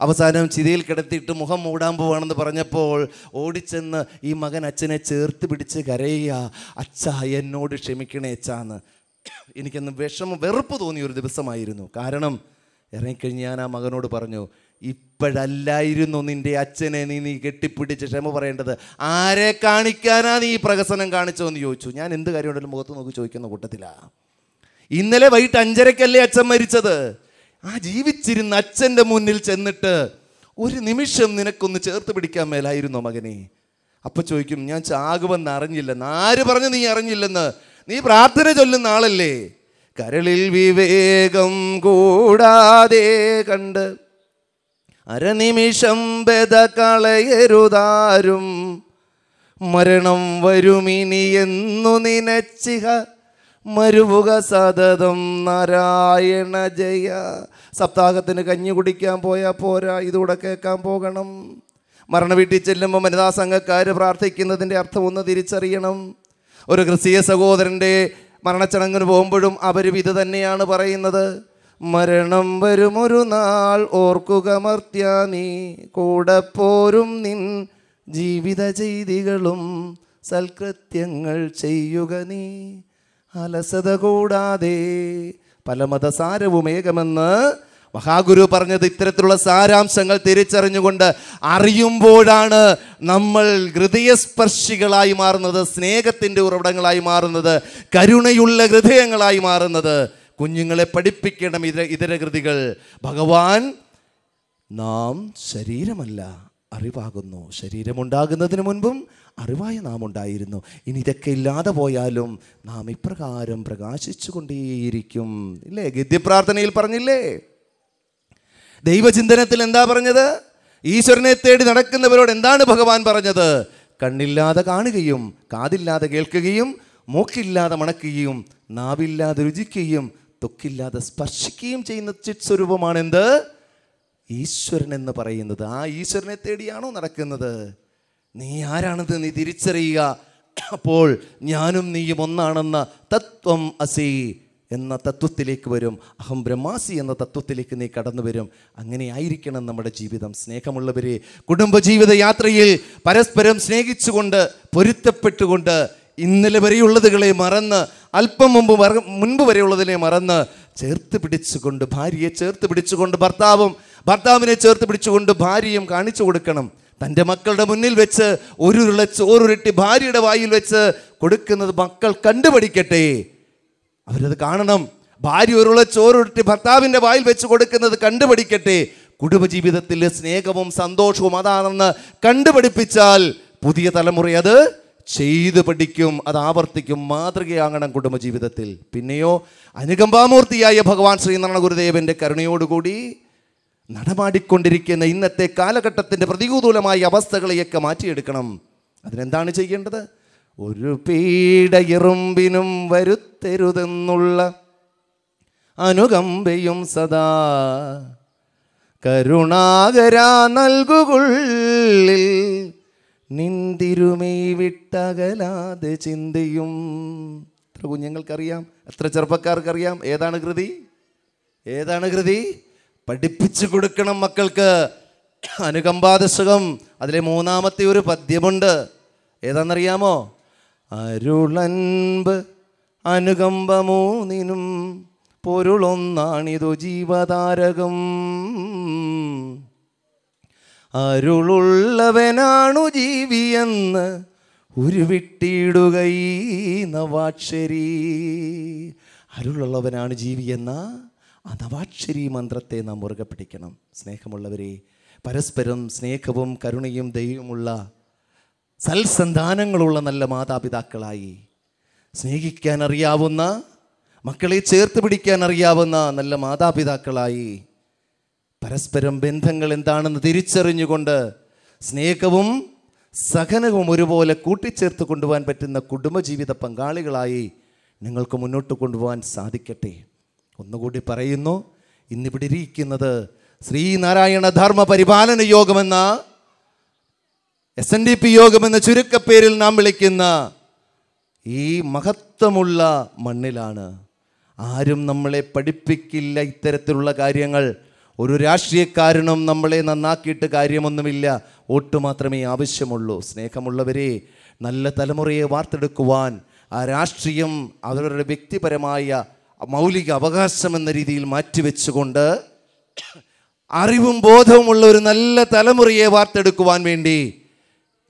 അവസാനം ചിതയിൽ കിടത്തിയിട്ട് മുഖം മൂടാൻ പോവാണെന്ന് പറഞ്ഞപ്പോൾ ഓടിച്ചെന്ന് ഈ മകൻ അച്ഛനെ ചേർത്ത് പിടിച്ച് കരയുക അച്ഛ എന്നോട് ക്ഷമിക്കണേ അച്ഛാന്ന് എനിക്കന്ന് വിഷമം വെറുപ്പ് തോന്നിയ ഒരു ദിവസമായിരുന്നു കാരണം ഇറങ്ങിക്കഴിഞ്ഞ് ഞാൻ ആ മകനോട് പറഞ്ഞു ഇപ്പോഴല്ലായിരുന്നു നിൻ്റെ അച്ഛനെ നീ നീ കെട്ടിപ്പിടിച്ച് ക്ഷമ പറയേണ്ടത് ആരെ കാണിക്കാനാ നീ ഈ പ്രഹസനം കാണിച്ചോന്ന് ചോദിച്ചു ഞാൻ എന്ത് ഉണ്ടല്ലോ മുഖത്ത് നോക്കി ചോദിക്കുന്ന കൂട്ടത്തിലാണ് ഇന്നലെ വൈകിട്ട് അഞ്ചരക്കല്ലേ അച്ഛൻ മരിച്ചത് ആ ജീവിച്ചിരുന്ന അച്ഛൻ്റെ മുന്നിൽ ചെന്നിട്ട് ഒരു നിമിഷം നിനക്കൊന്ന് ചേർത്ത് പിടിക്കാൻ മേലായിരുന്നോ മകനെ അപ്പം ചോദിക്കും ഞാൻ ചാകുമെന്ന് അറിഞ്ഞില്ലെന്ന് ആര് പറഞ്ഞു നീ അറിഞ്ഞില്ലെന്ന് നീ പ്രാർത്ഥന ചൊല്ലുന്ന ആളല്ലേ കരളിൽ വിവേകം കൂടാതെ കണ്ട് അരനിമിഷം ബെത കളയരുതാരും മരണം വരുമിനി എന്നു നിനച്ചിഹ മരുവുക സതതം നാരായണ ജയ സപ്താഹത്തിന് കഞ്ഞി കുടിക്കാൻ പോയാൽ പോരാ ഇതുകൂടെ കേൾക്കാൻ പോകണം മരണ വീട്ടിൽ ചെല്ലുമ്പോൾ വനിതാ സംഘക്കാർ പ്രാർത്ഥിക്കുന്നതിൻ്റെ അർത്ഥം ഒന്ന് തിരിച്ചറിയണം ഒരു ക്രിസ്തീയ സഹോദരൻ്റെ മരണച്ചടങ്ങിന് പോകുമ്പോഴും അവർ ഇത് തന്നെയാണ് പറയുന്നത് മരണം വരുമൊരു നാൾ ഓർക്കുക മർത്യാ നീ കൂടെ പോരും നിൻ ജീവിത ചെയ്തികളും സൽകൃത്യങ്ങൾ ചെയ്യുക നീ അലസത കൂടാതെ പല മതസാരവും ഏകമെന്ന് മഹാഗുരു പറഞ്ഞത് ഇത്തരത്തിലുള്ള സാരാംശങ്ങൾ തിരിച്ചറിഞ്ഞുകൊണ്ട് അറിയുമ്പോഴാണ് നമ്മൾ ഹൃദയസ്പർശികളായി മാറുന്നത് സ്നേഹത്തിൻ്റെ ഉറവിടങ്ങളായി മാറുന്നത് കരുണയുള്ള ഹൃദയങ്ങളായി മാറുന്നത് കുഞ്ഞുങ്ങളെ പഠിപ്പിക്കണം ഇതര കൃതികൾ ഭഗവാൻ നാം ശരീരമല്ല അറിവാകുന്നു ശരീരമുണ്ടാകുന്നതിന് മുൻപും അറിവായി നാം ഉണ്ടായിരുന്നു ഇനി ഇതൊക്കെ ഇല്ലാതെ പോയാലും നാം ഇപ്രകാരം പ്രകാശിച്ചു കൊണ്ടേയിരിക്കും ഇല്ലേ ഗദ്യപ്രാർത്ഥനയിൽ പറഞ്ഞില്ലേ ദൈവചിന്തനത്തിൽ എന്താ പറഞ്ഞത് ഈശ്വരനെ തേടി നടക്കുന്നവരോട് എന്താണ് ഭഗവാൻ പറഞ്ഞത് കണ്ണില്ലാതെ കാണുകയും കാതില്ലാതെ കേൾക്കുകയും മൂക്കില്ലാതെ മണക്കുകയും നാവില്ലാതെ രുചിക്കുകയും തൊക്കില്ലാതെ സ്പർശിക്കുകയും ചെയ്യുന്ന ചിത് സ്വരൂപമാണ് എന്ത് ഈശ്വരൻ എന്ന് പറയുന്നത് ആ ഈശ്വരനെ തേടിയാണോ നടക്കുന്നത് നീ ആരാണെന്ന് നീ തിരിച്ചറിയുക അപ്പോൾ ഞാനും നീയും ഒന്നാണെന്ന തത്വം അസി എന്ന തത്വത്തിലേക്ക് വരും അഹം ബ്രഹ്മാസി എന്ന തത്വത്തിലേക്ക് നീ കടന്നു വരും അങ്ങനെ ആയിരിക്കണം നമ്മുടെ ജീവിതം സ്നേഹമുള്ളവരെ കുടുംബജീവിത യാത്രയിൽ പരസ്പരം സ്നേഹിച്ചുകൊണ്ട് പൊരുത്തപ്പെട്ടുകൊണ്ട് ഇന്നലെ വരെയുള്ളതുകളെ മറന്ന് അല്പം മുമ്പ് മുൻപ് വരെയുള്ളതിനെ മറന്ന് ചേർത്ത് പിടിച്ചുകൊണ്ട് ഭാര്യയെ ചേർത്ത് പിടിച്ചുകൊണ്ട് ഭർത്താവും ഭർത്താവിനെ ചേർത്ത് പിടിച്ചുകൊണ്ട് ഭാര്യയും കാണിച്ചു കൊടുക്കണം തൻ്റെ മക്കളുടെ മുന്നിൽ വെച്ച് ഒരു ഉരുള ഭാര്യയുടെ വായിൽ വെച്ച് കൊടുക്കുന്നത് മക്കൾ കണ്ടുപഠിക്കട്ടെ അവരത് കാണണം ഭാര്യ ഒരുള്ള ചോറുരുട്ടി ഭർത്താവിൻ്റെ വായിൽ വെച്ച് കൊടുക്കുന്നത് കണ്ടുപഠിക്കട്ടെ കുടുംബജീവിതത്തിലെ സ്നേഹവും സന്തോഷവും അതാണെന്ന് കണ്ടുപഠിപ്പിച്ചാൽ പുതിയ തലമുറ അത് ചെയ്ത് പഠിക്കും അത് ആവർത്തിക്കും മാതൃകയാകണം കുടുംബജീവിതത്തിൽ പിന്നെയോ അനുകമ്പാമൂർത്തിയായ ഭഗവാൻ ശ്രീനാരായണ ഗുരുദേവൻ്റെ കരുണയോടുകൂടി നടമാടിക്കൊണ്ടിരിക്കുന്ന ഇന്നത്തെ കാലഘട്ടത്തിൻ്റെ പ്രതികൂലമായ അവസ്ഥകളെയൊക്കെ മാറ്റിയെടുക്കണം അതിനെന്താണ് ചെയ്യേണ്ടത് ഒരു ഇറുമ്പിനും വരുത്തരുതെന്നുള്ള അനുകമ്പയും സദാ കരുണാകരാ നൽകുകൊള്ളിൽ നിന്തിരുമേ വിട്ടകലാതെ ചിന്തയും എത്ര കുഞ്ഞുങ്ങൾക്കറിയാം എത്ര ചെറുപ്പക്കാർക്കറിയാം ഏതാണ് കൃതി ഏതാണ് കൃതി പഠിപ്പിച്ചു കൊടുക്കണം മക്കൾക്ക് അനുകമ്പാദശകം അതിലെ മൂന്നാമത്തെ ഒരു പദ്യമുണ്ട് ഏതാണെന്നറിയാമോ അരുളൻപ് അനുകമ്പ മൂന്നിനും പൊരുളൊന്നാണിതു ജീവതാരകം അരുളുള്ളവനാണു ജീവിയെന്ന് ഉരുവിട്ടിടുകൈ നവാക്ഷരി അരുളുള്ളവനാണ് ജീവിയെന്ന ആ നവാക്ഷരി മന്ത്രത്തെ നാം മുറുകെ പിടിക്കണം സ്നേഹമുള്ളവരെ പരസ്പരം സ്നേഹവും കരുണയും ദൈവമുള്ള സൽസന്താനങ്ങളുള്ള നല്ല മാതാപിതാക്കളായി സ്നേഹിക്കാൻ അറിയാവുന്ന മക്കളെ ചേർത്ത് പിടിക്കാൻ അറിയാവുന്ന നല്ല മാതാപിതാക്കളായി പരസ്പരം ബന്ധങ്ങൾ എന്താണെന്ന് തിരിച്ചറിഞ്ഞുകൊണ്ട് സ്നേഹവും സഹനവും ഒരുപോലെ കൂട്ടിച്ചേർത്ത് കൊണ്ടുപോകാൻ പറ്റുന്ന കുടുംബജീവിത പങ്കാളികളായി നിങ്ങൾക്ക് മുന്നോട്ട് കൊണ്ടുപോകാൻ സാധിക്കട്ടെ ഒന്നുകൂടി പറയുന്നു ഇന്നിവിടെ ഇരിക്കുന്നത് ശ്രീനാരായണ ധർമ്മ പരിപാലന യോഗമെന്ന എസ് എൻ ഡി പി യോഗമെന്ന ചുരുക്കപ്പേരിൽ നാം വിളിക്കുന്ന ഈ മഹത്വമുള്ള മണ്ണിലാണ് ആരും നമ്മളെ പഠിപ്പിക്കില്ല ഇത്തരത്തിലുള്ള കാര്യങ്ങൾ ഒരു രാഷ്ട്രീയക്കാരനും നമ്മളെ നന്നാക്കിയിട്ട് കാര്യമൊന്നുമില്ല വോട്ട് മാത്രമേ ആവശ്യമുള്ളൂ സ്നേഹമുള്ളവരെ നല്ല തലമുറയെ വാർത്തെടുക്കുവാൻ ആ രാഷ്ട്രീയം അവരുടെ വ്യക്തിപരമായ മൗലിക അവകാശം എന്ന രീതിയിൽ മാറ്റിവെച്ചുകൊണ്ട് അറിവും ബോധവുമുള്ള ഒരു നല്ല തലമുറയെ വാർത്തെടുക്കുവാൻ വേണ്ടി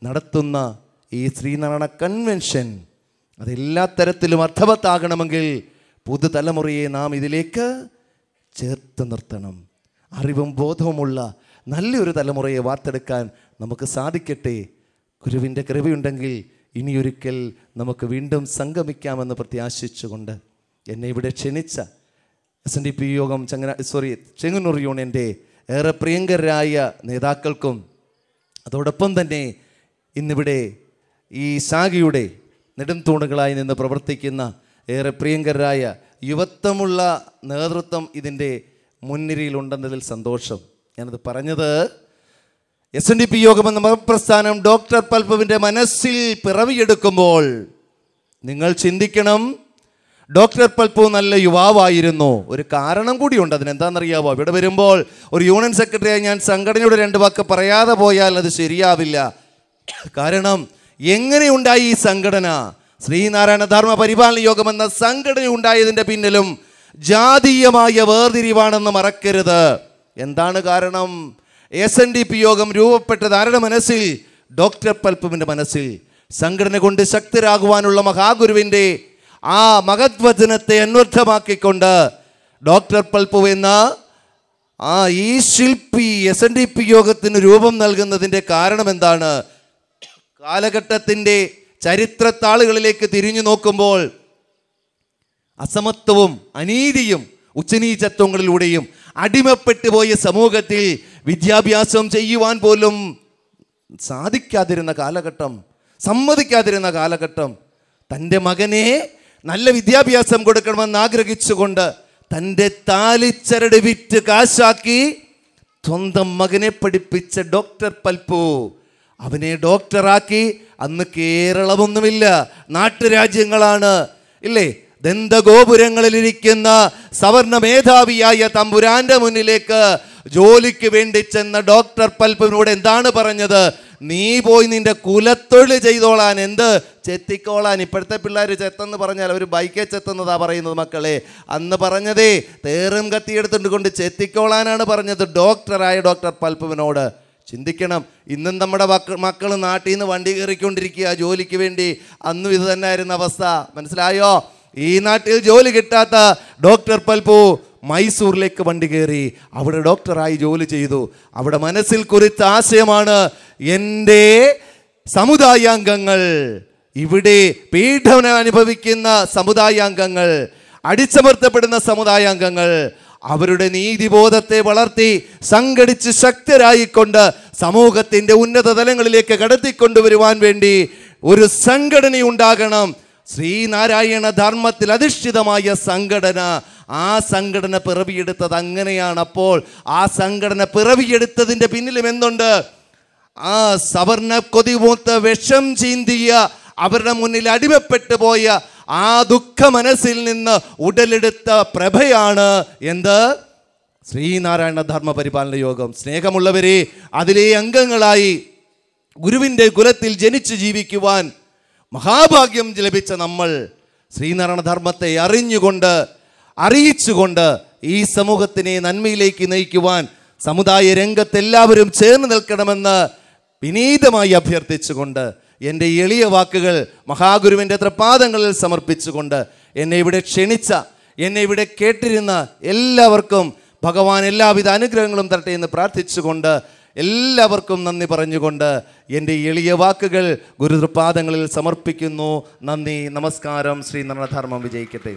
നടത്തുന്ന ഈ ശ്രീനാരായണ കൺവെൻഷൻ അതെല്ലാ തരത്തിലും അർത്ഥവത്താകണമെങ്കിൽ പുതുതലമുറയെ നാം ഇതിലേക്ക് ചേർത്ത് നിർത്തണം അറിവും ബോധവുമുള്ള നല്ലൊരു തലമുറയെ വാർത്തെടുക്കാൻ നമുക്ക് സാധിക്കട്ടെ ഗുരുവിൻ്റെ കൃപയുണ്ടെങ്കിൽ ഇനിയൊരിക്കൽ നമുക്ക് വീണ്ടും സംഗമിക്കാമെന്ന് പ്രത്യാശിച്ചുകൊണ്ട് എന്നെ ഇവിടെ ക്ഷണിച്ച എസ് എൻ ഡി പി യോഗം ചങ്ങന സോറി ചെങ്ങന്നൂർ യൂണിയൻ്റെ ഏറെ പ്രിയങ്കരായ നേതാക്കൾക്കും അതോടൊപ്പം തന്നെ ഇന്നിവിടെ ഈ ശാഖയുടെ നെടും തൂണുകളായി നിന്ന് പ്രവർത്തിക്കുന്ന ഏറെ പ്രിയങ്കരായ യുവത്വമുള്ള നേതൃത്വം ഇതിൻ്റെ മുൻനിരയിലുണ്ടെന്നതിൽ സന്തോഷം ഞാനത് പറഞ്ഞത് എസ് എൻ ഡി പി യോഗമെന്ന മതപ്രസ്ഥാനം ഡോക്ടർ പൽപവിൻ്റെ മനസ്സിൽ പിറവിയെടുക്കുമ്പോൾ നിങ്ങൾ ചിന്തിക്കണം ഡോക്ടർ പൽപു നല്ല യുവാവായിരുന്നു ഒരു കാരണം കൂടിയുണ്ട് അതിനെന്താണെന്നറിയാവോ ഇവിടെ വരുമ്പോൾ ഒരു യൂണിയൻ സെക്രട്ടറിയായി ഞാൻ സംഘടനയുടെ രണ്ട് വാക്ക് പറയാതെ പോയാൽ അത് ശരിയാവില്ല കാരണം എങ്ങനെയുണ്ടായി ഈ സംഘടന ശ്രീനാരായണ ധർമ്മ പരിപാലന യോഗം എന്ന സംഘടന ഉണ്ടായതിൻ്റെ പിന്നിലും ജാതീയമായ വേർതിരിവാണെന്ന് മറക്കരുത് എന്താണ് കാരണം എസ് എൻ ഡി പി യോഗം രൂപപ്പെട്ടത് ആരുടെ മനസ്സിൽ ഡോക്ടർ പൽപ്പുവിൻ്റെ മനസ്സിൽ സംഘടന കൊണ്ട് ശക്തരാകുവാനുള്ള മഹാഗുരുവിൻ്റെ ആ മഹത്വചനത്തെ അന്വർത്ഥമാക്കിക്കൊണ്ട് ഡോക്ടർ പൽപ്പു എന്ന ആ ഈ ശില്പി എസ് എൻ ഡി പി യോഗത്തിന് രൂപം നൽകുന്നതിൻ്റെ കാരണം എന്താണ് കാലഘട്ടത്തിൻ്റെ ചരിത്രത്താളുകളിലേക്ക് തിരിഞ്ഞു നോക്കുമ്പോൾ അസമത്വവും അനീതിയും ഉച്ചനീചത്വങ്ങളിലൂടെയും അടിമപ്പെട്ടു പോയ സമൂഹത്തിൽ വിദ്യാഭ്യാസം ചെയ്യുവാൻ പോലും സാധിക്കാതിരുന്ന കാലഘട്ടം സമ്മതിക്കാതിരുന്ന കാലഘട്ടം തൻ്റെ മകനെ നല്ല വിദ്യാഭ്യാസം കൊടുക്കണമെന്ന് ആഗ്രഹിച്ചുകൊണ്ട് തൻ്റെ താലിച്ചരട് വിറ്റ് കാശാക്കി സ്വന്തം മകനെ പഠിപ്പിച്ച ഡോക്ടർ പൽപ്പു അവനെ ഡോക്ടറാക്കി അന്ന് കേരളമൊന്നുമില്ല നാട്ടുരാജ്യങ്ങളാണ് ഇല്ലേ ദന്തഗോപുരങ്ങളിലിരിക്കുന്ന സവർണ മേധാവിയായ തമ്പുരാന്റെ മുന്നിലേക്ക് ജോലിക്ക് വേണ്ടി ചെന്ന ഡോക്ടർ പൽപ്പിനോട് എന്താണ് പറഞ്ഞത് നീ പോയി നിന്റെ കുലത്തൊഴിൽ ചെയ്തോളാൻ എന്ത് ചെത്തിക്കോളാൻ ഇപ്പോഴത്തെ പിള്ളേർ ചെത്തെന്ന് പറഞ്ഞാൽ അവർ ബൈക്കെ ചെത്തുന്നതാ പറയുന്നത് മക്കളെ അന്ന് പറഞ്ഞതേ തേറും കത്തിയെടുത്തുകൊണ്ട് കൊണ്ട് ചെത്തിക്കോളാനാണ് പറഞ്ഞത് ഡോക്ടറായ ഡോക്ടർ പൽപ്പുവിനോട് ചിന്തിക്കണം ഇന്നും നമ്മുടെ മക്കൾ മക്കൾ നാട്ടിൽ നിന്ന് വണ്ടി കയറിക്കൊണ്ടിരിക്കുക ജോലിക്ക് വേണ്ടി അന്നും ഇത് ആയിരുന്ന അവസ്ഥ മനസ്സിലായോ ഈ നാട്ടിൽ ജോലി കിട്ടാത്ത ഡോക്ടർ പൽപു മൈസൂറിലേക്ക് വണ്ടി കയറി അവിടെ ഡോക്ടറായി ജോലി ചെയ്തു അവിടെ മനസ്സിൽ കുറിച്ച ആശയമാണ് എൻ്റെ സമുദായാംഗങ്ങൾ ഇവിടെ പീഡനം അനുഭവിക്കുന്ന സമുദായാംഗങ്ങൾ അടിച്ചമർത്തപ്പെടുന്ന സമുദായാംഗങ്ങൾ അവരുടെ നീതിബോധത്തെ വളർത്തി സംഘടിച്ച് ശക്തരായിക്കൊണ്ട് സമൂഹത്തിൻ്റെ ഉന്നത തലങ്ങളിലേക്ക് കടത്തിക്കൊണ്ടുവരുവാൻ വേണ്ടി ഒരു സംഘടനയുണ്ടാകണം ശ്രീനാരായണ ധർമ്മത്തിൽ അധിഷ്ഠിതമായ സംഘടന ആ സംഘടന പിറവിയെടുത്തത് അങ്ങനെയാണ് അപ്പോൾ ആ സംഘടന പിറവിയെടുത്തതിൻ്റെ പിന്നിലും എന്തുണ്ട് ആ സവർണ കൊതിമൂത്ത വിഷം ചീന്തിയ അവരുടെ മുന്നിൽ അടിമപ്പെട്ടു പോയ ആ ദുഃഖ മനസ്സിൽ നിന്ന് ഉടലെടുത്ത പ്രഭയാണ് എന്ത് ശ്രീനാരായണ ധർമ്മ പരിപാലന യോഗം സ്നേഹമുള്ളവരെ അതിലെ അംഗങ്ങളായി ഗുരുവിൻ്റെ കുലത്തിൽ ജനിച്ചു ജീവിക്കുവാൻ മഹാഭാഗ്യം ലഭിച്ച നമ്മൾ ശ്രീനാരായണ ധർമ്മത്തെ അറിഞ്ഞുകൊണ്ട് അറിയിച്ചുകൊണ്ട് ഈ സമൂഹത്തിനെ നന്മയിലേക്ക് നയിക്കുവാൻ സമുദായ രംഗത്ത് എല്ലാവരും ചേർന്ന് നിൽക്കണമെന്ന് വിനീതമായി അഭ്യർത്ഥിച്ചുകൊണ്ട് എൻ്റെ എളിയ വാക്കുകൾ മഹാഗുരുവിൻ്റെ തൃപ്പാദങ്ങളിൽ സമർപ്പിച്ചുകൊണ്ട് എന്നെ ഇവിടെ ക്ഷണിച്ച എന്നെ ഇവിടെ കേട്ടിരുന്ന എല്ലാവർക്കും ഭഗവാൻ എല്ലാവിധ അനുഗ്രഹങ്ങളും തരട്ടെ എന്ന് പ്രാർത്ഥിച്ചുകൊണ്ട് എല്ലാവർക്കും നന്ദി പറഞ്ഞുകൊണ്ട് എൻ്റെ എളിയ വാക്കുകൾ ഗുരുതൃപാദങ്ങളിൽ സമർപ്പിക്കുന്നു നന്ദി നമസ്കാരം ശ്രീ നരണധർമ്മം വിജയിക്കട്ടെ